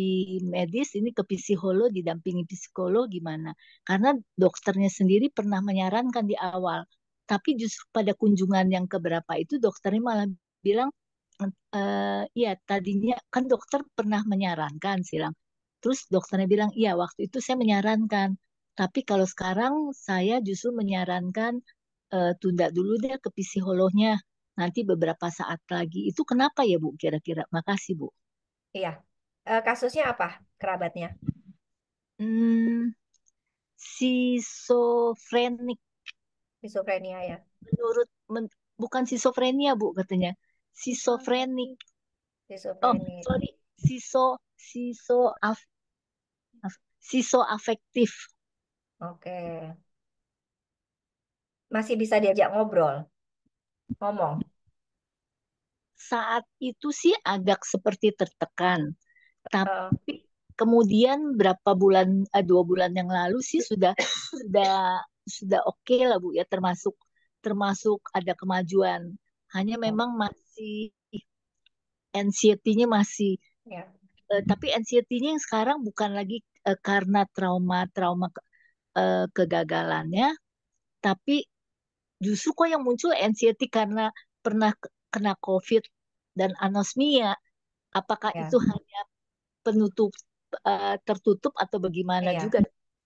medis ini ke psikolog didampingi psikolog gimana karena dokternya sendiri pernah menyarankan di awal tapi justru pada kunjungan yang keberapa itu dokternya malah bilang uh, ya tadinya kan dokter pernah menyarankan silang. Terus dokternya bilang, iya waktu itu saya menyarankan. Tapi kalau sekarang saya justru menyarankan uh, tunda dulu deh ke psikolognya. Nanti beberapa saat lagi. Itu kenapa ya Bu kira-kira? Makasih Bu. Iya. Uh, kasusnya apa kerabatnya? Hmm, sisofrenik. Sisofrenia ya. Menurut men, bukan sisofrenia Bu katanya Sisofrenik. Sisofrenik. Oh, sorry. Siso siso af, af siso afektif. Oke. Okay. Masih bisa diajak ngobrol. Ngomong. Saat itu sih agak seperti tertekan. Tapi uh. kemudian berapa bulan eh, dua bulan yang lalu sih sudah sudah sudah oke okay lah Bu ya termasuk termasuk ada kemajuan hanya memang masih anxiety-nya masih. yeah. Ya. Uh, tapi anxiety-nya yang sekarang bukan lagi uh, karena trauma-trauma uh, eh, kegagalannya, tapi justru kok yang muncul anxiety karena pernah kena COVID dan anosmia. Apakah yeah. itu hanya penutup uh, tertutup atau bagaimana yeah. juga?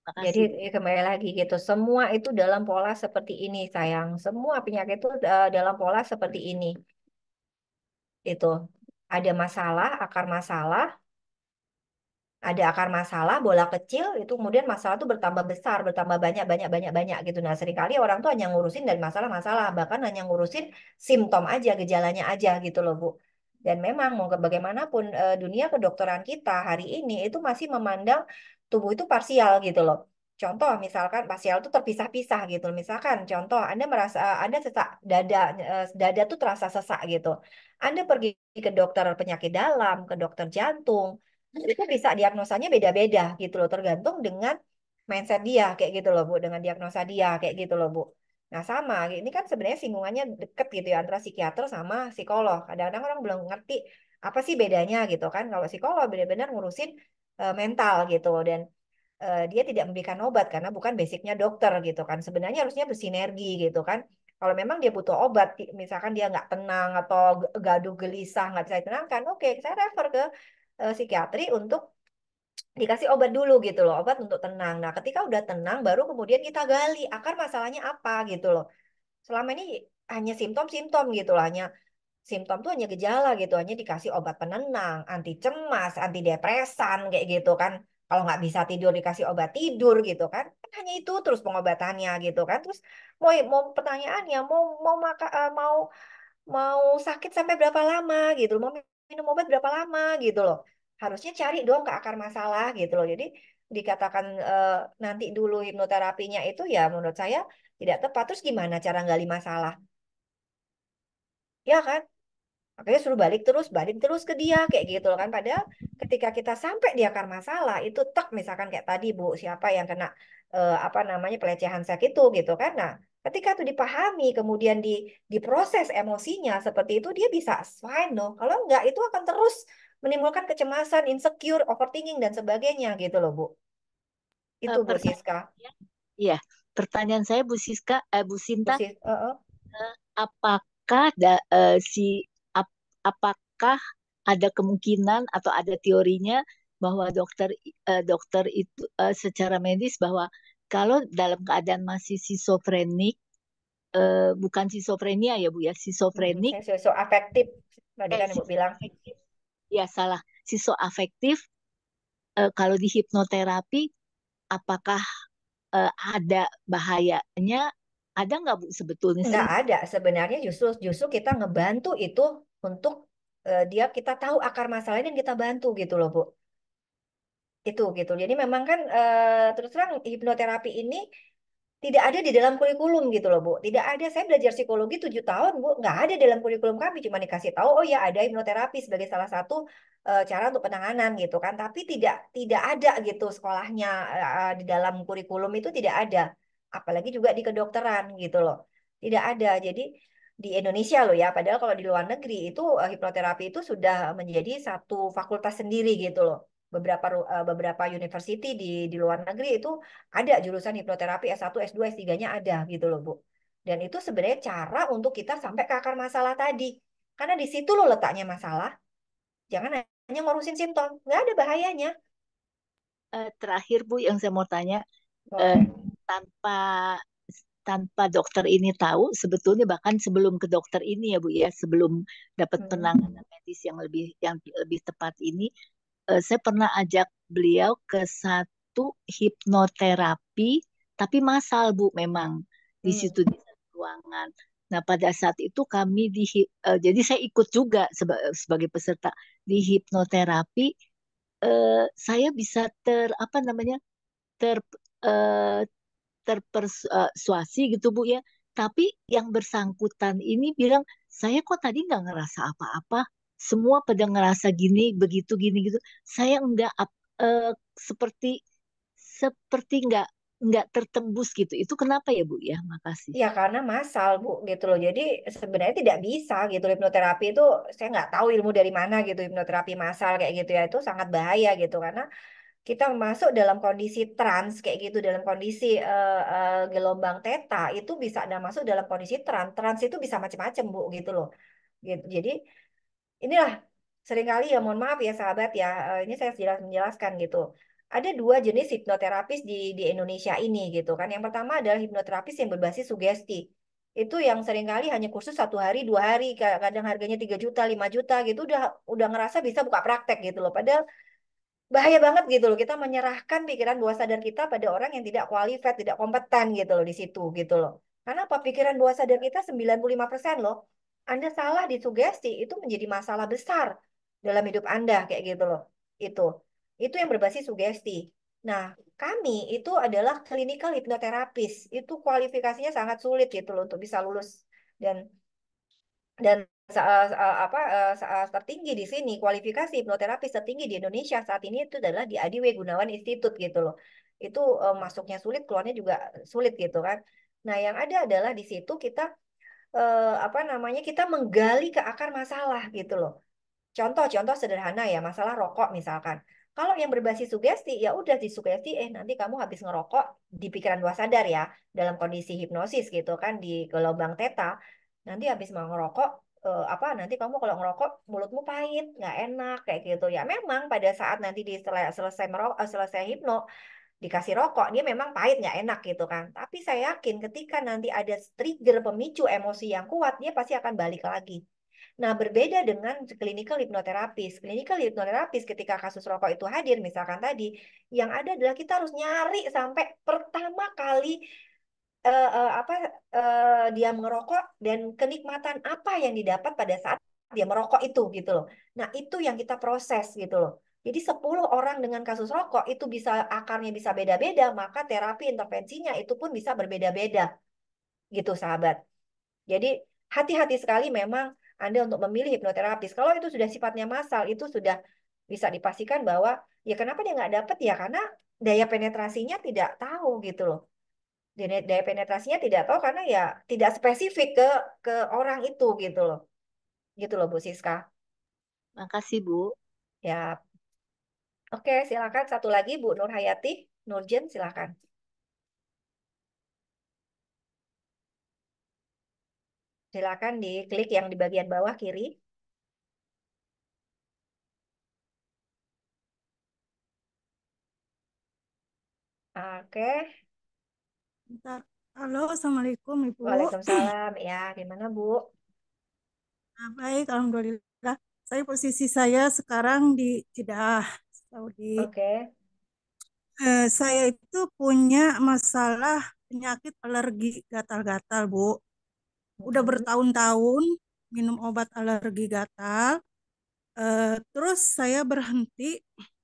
Makasih. Jadi ya, kembali lagi gitu, semua itu dalam pola seperti ini sayang. Semua penyakit itu e, dalam pola seperti ini. Itu ada masalah, akar masalah, ada akar masalah, bola kecil, itu kemudian masalah itu bertambah besar, bertambah banyak, banyak, banyak, banyak gitu. Nah, seringkali orang tuh hanya ngurusin dari masalah-masalah, bahkan hanya ngurusin simptom aja, gejalanya aja gitu loh, Bu. Dan memang mau bagaimanapun e, dunia kedokteran kita hari ini itu masih memandang tubuh itu parsial gitu loh. Contoh misalkan parsial itu terpisah-pisah gitu. Misalkan contoh Anda merasa Anda sesak dada eh, dada tuh terasa sesak gitu. Anda pergi ke dokter penyakit dalam, ke dokter jantung, itu bisa diagnosanya beda-beda gitu loh tergantung dengan mindset dia kayak gitu loh Bu, dengan diagnosa dia kayak gitu loh Bu. Nah sama, ini kan sebenarnya singgungannya deket gitu ya antara psikiater sama psikolog. Kadang-kadang orang belum ngerti apa sih bedanya gitu kan. Kalau psikolog benar-benar ngurusin Eh, mental gitu dan uh, dia tidak memberikan obat karena bukan basicnya dokter gitu kan sebenarnya harusnya bersinergi gitu kan kalau memang dia butuh obat misalkan dia nggak tenang atau gaduh gelisah nggak bisa tenangkan oke okay, saya refer ke uh, psikiatri untuk dikasih obat dulu gitu loh obat untuk tenang nah ketika udah tenang baru kemudian kita gali akar masalahnya apa gitu loh selama ini hanya simptom-simptom gitu loh hanya simptom tuh hanya gejala gitu, hanya dikasih obat penenang, anti cemas, anti depresan kayak gitu kan. Kalau nggak bisa tidur dikasih obat tidur gitu kan. kan hanya itu terus pengobatannya gitu kan. Terus mau mau pertanyaannya mau mau maka, eh, mau mau sakit sampai berapa lama gitu mau minum obat berapa lama gitu loh. Harusnya cari dong ke akar masalah gitu loh. Jadi dikatakan eh, nanti dulu hipnoterapinya itu ya menurut saya tidak tepat. Terus gimana cara nggali masalah? Ya kan? Makanya suruh balik terus, balik terus ke dia kayak gitu loh kan. Padahal ketika kita sampai di akar masalah itu tek misalkan kayak tadi Bu, siapa yang kena eh, apa namanya pelecehan seks itu gitu kan. Nah, ketika itu dipahami kemudian di diproses emosinya seperti itu dia bisa fine loh. Kalau enggak itu akan terus menimbulkan kecemasan, insecure, overthinking dan sebagainya gitu loh Bu. Eh, itu uh, Bu Siska. Iya, pertanyaan saya Bu Siska eh Bu Sinta. Bu Sis, uh -uh. Apakah da, uh, si apakah ada kemungkinan atau ada teorinya bahwa dokter uh, dokter itu uh, secara medis bahwa kalau dalam keadaan masih sisofrenik uh, bukan sisofrenia ya Bu ya hmm, schizofrenik siso afektif tadi kan Ibu bilang ya salah siso afektif uh, kalau di hipnoterapi apakah uh, ada bahayanya ada nggak bu sebetulnya nggak ada sebenarnya justru justru kita ngebantu itu untuk uh, dia kita tahu akar masalahnya dan kita bantu gitu loh Bu. Itu gitu. Jadi memang kan uh, terus terang hipnoterapi ini tidak ada di dalam kurikulum gitu loh Bu. Tidak ada, saya belajar psikologi tujuh tahun Bu, nggak ada dalam kurikulum kami, cuma dikasih tahu oh ya ada hipnoterapi sebagai salah satu uh, cara untuk penanganan gitu kan, tapi tidak tidak ada gitu sekolahnya uh, di dalam kurikulum itu tidak ada. Apalagi juga di kedokteran gitu loh. Tidak ada. Jadi di Indonesia loh ya. Padahal kalau di luar negeri itu eh, hipnoterapi itu sudah menjadi satu fakultas sendiri gitu loh. Beberapa uh, beberapa university di di luar negeri itu ada jurusan hipnoterapi S1, S2, S3-nya ada gitu loh, Bu. Dan itu sebenarnya cara untuk kita sampai ke akar masalah tadi. Karena di situ loh letaknya masalah. Jangan hanya ngurusin simptom, nggak ada bahayanya. Uh, terakhir Bu yang saya mau tanya, oh. uh, tanpa tanpa dokter ini tahu sebetulnya bahkan sebelum ke dokter ini ya Bu ya sebelum dapat hmm. penanganan medis yang lebih yang lebih tepat ini uh, saya pernah ajak beliau ke satu hipnoterapi tapi masal Bu memang di hmm. situ di ruangan. Nah pada saat itu kami di uh, jadi saya ikut juga seba, sebagai peserta di hipnoterapi uh, saya bisa ter apa namanya ter uh, terpersuasi eh, gitu Bu ya. Tapi yang bersangkutan ini bilang, saya kok tadi nggak ngerasa apa-apa. Semua pada ngerasa gini, begitu, gini, gitu. Saya enggak uh, eh, seperti seperti nggak nggak tertembus gitu. Itu kenapa ya Bu ya? Makasih. Ya karena masal Bu gitu loh. Jadi sebenarnya tidak bisa gitu hipnoterapi itu saya nggak tahu ilmu dari mana gitu hipnoterapi masal kayak gitu ya itu sangat bahaya gitu karena kita masuk dalam kondisi trans kayak gitu dalam kondisi uh, uh, gelombang teta itu bisa ada masuk dalam kondisi trans trans itu bisa macam-macam bu gitu loh gitu. jadi inilah seringkali ya mohon maaf ya sahabat ya eh, ini saya jelas menjelaskan gitu ada dua jenis hipnoterapis di di Indonesia ini gitu kan yang pertama adalah hipnoterapis yang berbasis sugesti itu yang seringkali hanya kursus satu hari dua hari kadang harganya 3 juta 5 juta gitu udah udah ngerasa bisa buka praktek gitu loh padahal bahaya banget gitu loh kita menyerahkan pikiran bawah sadar kita pada orang yang tidak qualified, tidak kompeten gitu loh di situ gitu loh. Karena apa pikiran bawah sadar kita 95% loh. Anda salah disugesti itu menjadi masalah besar dalam hidup Anda kayak gitu loh. Itu. Itu yang berbasis sugesti. Nah, kami itu adalah clinical hipnoterapis. Itu kualifikasinya sangat sulit gitu loh untuk bisa lulus dan dan Eh, apa eh, eh, tertinggi di sini kualifikasi hipnoterapi tertinggi di Indonesia saat ini itu adalah di Adi Gunawan Institute gitu loh. Itu uh, masuknya sulit, keluarnya juga sulit gitu kan. Nah, yang ada adalah di situ kita uh, apa namanya? kita menggali ke akar masalah gitu loh. Contoh-contoh sederhana ya, masalah rokok misalkan. Kalau yang berbasis sugesti, ya udah disugesti, eh nanti kamu habis ngerokok di pikiran bawah sadar ya, dalam kondisi hipnosis gitu kan di gelombang teta. Nanti habis mau ngerokok, uh, apa nanti kamu kalau ngerokok mulutmu pahit nggak enak kayak gitu ya memang pada saat nanti di setelah selesai merokok eh, selesai hipno dikasih rokok dia memang pahit nggak enak gitu kan tapi saya yakin ketika nanti ada trigger pemicu emosi yang kuat dia pasti akan balik lagi Nah, berbeda dengan klinikal hipnoterapis. klinikal hipnoterapis ketika kasus rokok itu hadir, misalkan tadi, yang ada adalah kita harus nyari sampai pertama kali uh, uh, apa uh, dia merokok dan kenikmatan apa yang didapat pada saat dia merokok itu gitu loh. Nah, itu yang kita proses gitu loh. Jadi 10 orang dengan kasus rokok itu bisa akarnya bisa beda-beda, maka terapi intervensinya itu pun bisa berbeda-beda. Gitu sahabat. Jadi hati-hati sekali memang Anda untuk memilih hipnoterapis. Kalau itu sudah sifatnya masal itu sudah bisa dipastikan bahwa ya kenapa dia nggak dapat ya karena daya penetrasinya tidak tahu gitu loh daya penetrasinya tidak tahu karena ya tidak spesifik ke ke orang itu gitu loh. Gitu loh Bu Siska. Makasih Bu. Ya. Oke, silakan satu lagi Bu Nur Hayati, Nurjen silakan. Silakan klik yang di bagian bawah kiri. Oke, Bentar. Halo, Assalamualaikum Ibu. Waalaikumsalam. Ya, gimana Bu? Nah, baik, Alhamdulillah. Saya posisi saya sekarang di Jeddah, Saudi. Oke. Okay. Eh, saya itu punya masalah penyakit alergi gatal-gatal, Bu. Udah bertahun-tahun minum obat alergi gatal. Eh, terus saya berhenti,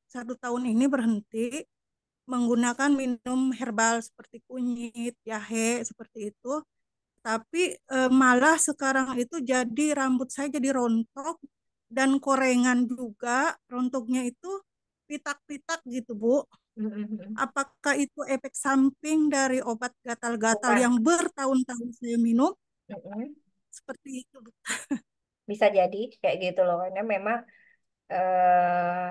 satu tahun ini berhenti menggunakan minum herbal seperti kunyit, jahe seperti itu. Tapi e, malah sekarang itu jadi rambut saya jadi rontok dan korengan juga rontoknya itu pitak-pitak gitu, Bu. Apakah itu efek samping dari obat gatal-gatal yang bertahun-tahun saya minum? Seperti itu. Bisa jadi kayak gitu loh, karena memang eh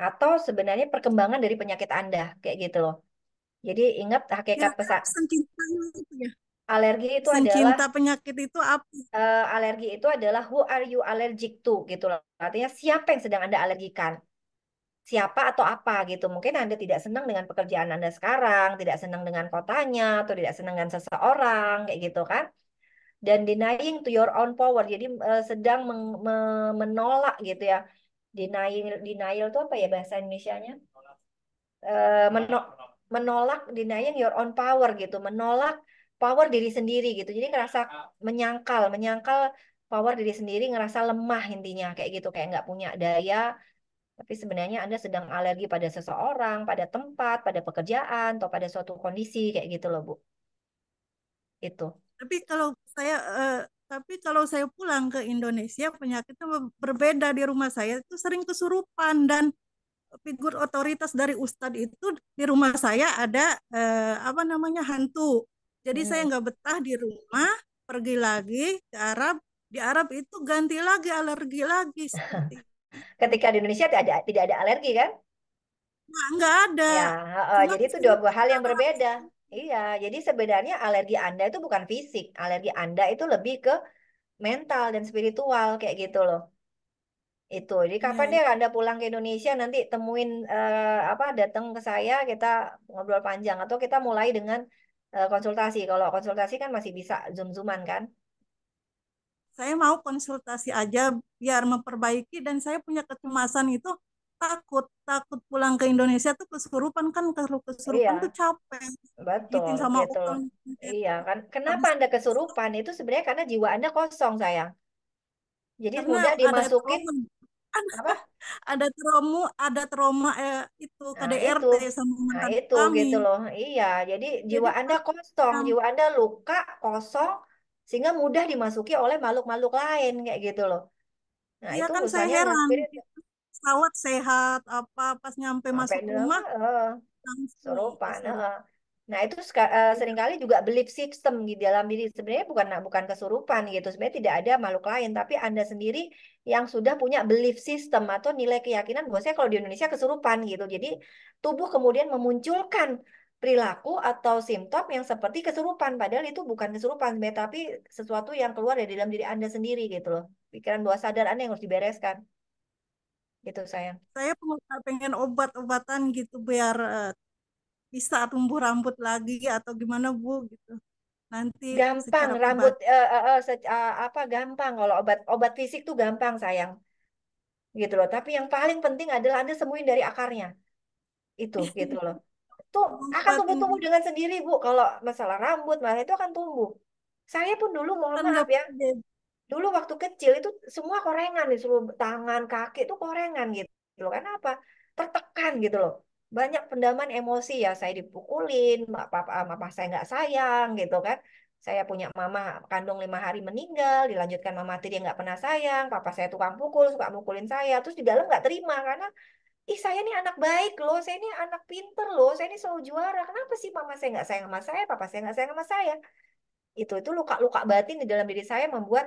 atau sebenarnya perkembangan dari penyakit Anda kayak gitu loh. Jadi ingat hakikat ah, ya, pesan gitu ya. alergi itu Sang adalah penyakit itu apa? Uh, alergi itu adalah who are you allergic to gitu loh. Artinya siapa yang sedang Anda alergikan? Siapa atau apa gitu. Mungkin Anda tidak senang dengan pekerjaan Anda sekarang, tidak senang dengan kotanya, atau tidak senang dengan seseorang kayak gitu kan dan denying to your own power jadi uh, sedang men menolak gitu ya denial denial itu apa ya bahasa indonesia uh, eh, menolak menolak denying your own power gitu menolak power diri sendiri gitu jadi ngerasa menyangkal menyangkal power diri sendiri ngerasa lemah intinya kayak gitu kayak nggak punya daya tapi sebenarnya Anda sedang alergi pada seseorang pada tempat pada pekerjaan atau pada suatu kondisi kayak gitu loh Bu itu tapi kalau saya uh, tapi kalau saya pulang ke Indonesia, penyakitnya berbeda di rumah saya itu sering kesurupan dan figur otoritas dari ustadz itu di rumah saya ada eh, apa namanya hantu. Jadi hmm. saya nggak betah di rumah, pergi lagi ke Arab. Di Arab itu ganti lagi alergi lagi. Seperti. Ketika di Indonesia tidak ada tidak ada alergi kan? Nah, nggak ada. Ya, uh, jadi itu dua hal yang berbeda. Iya, jadi sebenarnya alergi Anda itu bukan fisik. Alergi Anda itu lebih ke mental dan spiritual kayak gitu loh. Itu. Jadi iya, kapan iya. deh Anda pulang ke Indonesia nanti temuin uh, apa datang ke saya kita ngobrol panjang atau kita mulai dengan uh, konsultasi. Kalau konsultasi kan masih bisa zoom-zooman kan? Saya mau konsultasi aja biar memperbaiki dan saya punya kecemasan itu takut takut pulang ke Indonesia tuh kesurupan kan terlalu iya. kesurupan iya. tuh capek betul sama gitu. Orang. iya kan kenapa anda kesurupan itu sebenarnya karena jiwa anda kosong sayang jadi karena mudah dimasukin ada, apa ada trauma ada trauma eh, itu nah, KDRT itu. sama nah, itu gitu loh iya jadi jiwa jadi, anda kosong kan. jiwa anda luka kosong sehingga mudah dimasuki oleh makhluk-makhluk lain kayak gitu loh nah ya itu kan saya heran spirit pesawat sehat apa pas nyampe masuk dalam, rumah uh, uh. Nah, itu uh, seringkali juga belief system di dalam diri sebenarnya bukan bukan kesurupan gitu. Sebenarnya tidak ada makhluk lain, tapi Anda sendiri yang sudah punya belief system atau nilai keyakinan saya kalau di Indonesia kesurupan gitu. Jadi tubuh kemudian memunculkan perilaku atau simptom yang seperti kesurupan padahal itu bukan kesurupan tapi sesuatu yang keluar dari dalam diri Anda sendiri gitu loh. Pikiran bawah sadar Anda yang harus dibereskan gitu sayang saya pengen obat-obatan gitu biar eh, bisa tumbuh rambut lagi atau gimana bu gitu nanti gampang rambut uh, uh, uh, uh, apa gampang kalau obat obat fisik tuh gampang sayang gitu loh tapi yang paling penting adalah anda sembuhin dari akarnya itu gitu loh tuh akan tumbuh-tumbuh dengan sendiri bu kalau masalah rambut malah itu akan tumbuh saya pun dulu mohon kan maaf ya dulu waktu kecil itu semua korengan nih seluruh tangan kaki itu korengan gitu loh karena apa tertekan gitu loh banyak pendaman emosi ya saya dipukulin papa mama saya nggak sayang gitu kan saya punya mama kandung lima hari meninggal dilanjutkan mama tiri yang nggak pernah sayang papa saya tukang pukul suka mukulin saya terus di dalam nggak terima karena ih saya ini anak baik loh, saya ini anak pinter loh, saya ini selalu juara. Kenapa sih mama saya nggak sayang sama saya, papa saya nggak sayang sama saya? Itu itu luka-luka batin di dalam diri saya membuat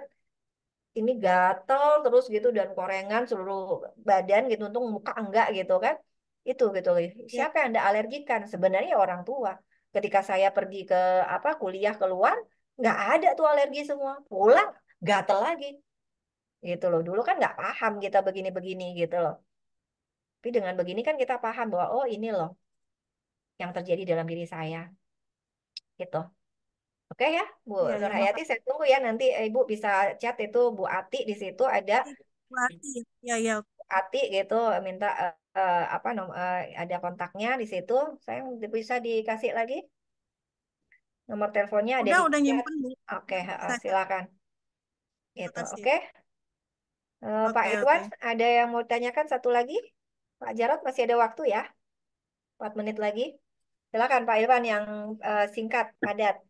ini gatel terus gitu dan korengan seluruh badan gitu untung muka enggak gitu kan itu gitu iya. siapa yang anda alergikan sebenarnya orang tua ketika saya pergi ke apa kuliah keluar nggak ada tuh alergi semua pulang gatel lagi gitu loh dulu kan nggak paham kita begini-begini gitu loh tapi dengan begini kan kita paham bahwa oh ini loh yang terjadi dalam diri saya gitu Oke ya, Bu ya, iya, Hayati, ya, saya tunggu ya nanti Ibu eh, bisa chat itu Bu Ati di situ ada iya, Bu Ati, ya ya. Ati gitu minta uh, apa nom uh, ada kontaknya di situ. Saya bisa dikasih lagi nomor teleponnya ada. Udah Sudah udah nyimpen Bu. Oke, uh, silakan. itu oke. Okay. Uh, okay, Pak Edwan, okay. ada yang mau tanyakan satu lagi? Pak Jarot masih ada waktu ya? 4 menit lagi. Silakan Pak Irwan yang uh, singkat, padat.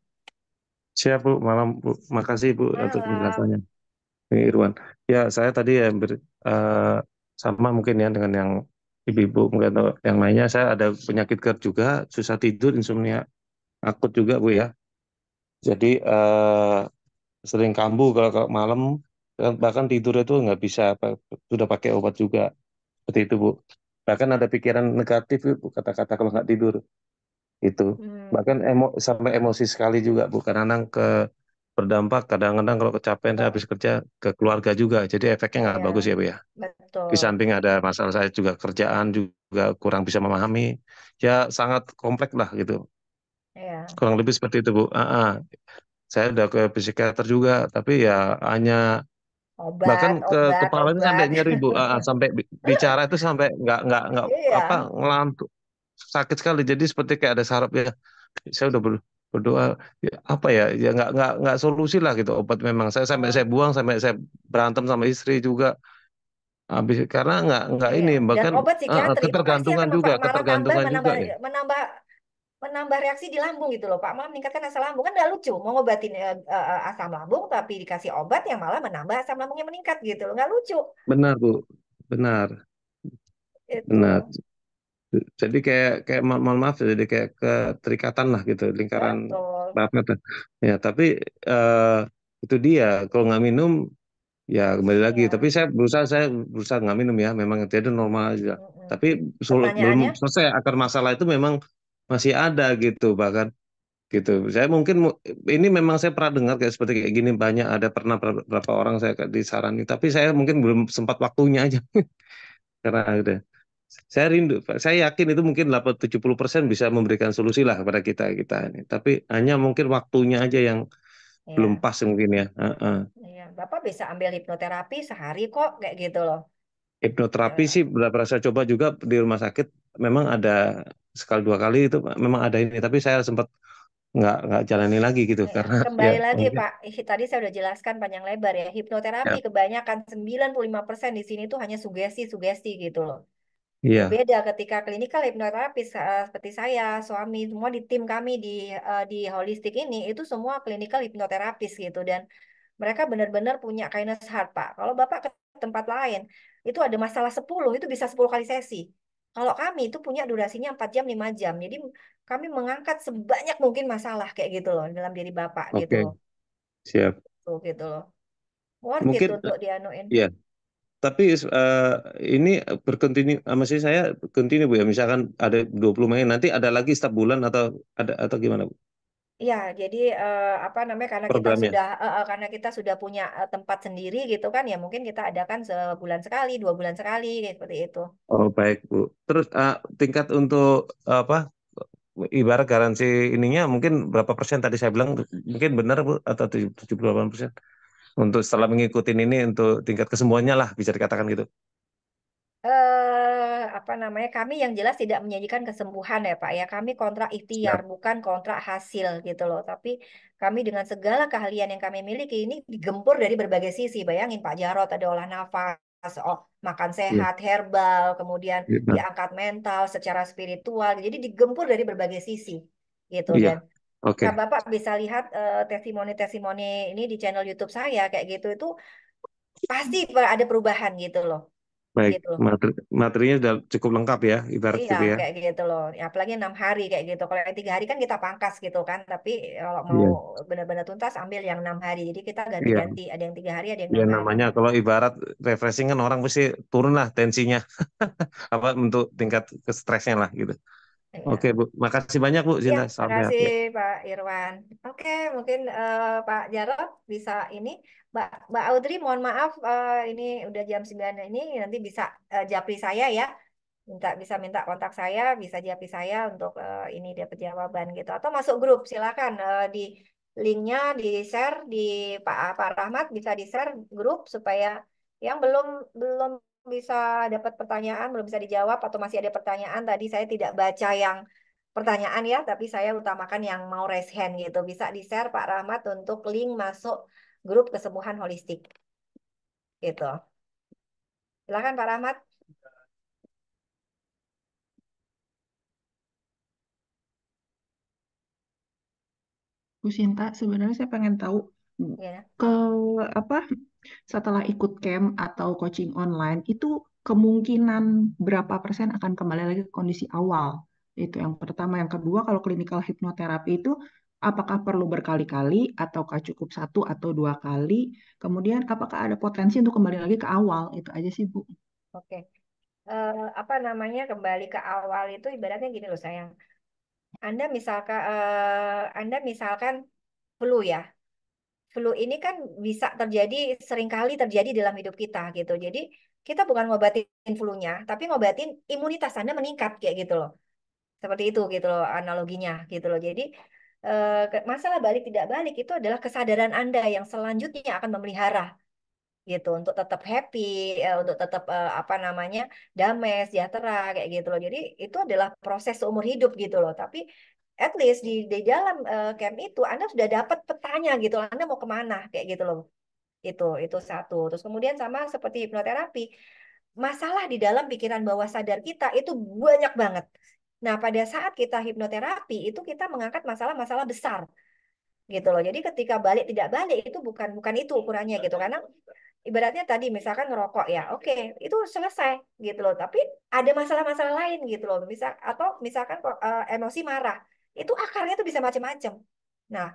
Siap Bu, malam Bu. Makasih Bu atas penjelasannya. Ini Irwan. Ya, saya tadi ya ber, uh, sama mungkin ya dengan yang ibu-ibu mungkin atau yang lainnya. Saya ada penyakit GERD juga, susah tidur, insomnia akut juga Bu ya. Jadi uh, sering kambuh kalau, kalau malam eh, bahkan tidur itu nggak bisa sudah pakai obat juga seperti itu Bu. Bahkan ada pikiran negatif Bu, kata-kata kalau nggak tidur itu hmm. bahkan emo sampai emosi sekali juga bu karena kadang ke berdampak kadang-kadang kalau kecapean saya habis kerja ke keluarga juga jadi efeknya nggak ya. bagus ya bu ya Betul. di samping ada masalah saya juga kerjaan juga kurang bisa memahami ya sangat kompleks lah gitu ya. kurang lebih seperti itu bu uh -huh. saya udah ke psikiater juga tapi ya hanya obat, bahkan ke obat, kepalanya obat. sampai nyeri bu uh, sampai bicara itu sampai nggak nggak nggak iya. apa ngelantuk sakit sekali jadi seperti kayak ada sarap ya saya udah berdoa ya apa ya ya nggak nggak nggak solusi lah gitu obat memang saya sampai saya buang sampai saya berantem sama istri juga habis karena nggak nggak iya. ini bahkan obat uh, ketergantungan juga Pak, ketergantungan menambah, juga menambah, ya. menambah menambah reaksi di lambung gitu loh Pak malah meningkatkan asam lambung kan nggak lucu mau ngobatin uh, uh, asam lambung tapi dikasih obat yang malah menambah asam lambungnya meningkat gitu loh nggak lucu benar Bu benar itu. benar jadi kayak kayak mo mohon maaf ya, jadi kayak keterikatan lah gitu lingkaran rapat ya tapi uh, itu dia kalau nggak minum ya kembali lagi ya. tapi saya berusaha saya berusaha nggak minum ya memang itu normal aja mm -hmm. tapi belum selesai akar masalah itu memang masih ada gitu bahkan gitu saya mungkin ini memang saya pernah dengar kayak seperti kayak gini banyak ada pernah berapa orang saya disarani tapi saya mungkin belum sempat waktunya aja karena ada saya rindu saya yakin itu mungkin 80 persen bisa memberikan solusi lah kepada kita kita ini tapi hanya mungkin waktunya aja yang ya. belum pas mungkin ya uh -uh. bapak bisa ambil hipnoterapi sehari kok kayak gitu loh hipnoterapi ya. sih berapa saya coba juga di rumah sakit memang ada sekali dua kali itu memang ada ini tapi saya sempat nggak nggak jalani lagi gitu ya, karena kembali ya, lagi mungkin. Pak tadi saya udah jelaskan panjang lebar ya hipnoterapi ya. kebanyakan 95% di sini tuh hanya sugesti sugesti gitu loh Iya. Beda ketika klinikal hipnoterapis uh, seperti saya, suami, semua di tim kami di uh, di holistik ini itu semua klinikal hipnoterapis gitu dan mereka benar-benar punya kindness heart, Pak. Kalau Bapak ke tempat lain itu ada masalah 10, itu bisa 10 kali sesi. Kalau kami itu punya durasinya 4 jam, 5 jam. Jadi kami mengangkat sebanyak mungkin masalah kayak gitu loh dalam diri Bapak gitu Oke, siap. Tuh gitu, gitu loh. Worth it Mungkin untuk eh, dianuin. Iya tapi uh, ini berkontinu eh, masih saya kontinu Bu ya misalkan ada 20 main, nanti ada lagi setiap bulan atau ada atau gimana Bu? Ya, jadi eh, apa namanya karena kita sudah eh, eh, karena kita sudah punya tempat sendiri gitu kan ya mungkin kita adakan sebulan sekali, dua bulan sekali gitu, seperti itu. Oh, baik, Bu. Terus uh, tingkat untuk apa ibarat garansi ininya mungkin berapa persen tadi saya bilang mungkin benar Bu atau 78 persen? untuk setelah mengikuti ini untuk tingkat kesemuanya lah bisa dikatakan gitu. Eh, apa namanya? Kami yang jelas tidak menyajikan kesembuhan ya Pak ya. Kami kontrak ikhtiar ya. bukan kontrak hasil gitu loh. Tapi kami dengan segala keahlian yang kami miliki ini digempur dari berbagai sisi. Bayangin Pak Jarot ada olah nafas oh makan iya. sehat yeah. herbal kemudian yeah. Iya, diangkat mental secara spiritual jadi digempur dari berbagai sisi gitu yeah. dan Okay. Nah, Bapak bisa lihat testimoni eh, testimoni-testimoni ini di channel YouTube saya kayak gitu itu pasti ada perubahan gitu loh. Baik, gitu. Materi materinya sudah cukup lengkap ya, ibarat iya, gitu ya. kayak gitu loh. Ya, apalagi enam hari kayak gitu. Kalau yang tiga hari kan kita pangkas gitu kan, tapi kalau mau yeah. benar-benar tuntas ambil yang enam hari. Jadi kita iya. ganti-ganti, yeah. ada yang tiga hari, ada yang iya, enam yeah, hari. namanya kalau ibarat refreshing kan orang pasti turun lah tensinya, apa untuk tingkat stresnya lah gitu. Iya. Oke Bu, makasih banyak Bu Ya, terima kasih ya. Pak Irwan. Oke, mungkin uh, Pak Jarod bisa ini. Mbak, Mbak Audrey, mohon maaf uh, ini udah jam 9 ini nanti bisa uh, japri saya ya. Minta bisa minta kontak saya, bisa japri saya untuk uh, ini dapat jawaban gitu. Atau masuk grup silakan uh, di linknya di share di Pak Pak Rahmat bisa di share grup supaya yang belum belum bisa dapat pertanyaan, belum bisa dijawab atau masih ada pertanyaan tadi saya tidak baca yang pertanyaan ya, tapi saya utamakan yang mau raise hand gitu. Bisa di-share Pak Rahmat untuk link masuk grup kesembuhan holistik. Gitu. Silakan Pak Rahmat. Bu Sinta, sebenarnya saya pengen tahu yeah. ke apa setelah ikut camp atau coaching online itu kemungkinan berapa persen akan kembali lagi ke kondisi awal? Itu yang pertama. Yang kedua, kalau clinical hipnoterapi itu apakah perlu berkali-kali ataukah cukup satu atau dua kali? Kemudian apakah ada potensi untuk kembali lagi ke awal? Itu aja sih Bu. Oke. Uh, apa namanya kembali ke awal itu ibaratnya gini loh sayang. Anda misalkan uh, eh, Anda misalkan flu ya flu ini kan bisa terjadi seringkali terjadi dalam hidup kita gitu. Jadi kita bukan ngobatin flu-nya, tapi ngobatin imunitas Anda meningkat kayak gitu loh. Seperti itu gitu loh analoginya gitu loh. Jadi eh, masalah balik tidak balik itu adalah kesadaran Anda yang selanjutnya akan memelihara gitu untuk tetap happy, eh, untuk tetap eh, apa namanya damai, sejahtera kayak gitu loh. Jadi itu adalah proses umur hidup gitu loh. Tapi at least di di dalam uh, camp itu Anda sudah dapat petanya gitu Anda mau kemana kayak gitu loh itu itu satu terus kemudian sama seperti hipnoterapi masalah di dalam pikiran bawah sadar kita itu banyak banget nah pada saat kita hipnoterapi itu kita mengangkat masalah-masalah besar gitu loh jadi ketika balik tidak balik itu bukan bukan itu ukurannya gitu karena ibaratnya tadi misalkan ngerokok ya oke okay, itu selesai gitu loh tapi ada masalah-masalah lain gitu loh misal atau misalkan uh, emosi marah itu akarnya tuh bisa macam-macam. Nah,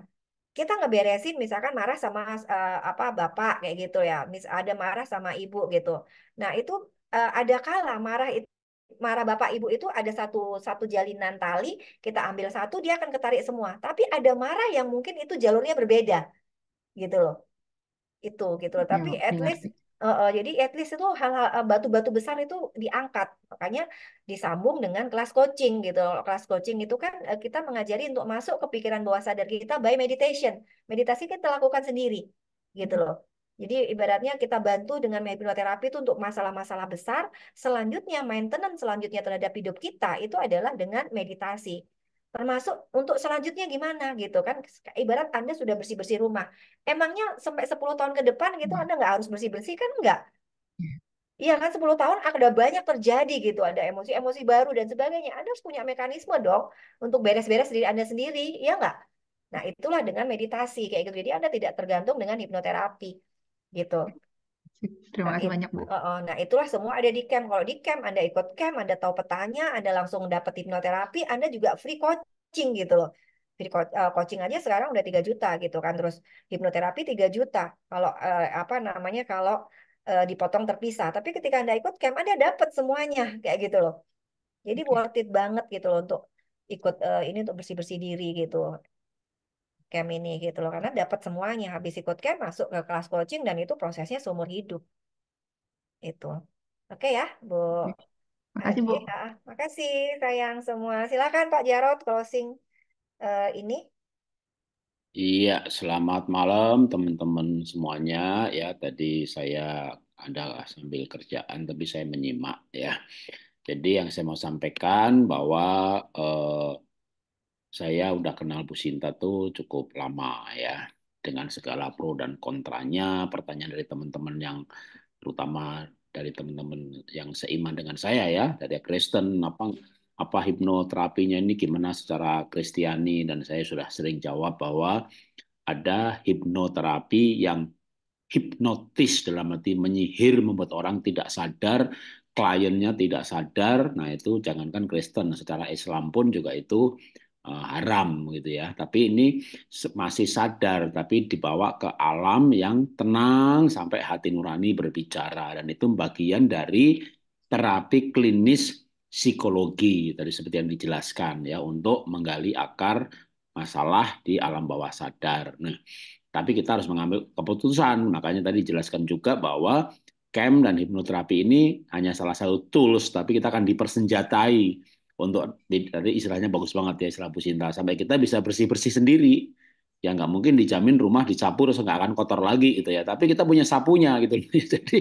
kita ngeberesin misalkan marah sama uh, apa bapak kayak gitu ya mis ada marah sama ibu gitu nah itu uh, eh, ada kala marah itu marah bapak ibu itu ada satu satu jalinan tali kita ambil satu dia akan ketarik semua tapi ada marah yang mungkin itu jalurnya berbeda gitu loh itu gitu loh tapi ya, at least Uh, jadi at least itu hal-hal eh, batu-batu besar itu diangkat. Makanya disambung dengan kelas coaching gitu. Kelas coaching itu kan eh, kita mengajari untuk masuk ke pikiran bawah sadar kita by meditation. Meditasi kita lakukan sendiri gitu hmm. loh. Jadi ibaratnya kita bantu dengan hipnoterapi itu untuk masalah-masalah besar. Selanjutnya maintenance selanjutnya terhadap hidup kita itu adalah dengan meditasi termasuk untuk selanjutnya gimana gitu kan ibarat anda sudah bersih bersih rumah emangnya sampai 10 tahun ke depan gitu hmm. anda nggak harus bersih bersih kan nggak iya, iya kan 10 tahun ada banyak terjadi gitu ada emosi emosi baru dan sebagainya anda harus punya mekanisme dong untuk beres beres diri anda sendiri ya nggak nah itulah dengan meditasi kayak gitu jadi anda tidak tergantung dengan hipnoterapi gitu Terima kasih banyak Bu. nah itulah semua ada di camp. Kalau di camp Anda ikut camp, Anda tahu petanya, Anda langsung dapat hipnoterapi, Anda juga free coaching gitu loh. Free eh, coaching aja sekarang udah 3 juta gitu kan. Terus hipnoterapi 3 juta. Kalau eh, apa namanya kalau eh, dipotong terpisah. Tapi ketika Anda ikut camp, Anda dapat semuanya kayak gitu loh. Jadi worth it banget gitu loh untuk ikut uh, ini untuk bersih-bersih diri gitu camp ini gitu loh karena dapat semuanya habis ikut camp masuk ke kelas coaching dan itu prosesnya seumur hidup itu oke ya Bu Makasih Bu ya, makasih sayang semua silakan Pak jarod closing uh, ini Iya, selamat malam teman-teman semuanya ya. Tadi saya adalah sambil kerjaan tapi saya menyimak ya. Jadi yang saya mau sampaikan bahwa uh, saya udah kenal Bu Sinta tuh cukup lama ya dengan segala pro dan kontranya pertanyaan dari teman-teman yang terutama dari teman-teman yang seiman dengan saya ya dari Kristen apa apa hipnoterapinya ini gimana secara Kristiani dan saya sudah sering jawab bahwa ada hipnoterapi yang hipnotis dalam arti menyihir membuat orang tidak sadar kliennya tidak sadar nah itu jangankan Kristen secara Islam pun juga itu Eh, haram gitu ya. Tapi ini masih sadar tapi dibawa ke alam yang tenang sampai hati nurani berbicara dan itu bagian dari terapi klinis psikologi tadi seperti yang dijelaskan ya untuk menggali akar masalah di alam bawah sadar. Nah, tapi kita harus mengambil keputusan. Makanya tadi dijelaskan juga bahwa kem dan hipnoterapi ini hanya salah satu tools tapi kita akan dipersenjatai untuk dari istilahnya bagus banget ya istilah pusinta sampai kita bisa bersih-bersih sendiri ya nggak mungkin dijamin rumah dicampur terus nggak akan kotor lagi gitu ya tapi kita punya sapunya gitu jadi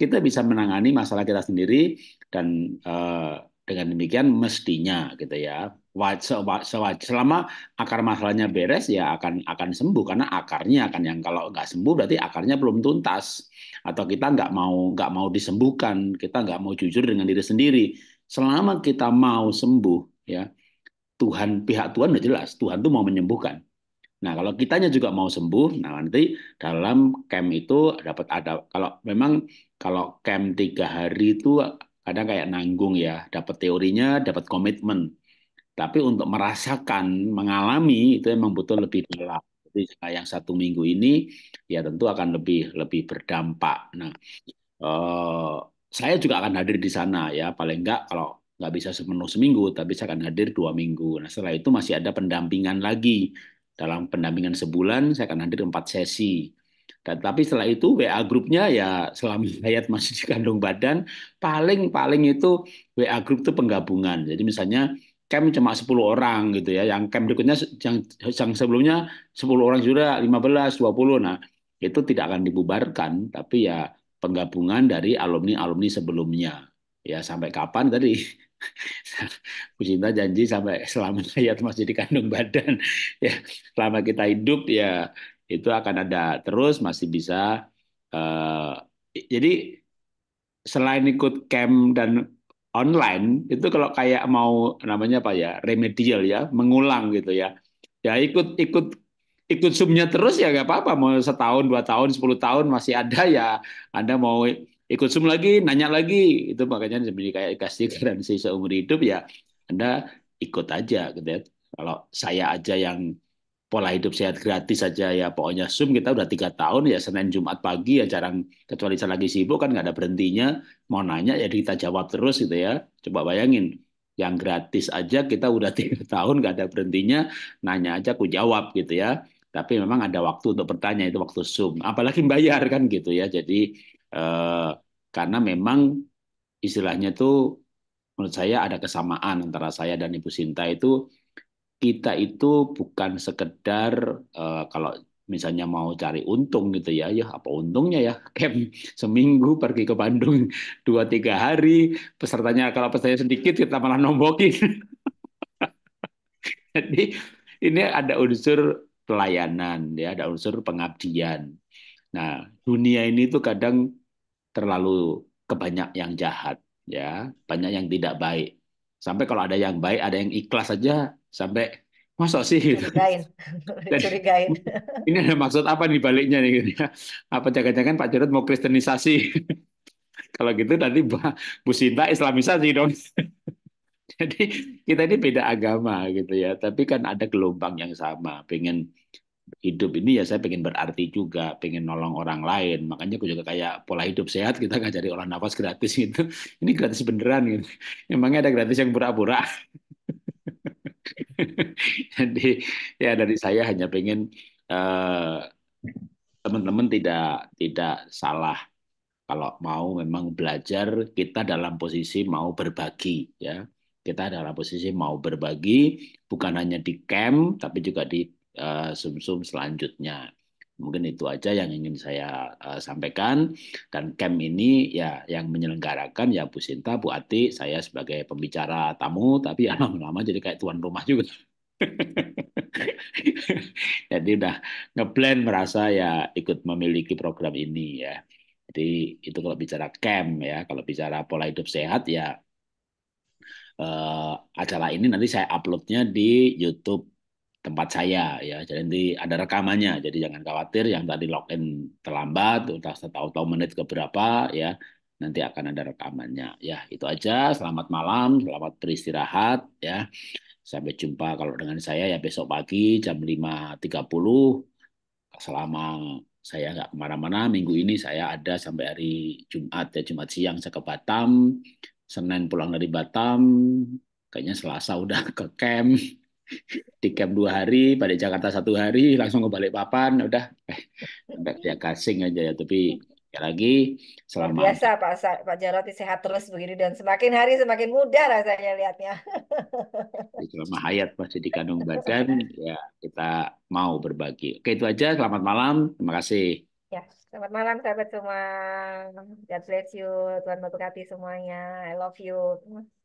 kita bisa menangani masalah kita sendiri dan uh, dengan demikian mestinya gitu ya selama akar masalahnya beres ya akan akan sembuh karena akarnya akan yang kalau nggak sembuh berarti akarnya belum tuntas atau kita nggak mau nggak mau disembuhkan kita nggak mau jujur dengan diri sendiri selama kita mau sembuh ya Tuhan pihak Tuhan sudah jelas Tuhan tuh mau menyembuhkan Nah, kalau kitanya juga mau sembuh, nah nanti dalam camp itu dapat ada kalau memang kalau camp tiga hari itu kadang kayak nanggung ya, dapat teorinya, dapat komitmen. Tapi untuk merasakan, mengalami itu memang butuh lebih dalam. Jadi yang satu minggu ini ya tentu akan lebih lebih berdampak. Nah, eh, saya juga akan hadir di sana ya paling nggak kalau nggak bisa sepenuh seminggu tapi saya akan hadir dua minggu nah setelah itu masih ada pendampingan lagi dalam pendampingan sebulan saya akan hadir empat sesi dan tapi setelah itu WA grupnya ya selama hayat masih di kandung badan paling paling itu WA grup itu penggabungan jadi misalnya camp cuma 10 orang gitu ya yang camp berikutnya yang, yang sebelumnya 10 orang sudah 15 20 nah itu tidak akan dibubarkan tapi ya penggabungan dari alumni-alumni sebelumnya. Ya sampai kapan tadi? Bu Sinta janji sampai selama hayat masih di kandung badan, ya selama kita hidup ya itu akan ada terus masih bisa. Eh, jadi selain ikut camp dan online itu kalau kayak mau namanya apa ya remedial ya mengulang gitu ya, ya ikut ikut ikut zoomnya terus ya nggak apa-apa mau setahun dua tahun sepuluh tahun masih ada ya anda mau ikut zoom lagi nanya lagi itu makanya seperti kayak kasih iya. garansi seumur hidup ya anda ikut aja gitu ya kalau saya aja yang pola hidup sehat gratis saja ya pokoknya sum kita udah tiga tahun ya Senin Jumat pagi ya jarang kecuali saya lagi sibuk kan nggak ada berhentinya mau nanya ya kita jawab terus gitu ya coba bayangin yang gratis aja kita udah tiga tahun nggak ada berhentinya nanya aja aku jawab gitu ya tapi memang ada waktu untuk bertanya itu waktu Zoom. Apalagi bayar kan gitu ya. Jadi eh, karena memang istilahnya itu menurut saya ada kesamaan antara saya dan Ibu Sinta itu kita itu bukan sekedar eh, kalau misalnya mau cari untung gitu ya, ya apa untungnya ya camp seminggu pergi ke Bandung dua tiga hari pesertanya kalau pesertanya sedikit kita malah nombokin. Jadi ini ada unsur pelayanan ya ada unsur pengabdian nah dunia ini tuh kadang terlalu kebanyak yang jahat ya banyak yang tidak baik sampai kalau ada yang baik ada yang ikhlas saja sampai masa sih gitu? curigain ini ada maksud apa nih baliknya nih gitu apa jangan-jangan Pak Jarod mau kristenisasi kalau gitu nanti Bu Sinta islamisasi dong jadi kita ini beda agama gitu ya, tapi kan ada gelombang yang sama, pengen hidup ini ya saya pengen berarti juga, pengen nolong orang lain. Makanya aku juga kayak pola hidup sehat, kita nggak cari olah nafas gratis gitu. Ini gratis beneran gitu. Emangnya ada gratis yang pura-pura? Jadi ya dari saya hanya pengen teman eh, teman-teman tidak tidak salah kalau mau memang belajar kita dalam posisi mau berbagi ya kita dalam posisi mau berbagi bukan hanya di camp tapi juga di uh, eh, -sum selanjutnya. Mungkin itu aja yang ingin saya uh, sampaikan dan camp ini ya yang menyelenggarakan ya Bu Sinta, Bu Ati, saya sebagai pembicara tamu tapi ya lama-lama jadi kayak tuan rumah juga. jadi udah ngeplan merasa ya ikut memiliki program ini ya. Jadi itu kalau bicara camp ya, kalau bicara pola hidup sehat ya uh, acara ini nanti saya uploadnya di YouTube tempat saya ya. Jadi nanti ada rekamannya. Jadi jangan khawatir yang tadi login terlambat, udah tahu-tahu menit ke berapa ya. Nanti akan ada rekamannya. Ya, itu aja. Selamat malam, selamat beristirahat ya. Sampai jumpa kalau dengan saya ya besok pagi jam 5.30 selama saya nggak kemana-mana. Minggu ini saya ada sampai hari Jumat ya Jumat siang saya ke Batam, Senin pulang dari Batam, kayaknya Selasa udah ke camp, di camp dua hari, pada Jakarta satu hari, langsung ke Balikpapan, ya udah udah eh, dia ya kasing aja ya. Tapi ya lagi Selamat. biasa Pak Sa Pak Jarot sehat terus begini dan semakin hari semakin muda rasanya lihatnya. selama hayat masih di kandung badan, ya kita mau berbagi. Oke itu aja. Selamat malam. Terima kasih. Ya. Selamat malam sahabat semua. God bless you. Tuhan memberkati semuanya. I love you.